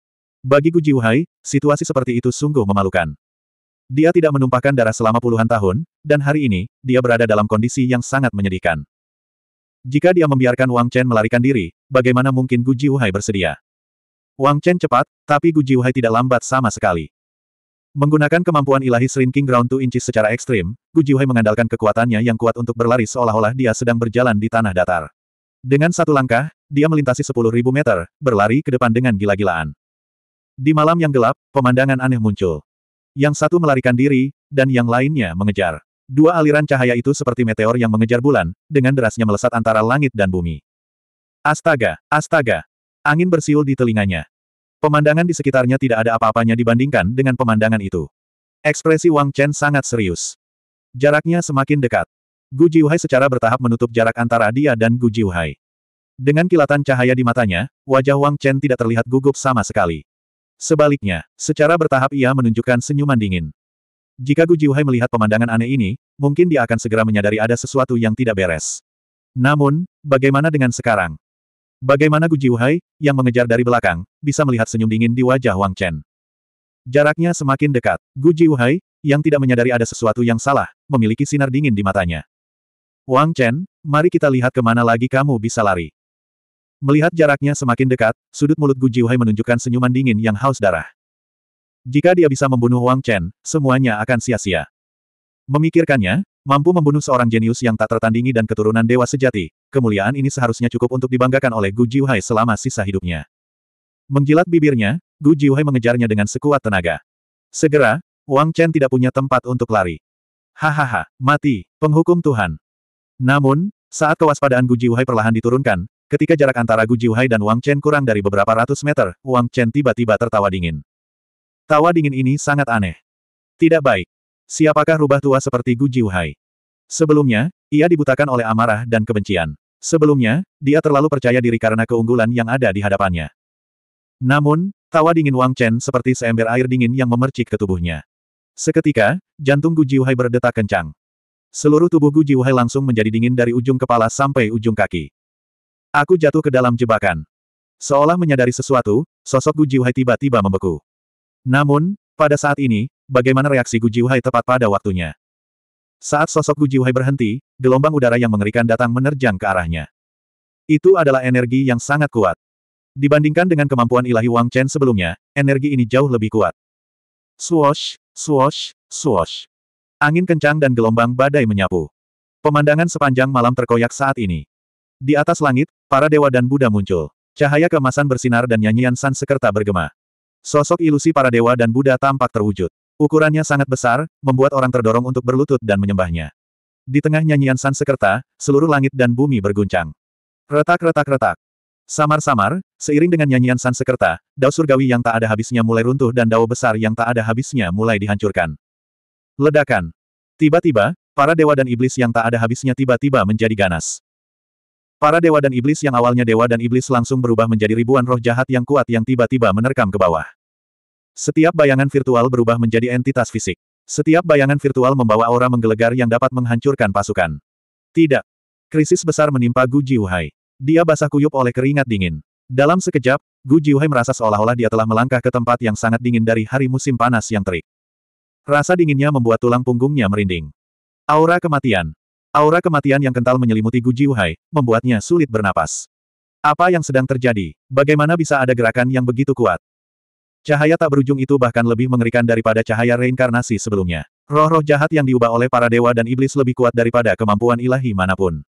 Speaker 1: Bagi Gu Jiuhai, situasi seperti itu sungguh memalukan. Dia tidak menumpahkan darah selama puluhan tahun, dan hari ini, dia berada dalam kondisi yang sangat menyedihkan. Jika dia membiarkan Wang Chen melarikan diri, bagaimana mungkin Gu Jiuhai bersedia? Wang Chen cepat, tapi Gu Jiuhai tidak lambat sama sekali. Menggunakan kemampuan ilahi Shrinking Ground to Inches secara ekstrim, Gu Jiuhai mengandalkan kekuatannya yang kuat untuk berlari seolah-olah dia sedang berjalan di tanah datar. Dengan satu langkah, dia melintasi 10.000 meter, berlari ke depan dengan gila-gilaan. Di malam yang gelap, pemandangan aneh muncul. Yang satu melarikan diri, dan yang lainnya mengejar. Dua aliran cahaya itu seperti meteor yang mengejar bulan, dengan derasnya melesat antara langit dan bumi. Astaga, astaga! Angin bersiul di telinganya. Pemandangan di sekitarnya tidak ada apa-apanya dibandingkan dengan pemandangan itu. Ekspresi Wang Chen sangat serius. Jaraknya semakin dekat. Gu Jiuhai secara bertahap menutup jarak antara dia dan Gu Jiuhai. Dengan kilatan cahaya di matanya, wajah Wang Chen tidak terlihat gugup sama sekali. Sebaliknya, secara bertahap ia menunjukkan senyuman dingin. Jika Gu Jiuhai melihat pemandangan aneh ini, mungkin dia akan segera menyadari ada sesuatu yang tidak beres. Namun, bagaimana dengan sekarang? Bagaimana Gu Jiuhai, yang mengejar dari belakang, bisa melihat senyum dingin di wajah Wang Chen? Jaraknya semakin dekat. Gu Jiuhai, yang tidak menyadari ada sesuatu yang salah, memiliki sinar dingin di matanya. Wang Chen, mari kita lihat kemana lagi kamu bisa lari. Melihat jaraknya semakin dekat, sudut mulut Gu Jiuhai menunjukkan senyuman dingin yang haus darah. Jika dia bisa membunuh Wang Chen, semuanya akan sia-sia. Memikirkannya, mampu membunuh seorang jenius yang tak tertandingi dan keturunan dewa sejati, kemuliaan ini seharusnya cukup untuk dibanggakan oleh Gu Jiuhai selama sisa hidupnya. Menjilat bibirnya, Gu Jiuhai mengejarnya dengan sekuat tenaga. Segera, Wang Chen tidak punya tempat untuk lari. Hahaha, mati, penghukum Tuhan. Namun, saat kewaspadaan Gu Jiuhai perlahan diturunkan, ketika jarak antara Gu Jiuhai dan Wang Chen kurang dari beberapa ratus meter, Wang Chen tiba-tiba tertawa dingin. Tawa dingin ini sangat aneh. Tidak baik. Siapakah rubah tua seperti Gu Jiuhai? Sebelumnya, ia dibutakan oleh amarah dan kebencian. Sebelumnya, dia terlalu percaya diri karena keunggulan yang ada di hadapannya. Namun, tawa dingin Wang Chen seperti seember air dingin yang memercik ke tubuhnya. Seketika, jantung Gu Jiuhai berdetak kencang. Seluruh tubuh Gu Jiuhai langsung menjadi dingin dari ujung kepala sampai ujung kaki. Aku jatuh ke dalam jebakan. Seolah menyadari sesuatu, sosok Gu Jiuhai tiba-tiba membeku. Namun, pada saat ini, bagaimana reaksi Gu Jiuhai tepat pada waktunya? Saat sosok Gu Jiuhai berhenti, gelombang udara yang mengerikan datang menerjang ke arahnya. Itu adalah energi yang sangat kuat. Dibandingkan dengan kemampuan ilahi Wang Chen sebelumnya, energi ini jauh lebih kuat. Swoosh, swoosh, swoosh. Angin kencang dan gelombang badai menyapu. Pemandangan sepanjang malam terkoyak saat ini. Di atas langit, para dewa dan Buddha muncul. Cahaya keemasan bersinar dan nyanyian sansekerta bergema. Sosok ilusi para dewa dan Buddha tampak terwujud. Ukurannya sangat besar, membuat orang terdorong untuk berlutut dan menyembahnya. Di tengah nyanyian Sansekerta, seluruh langit dan bumi berguncang. Retak-retak-retak. Samar-samar, seiring dengan nyanyian Sansekerta, dao surgawi yang tak ada habisnya mulai runtuh dan dao besar yang tak ada habisnya mulai dihancurkan. Ledakan. Tiba-tiba, para dewa dan iblis yang tak ada habisnya tiba-tiba menjadi ganas. Para dewa dan iblis yang awalnya dewa dan iblis langsung berubah menjadi ribuan roh jahat yang kuat yang tiba-tiba menerkam ke bawah. Setiap bayangan virtual berubah menjadi entitas fisik. Setiap bayangan virtual membawa aura menggelegar yang dapat menghancurkan pasukan. Tidak. Krisis besar menimpa Gu Jiuhai. Dia basah kuyup oleh keringat dingin. Dalam sekejap, Gu Jiuhai merasa seolah-olah dia telah melangkah ke tempat yang sangat dingin dari hari musim panas yang terik. Rasa dinginnya membuat tulang punggungnya merinding. Aura kematian. Aura kematian yang kental menyelimuti Gu Jiuhai, membuatnya sulit bernapas. Apa yang sedang terjadi? Bagaimana bisa ada gerakan yang begitu kuat? Cahaya tak berujung itu bahkan lebih mengerikan daripada cahaya reinkarnasi sebelumnya. Roh-roh jahat yang diubah oleh para dewa dan iblis lebih kuat daripada kemampuan ilahi manapun.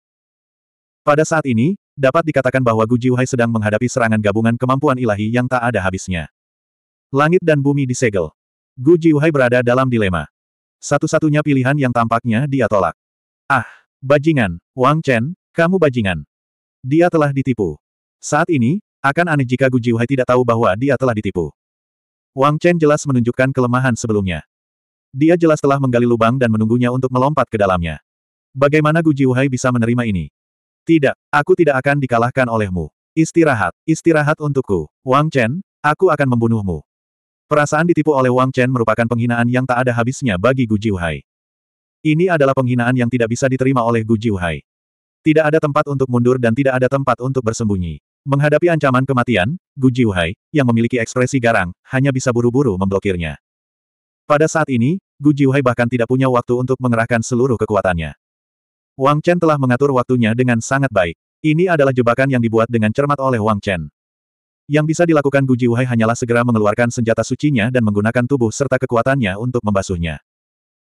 Speaker 1: Pada saat ini, dapat dikatakan bahwa Gu Jiuhai sedang menghadapi serangan gabungan kemampuan ilahi yang tak ada habisnya. Langit dan bumi disegel. Gu Jiuhai berada dalam dilema. Satu-satunya pilihan yang tampaknya dia tolak. Ah, bajingan, Wang Chen, kamu bajingan. Dia telah ditipu. Saat ini, akan aneh jika Gu Jiuhai tidak tahu bahwa dia telah ditipu. Wang Chen jelas menunjukkan kelemahan sebelumnya. Dia jelas telah menggali lubang dan menunggunya untuk melompat ke dalamnya. Bagaimana Gu Jiuhai bisa menerima ini? Tidak, aku tidak akan dikalahkan olehmu. Istirahat, istirahat untukku. Wang Chen, aku akan membunuhmu. Perasaan ditipu oleh Wang Chen merupakan penghinaan yang tak ada habisnya bagi Gu Jiuhai. Ini adalah penghinaan yang tidak bisa diterima oleh Gu Jiuhai. Tidak ada tempat untuk mundur dan tidak ada tempat untuk bersembunyi. Menghadapi ancaman kematian, Gu Jiuhai, yang memiliki ekspresi garang, hanya bisa buru-buru memblokirnya. Pada saat ini, Gu Jiuhai bahkan tidak punya waktu untuk mengerahkan seluruh kekuatannya. Wang Chen telah mengatur waktunya dengan sangat baik. Ini adalah jebakan yang dibuat dengan cermat oleh Wang Chen. Yang bisa dilakukan Gu Jiuhai hanyalah segera mengeluarkan senjata sucinya dan menggunakan tubuh serta kekuatannya untuk membasuhnya.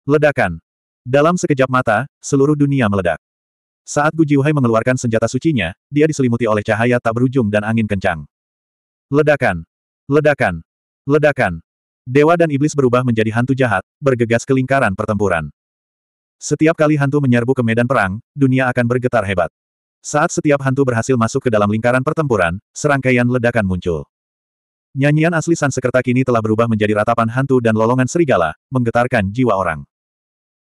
Speaker 1: Ledakan. Dalam sekejap mata, seluruh dunia meledak. Saat Gu Jiuhai mengeluarkan senjata sucinya, dia diselimuti oleh cahaya tak berujung dan angin kencang. Ledakan! Ledakan! Ledakan! Dewa dan iblis berubah menjadi hantu jahat, bergegas ke lingkaran pertempuran. Setiap kali hantu menyerbu ke medan perang, dunia akan bergetar hebat. Saat setiap hantu berhasil masuk ke dalam lingkaran pertempuran, serangkaian ledakan muncul. Nyanyian asli Sansekerta kini telah berubah menjadi ratapan hantu dan lolongan serigala, menggetarkan jiwa orang.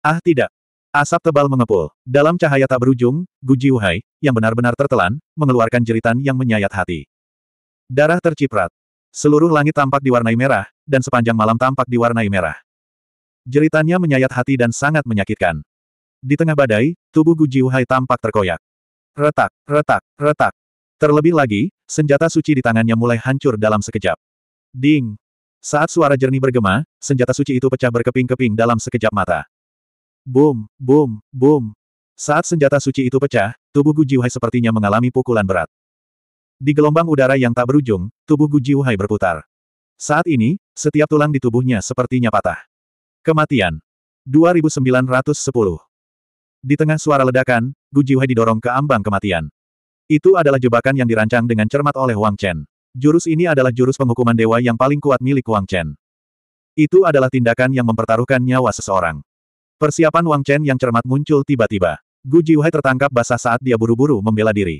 Speaker 1: Ah tidak! Asap tebal mengepul. Dalam cahaya tak berujung, Gu Jiuhai, yang benar-benar tertelan, mengeluarkan jeritan yang menyayat hati. Darah terciprat. Seluruh langit tampak diwarnai merah, dan sepanjang malam tampak diwarnai merah. Jeritannya menyayat hati dan sangat menyakitkan. Di tengah badai, tubuh Gu Jiuhai tampak terkoyak. Retak, retak, retak. Terlebih lagi, senjata suci di tangannya mulai hancur dalam sekejap. Ding! Saat suara jernih bergema, senjata suci itu pecah berkeping-keping dalam sekejap mata. Boom, boom, boom. Saat senjata suci itu pecah, tubuh Gu Jiuhai sepertinya mengalami pukulan berat. Di gelombang udara yang tak berujung, tubuh Gu Jiuhai berputar. Saat ini, setiap tulang di tubuhnya sepertinya patah. Kematian. 2910. Di tengah suara ledakan, Gu Jiuhai didorong ke ambang kematian. Itu adalah jebakan yang dirancang dengan cermat oleh Wang Chen. Jurus ini adalah jurus penghukuman dewa yang paling kuat milik Wang Chen. Itu adalah tindakan yang mempertaruhkan nyawa seseorang. Persiapan Wang Chen yang cermat muncul tiba-tiba. Gu Jiuhai tertangkap basah saat dia buru-buru membela diri.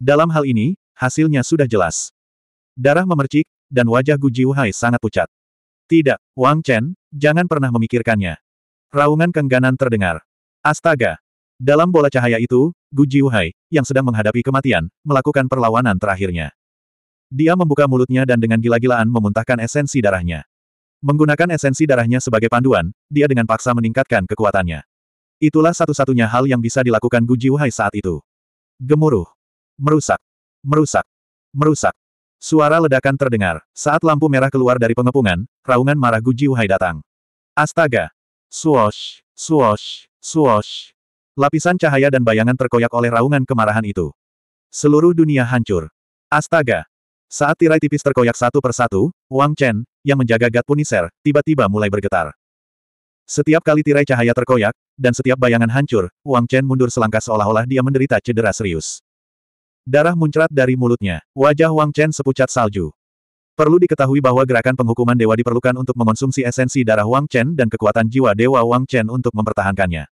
Speaker 1: Dalam hal ini, hasilnya sudah jelas. Darah memercik, dan wajah Gu Jiuhai sangat pucat. Tidak, Wang Chen, jangan pernah memikirkannya. Raungan kengganan terdengar. Astaga! Dalam bola cahaya itu, Gu Jiuhai, yang sedang menghadapi kematian, melakukan perlawanan terakhirnya. Dia membuka mulutnya dan dengan gila-gilaan memuntahkan esensi darahnya. Menggunakan esensi darahnya sebagai panduan, dia dengan paksa meningkatkan kekuatannya. Itulah satu-satunya hal yang bisa dilakukan Gu Jiuhai saat itu. Gemuruh. Merusak. Merusak. Merusak. Suara ledakan terdengar. Saat lampu merah keluar dari pengepungan, raungan marah Gu Jiuhai datang. Astaga. Swosh! Swosh! Swosh! Lapisan cahaya dan bayangan terkoyak oleh raungan kemarahan itu. Seluruh dunia hancur. Astaga! Saat tirai tipis terkoyak satu persatu, Wang Chen, yang menjaga Gat puniser tiba-tiba mulai bergetar. Setiap kali tirai cahaya terkoyak, dan setiap bayangan hancur, Wang Chen mundur selangkah seolah-olah dia menderita cedera serius. Darah muncrat dari mulutnya, wajah Wang Chen sepucat salju. Perlu diketahui bahwa gerakan penghukuman dewa diperlukan untuk mengonsumsi esensi darah Wang Chen dan kekuatan jiwa dewa Wang Chen untuk mempertahankannya.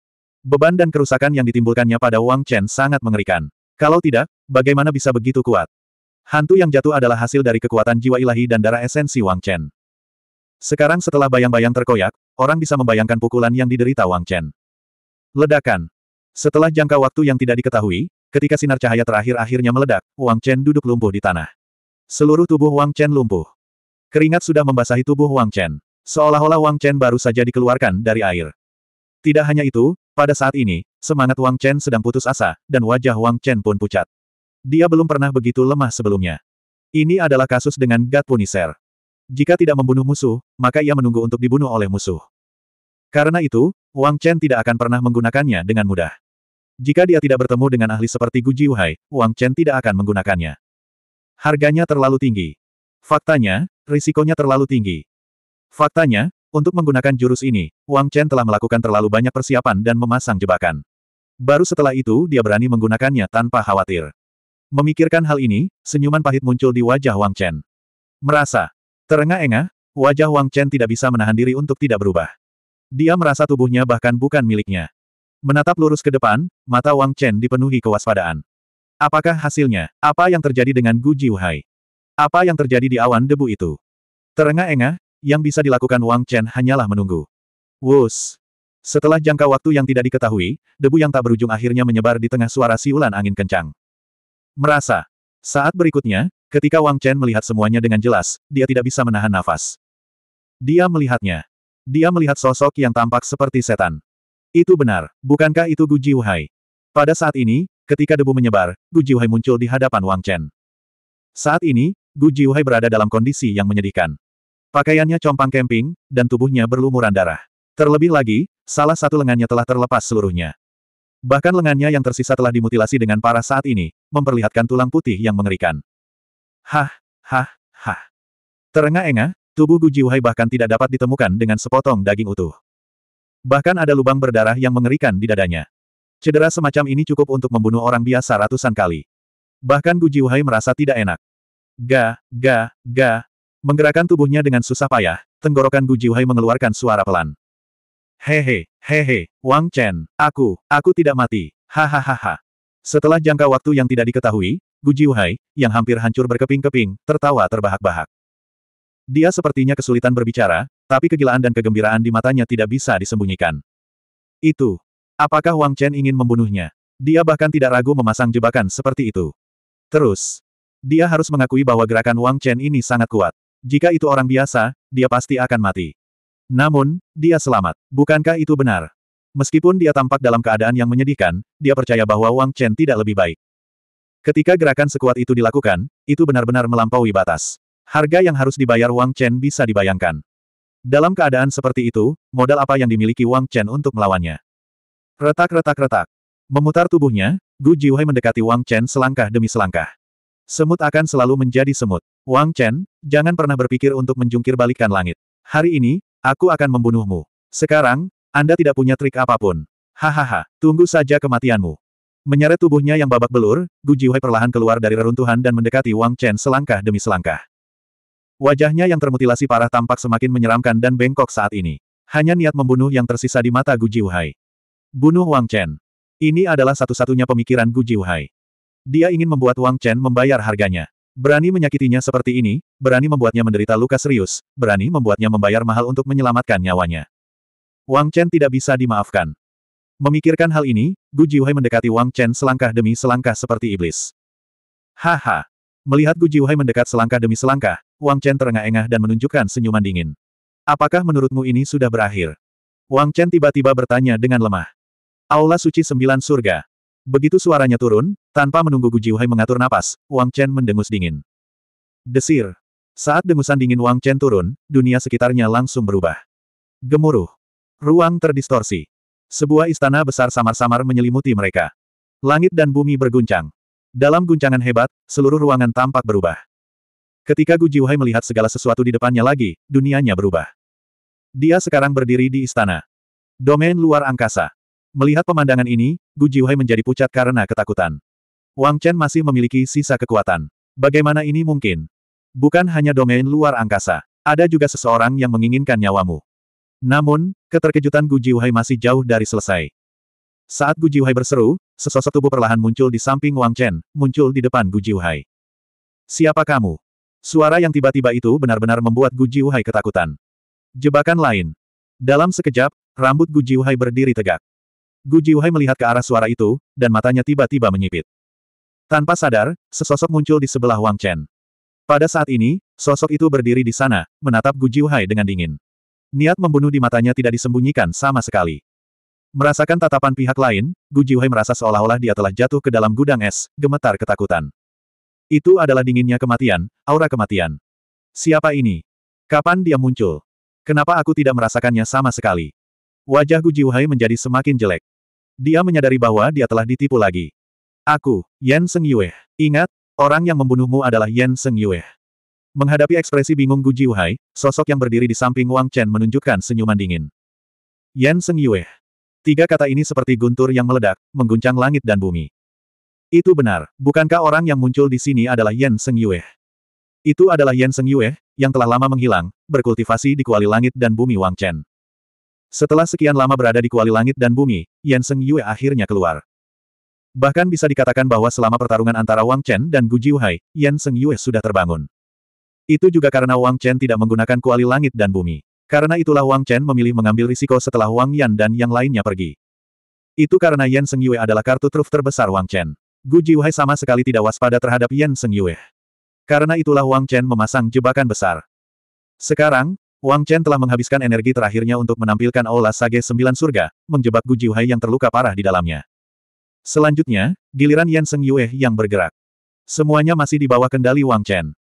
Speaker 1: Beban dan kerusakan yang ditimbulkannya pada Wang Chen sangat mengerikan. Kalau tidak, bagaimana bisa begitu kuat? Hantu yang jatuh adalah hasil dari kekuatan jiwa ilahi dan darah esensi Wang Chen. Sekarang setelah bayang-bayang terkoyak, orang bisa membayangkan pukulan yang diderita Wang Chen. Ledakan. Setelah jangka waktu yang tidak diketahui, ketika sinar cahaya terakhir akhirnya meledak, Wang Chen duduk lumpuh di tanah. Seluruh tubuh Wang Chen lumpuh. Keringat sudah membasahi tubuh Wang Chen. Seolah-olah Wang Chen baru saja dikeluarkan dari air. Tidak hanya itu, pada saat ini, semangat Wang Chen sedang putus asa, dan wajah Wang Chen pun pucat. Dia belum pernah begitu lemah sebelumnya. Ini adalah kasus dengan Gat Punisher. Jika tidak membunuh musuh, maka ia menunggu untuk dibunuh oleh musuh. Karena itu, Wang Chen tidak akan pernah menggunakannya dengan mudah. Jika dia tidak bertemu dengan ahli seperti Gu Jiuhai, Wang Chen tidak akan menggunakannya. Harganya terlalu tinggi. Faktanya, risikonya terlalu tinggi. Faktanya, untuk menggunakan jurus ini, Wang Chen telah melakukan terlalu banyak persiapan dan memasang jebakan. Baru setelah itu dia berani menggunakannya tanpa khawatir. Memikirkan hal ini, senyuman pahit muncul di wajah Wang Chen. Merasa, Terengah-engah, wajah Wang Chen tidak bisa menahan diri untuk tidak berubah. Dia merasa tubuhnya bahkan bukan miliknya. Menatap lurus ke depan, mata Wang Chen dipenuhi kewaspadaan. Apakah hasilnya? Apa yang terjadi dengan Gu Jiuhai? Apa yang terjadi di awan debu itu? Terengah-engah, yang bisa dilakukan Wang Chen hanyalah menunggu. Wus! Setelah jangka waktu yang tidak diketahui, debu yang tak berujung akhirnya menyebar di tengah suara siulan angin kencang. Merasa. Saat berikutnya, Ketika Wang Chen melihat semuanya dengan jelas, dia tidak bisa menahan nafas. Dia melihatnya. Dia melihat sosok yang tampak seperti setan. Itu benar, bukankah itu Gu Jiuhai? Pada saat ini, ketika debu menyebar, Gu Jiuhai muncul di hadapan Wang Chen. Saat ini, Gu Jiuhai berada dalam kondisi yang menyedihkan. Pakaiannya compang kemping, dan tubuhnya berlumuran darah. Terlebih lagi, salah satu lengannya telah terlepas seluruhnya. Bahkan lengannya yang tersisa telah dimutilasi dengan parah saat ini, memperlihatkan tulang putih yang mengerikan. Hah, hah, hah. Terengah-engah, tubuh Gu Jiuhai bahkan tidak dapat ditemukan dengan sepotong daging utuh. Bahkan ada lubang berdarah yang mengerikan di dadanya. Cedera semacam ini cukup untuk membunuh orang biasa ratusan kali. Bahkan Gu Jiuhai merasa tidak enak. Ga, ga, ga. Menggerakkan tubuhnya dengan susah payah, tenggorokan Gu Jiuhai mengeluarkan suara pelan. Hehe, hehe, Wang Chen, aku, aku tidak mati, hahaha. Setelah jangka waktu yang tidak diketahui, Gu Jiuhai, yang hampir hancur berkeping-keping, tertawa terbahak-bahak. Dia sepertinya kesulitan berbicara, tapi kegilaan dan kegembiraan di matanya tidak bisa disembunyikan. Itu. Apakah Wang Chen ingin membunuhnya? Dia bahkan tidak ragu memasang jebakan seperti itu. Terus, dia harus mengakui bahwa gerakan Wang Chen ini sangat kuat. Jika itu orang biasa, dia pasti akan mati. Namun, dia selamat. Bukankah itu benar? Meskipun dia tampak dalam keadaan yang menyedihkan, dia percaya bahwa Wang Chen tidak lebih baik. Ketika gerakan sekuat itu dilakukan, itu benar-benar melampaui batas. Harga yang harus dibayar Wang Chen bisa dibayangkan. Dalam keadaan seperti itu, modal apa yang dimiliki Wang Chen untuk melawannya? Retak-retak-retak. Memutar tubuhnya, Gu Jiwei mendekati Wang Chen selangkah demi selangkah. Semut akan selalu menjadi semut. Wang Chen, jangan pernah berpikir untuk menjungkir balikan langit. Hari ini, aku akan membunuhmu. Sekarang, Anda tidak punya trik apapun. Hahaha, tunggu saja kematianmu. Menyeret tubuhnya yang babak belur, Gu Jiwei perlahan keluar dari reruntuhan dan mendekati Wang Chen selangkah demi selangkah. Wajahnya yang termutilasi parah tampak semakin menyeramkan dan bengkok saat ini. Hanya niat membunuh yang tersisa di mata Gu Jiwei. Bunuh Wang Chen. Ini adalah satu-satunya pemikiran Gu Jiwei. Dia ingin membuat Wang Chen membayar harganya. Berani menyakitinya seperti ini, berani membuatnya menderita luka serius, berani membuatnya membayar mahal untuk menyelamatkan nyawanya. Wang Chen tidak bisa dimaafkan. Memikirkan hal ini, Gu Jiuhai mendekati Wang Chen selangkah demi selangkah seperti iblis. Haha! Melihat Gu Jiuhai mendekat selangkah demi selangkah, Wang Chen terengah-engah dan menunjukkan senyuman dingin. Apakah menurutmu ini sudah berakhir? Wang Chen tiba-tiba bertanya dengan lemah. Aula Suci Sembilan Surga. Begitu suaranya turun, tanpa menunggu Gu Jiuhai mengatur napas, Wang Chen mendengus dingin. Desir. Saat dengusan dingin Wang Chen turun, dunia sekitarnya langsung berubah. Gemuruh. Ruang terdistorsi. Sebuah istana besar samar-samar menyelimuti mereka. Langit dan bumi berguncang. Dalam guncangan hebat, seluruh ruangan tampak berubah. Ketika Gu Jiuhai melihat segala sesuatu di depannya lagi, dunianya berubah. Dia sekarang berdiri di istana. Domain luar angkasa. Melihat pemandangan ini, Gu Jiuhai menjadi pucat karena ketakutan. Wang Chen masih memiliki sisa kekuatan. Bagaimana ini mungkin? Bukan hanya domain luar angkasa. Ada juga seseorang yang menginginkan nyawamu. Namun, Keterkejutan Gu Jiuhai masih jauh dari selesai. Saat Gu Jiuhai berseru, sesosok tubuh perlahan muncul di samping Wang Chen, muncul di depan Gu Jiuhai. Siapa kamu? Suara yang tiba-tiba itu benar-benar membuat Gu Jiuhai ketakutan. Jebakan lain. Dalam sekejap, rambut Gu Jiuhai berdiri tegak. Gu Jiuhai melihat ke arah suara itu, dan matanya tiba-tiba menyipit. Tanpa sadar, sesosok muncul di sebelah Wang Chen. Pada saat ini, sosok itu berdiri di sana, menatap Gu Jiuhai dengan dingin niat membunuh di matanya tidak disembunyikan sama sekali. Merasakan tatapan pihak lain, Gu Jiuhai merasa seolah-olah dia telah jatuh ke dalam gudang es, gemetar ketakutan. Itu adalah dinginnya kematian, aura kematian. Siapa ini? Kapan dia muncul? Kenapa aku tidak merasakannya sama sekali? Wajah Gu Jiuhai menjadi semakin jelek. Dia menyadari bahwa dia telah ditipu lagi. Aku, Yan Seng Yue. Ingat, orang yang membunuhmu adalah Yan Seng Yue. Menghadapi ekspresi bingung Gu Jiuhai, sosok yang berdiri di samping Wang Chen menunjukkan senyuman dingin. Yan Seng Yue. Tiga kata ini seperti guntur yang meledak, mengguncang langit dan bumi. Itu benar, bukankah orang yang muncul di sini adalah Yan Seng Yue? Itu adalah Yan Seng Yue, yang telah lama menghilang, berkultivasi di kuali langit dan bumi Wang Chen. Setelah sekian lama berada di kuali langit dan bumi, Yan Seng Yue akhirnya keluar. Bahkan bisa dikatakan bahwa selama pertarungan antara Wang Chen dan Gu Jiuhai, Yan Seng Yue sudah terbangun. Itu juga karena Wang Chen tidak menggunakan kuali langit dan bumi. Karena itulah Wang Chen memilih mengambil risiko setelah Wang Yan dan yang lainnya pergi. Itu karena Yan Seng Yue adalah kartu truf terbesar Wang Chen. Gu Jiwei sama sekali tidak waspada terhadap Yan Seng Yue. Karena itulah Wang Chen memasang jebakan besar. Sekarang, Wang Chen telah menghabiskan energi terakhirnya untuk menampilkan Aula Sage Sembilan Surga, menjebak Gu Jiwei yang terluka parah di dalamnya. Selanjutnya, giliran Yan Seng Yue yang bergerak. Semuanya masih di bawah kendali Wang Chen.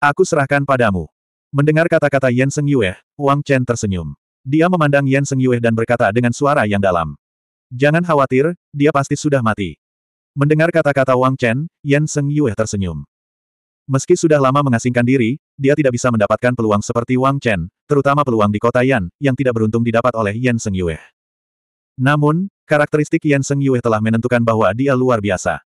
Speaker 1: Aku serahkan padamu. Mendengar kata-kata Yan Seng Yue, Wang Chen tersenyum. Dia memandang Yan Seng Yue dan berkata dengan suara yang dalam. Jangan khawatir, dia pasti sudah mati. Mendengar kata-kata Wang Chen, Yan Seng Yue tersenyum. Meski sudah lama mengasingkan diri, dia tidak bisa mendapatkan peluang seperti Wang Chen, terutama peluang di kota Yan, yang tidak beruntung didapat oleh Yan Seng Yue. Namun, karakteristik Yan Seng Yue telah menentukan bahwa dia luar biasa.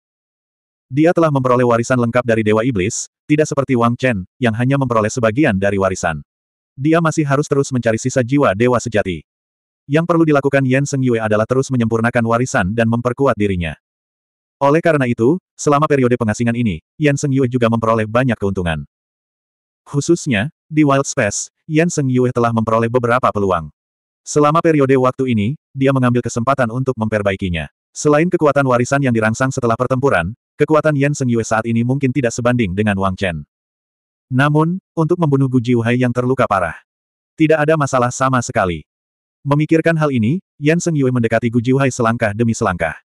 Speaker 1: Dia telah memperoleh warisan lengkap dari Dewa Iblis, tidak seperti Wang Chen, yang hanya memperoleh sebagian dari warisan. Dia masih harus terus mencari sisa jiwa dewa sejati. Yang perlu dilakukan Yan Seng Yue adalah terus menyempurnakan warisan dan memperkuat dirinya. Oleh karena itu, selama periode pengasingan ini, Yan Seng Yue juga memperoleh banyak keuntungan. Khususnya, di Wild Space, Yan Seng Yue telah memperoleh beberapa peluang. Selama periode waktu ini, dia mengambil kesempatan untuk memperbaikinya. Selain kekuatan warisan yang dirangsang setelah pertempuran, Kekuatan Yan Seng Yue saat ini mungkin tidak sebanding dengan Wang Chen. Namun, untuk membunuh Gu Hai yang terluka parah. Tidak ada masalah sama sekali. Memikirkan hal ini, Yan Seng Yue mendekati Gu Hai selangkah demi selangkah.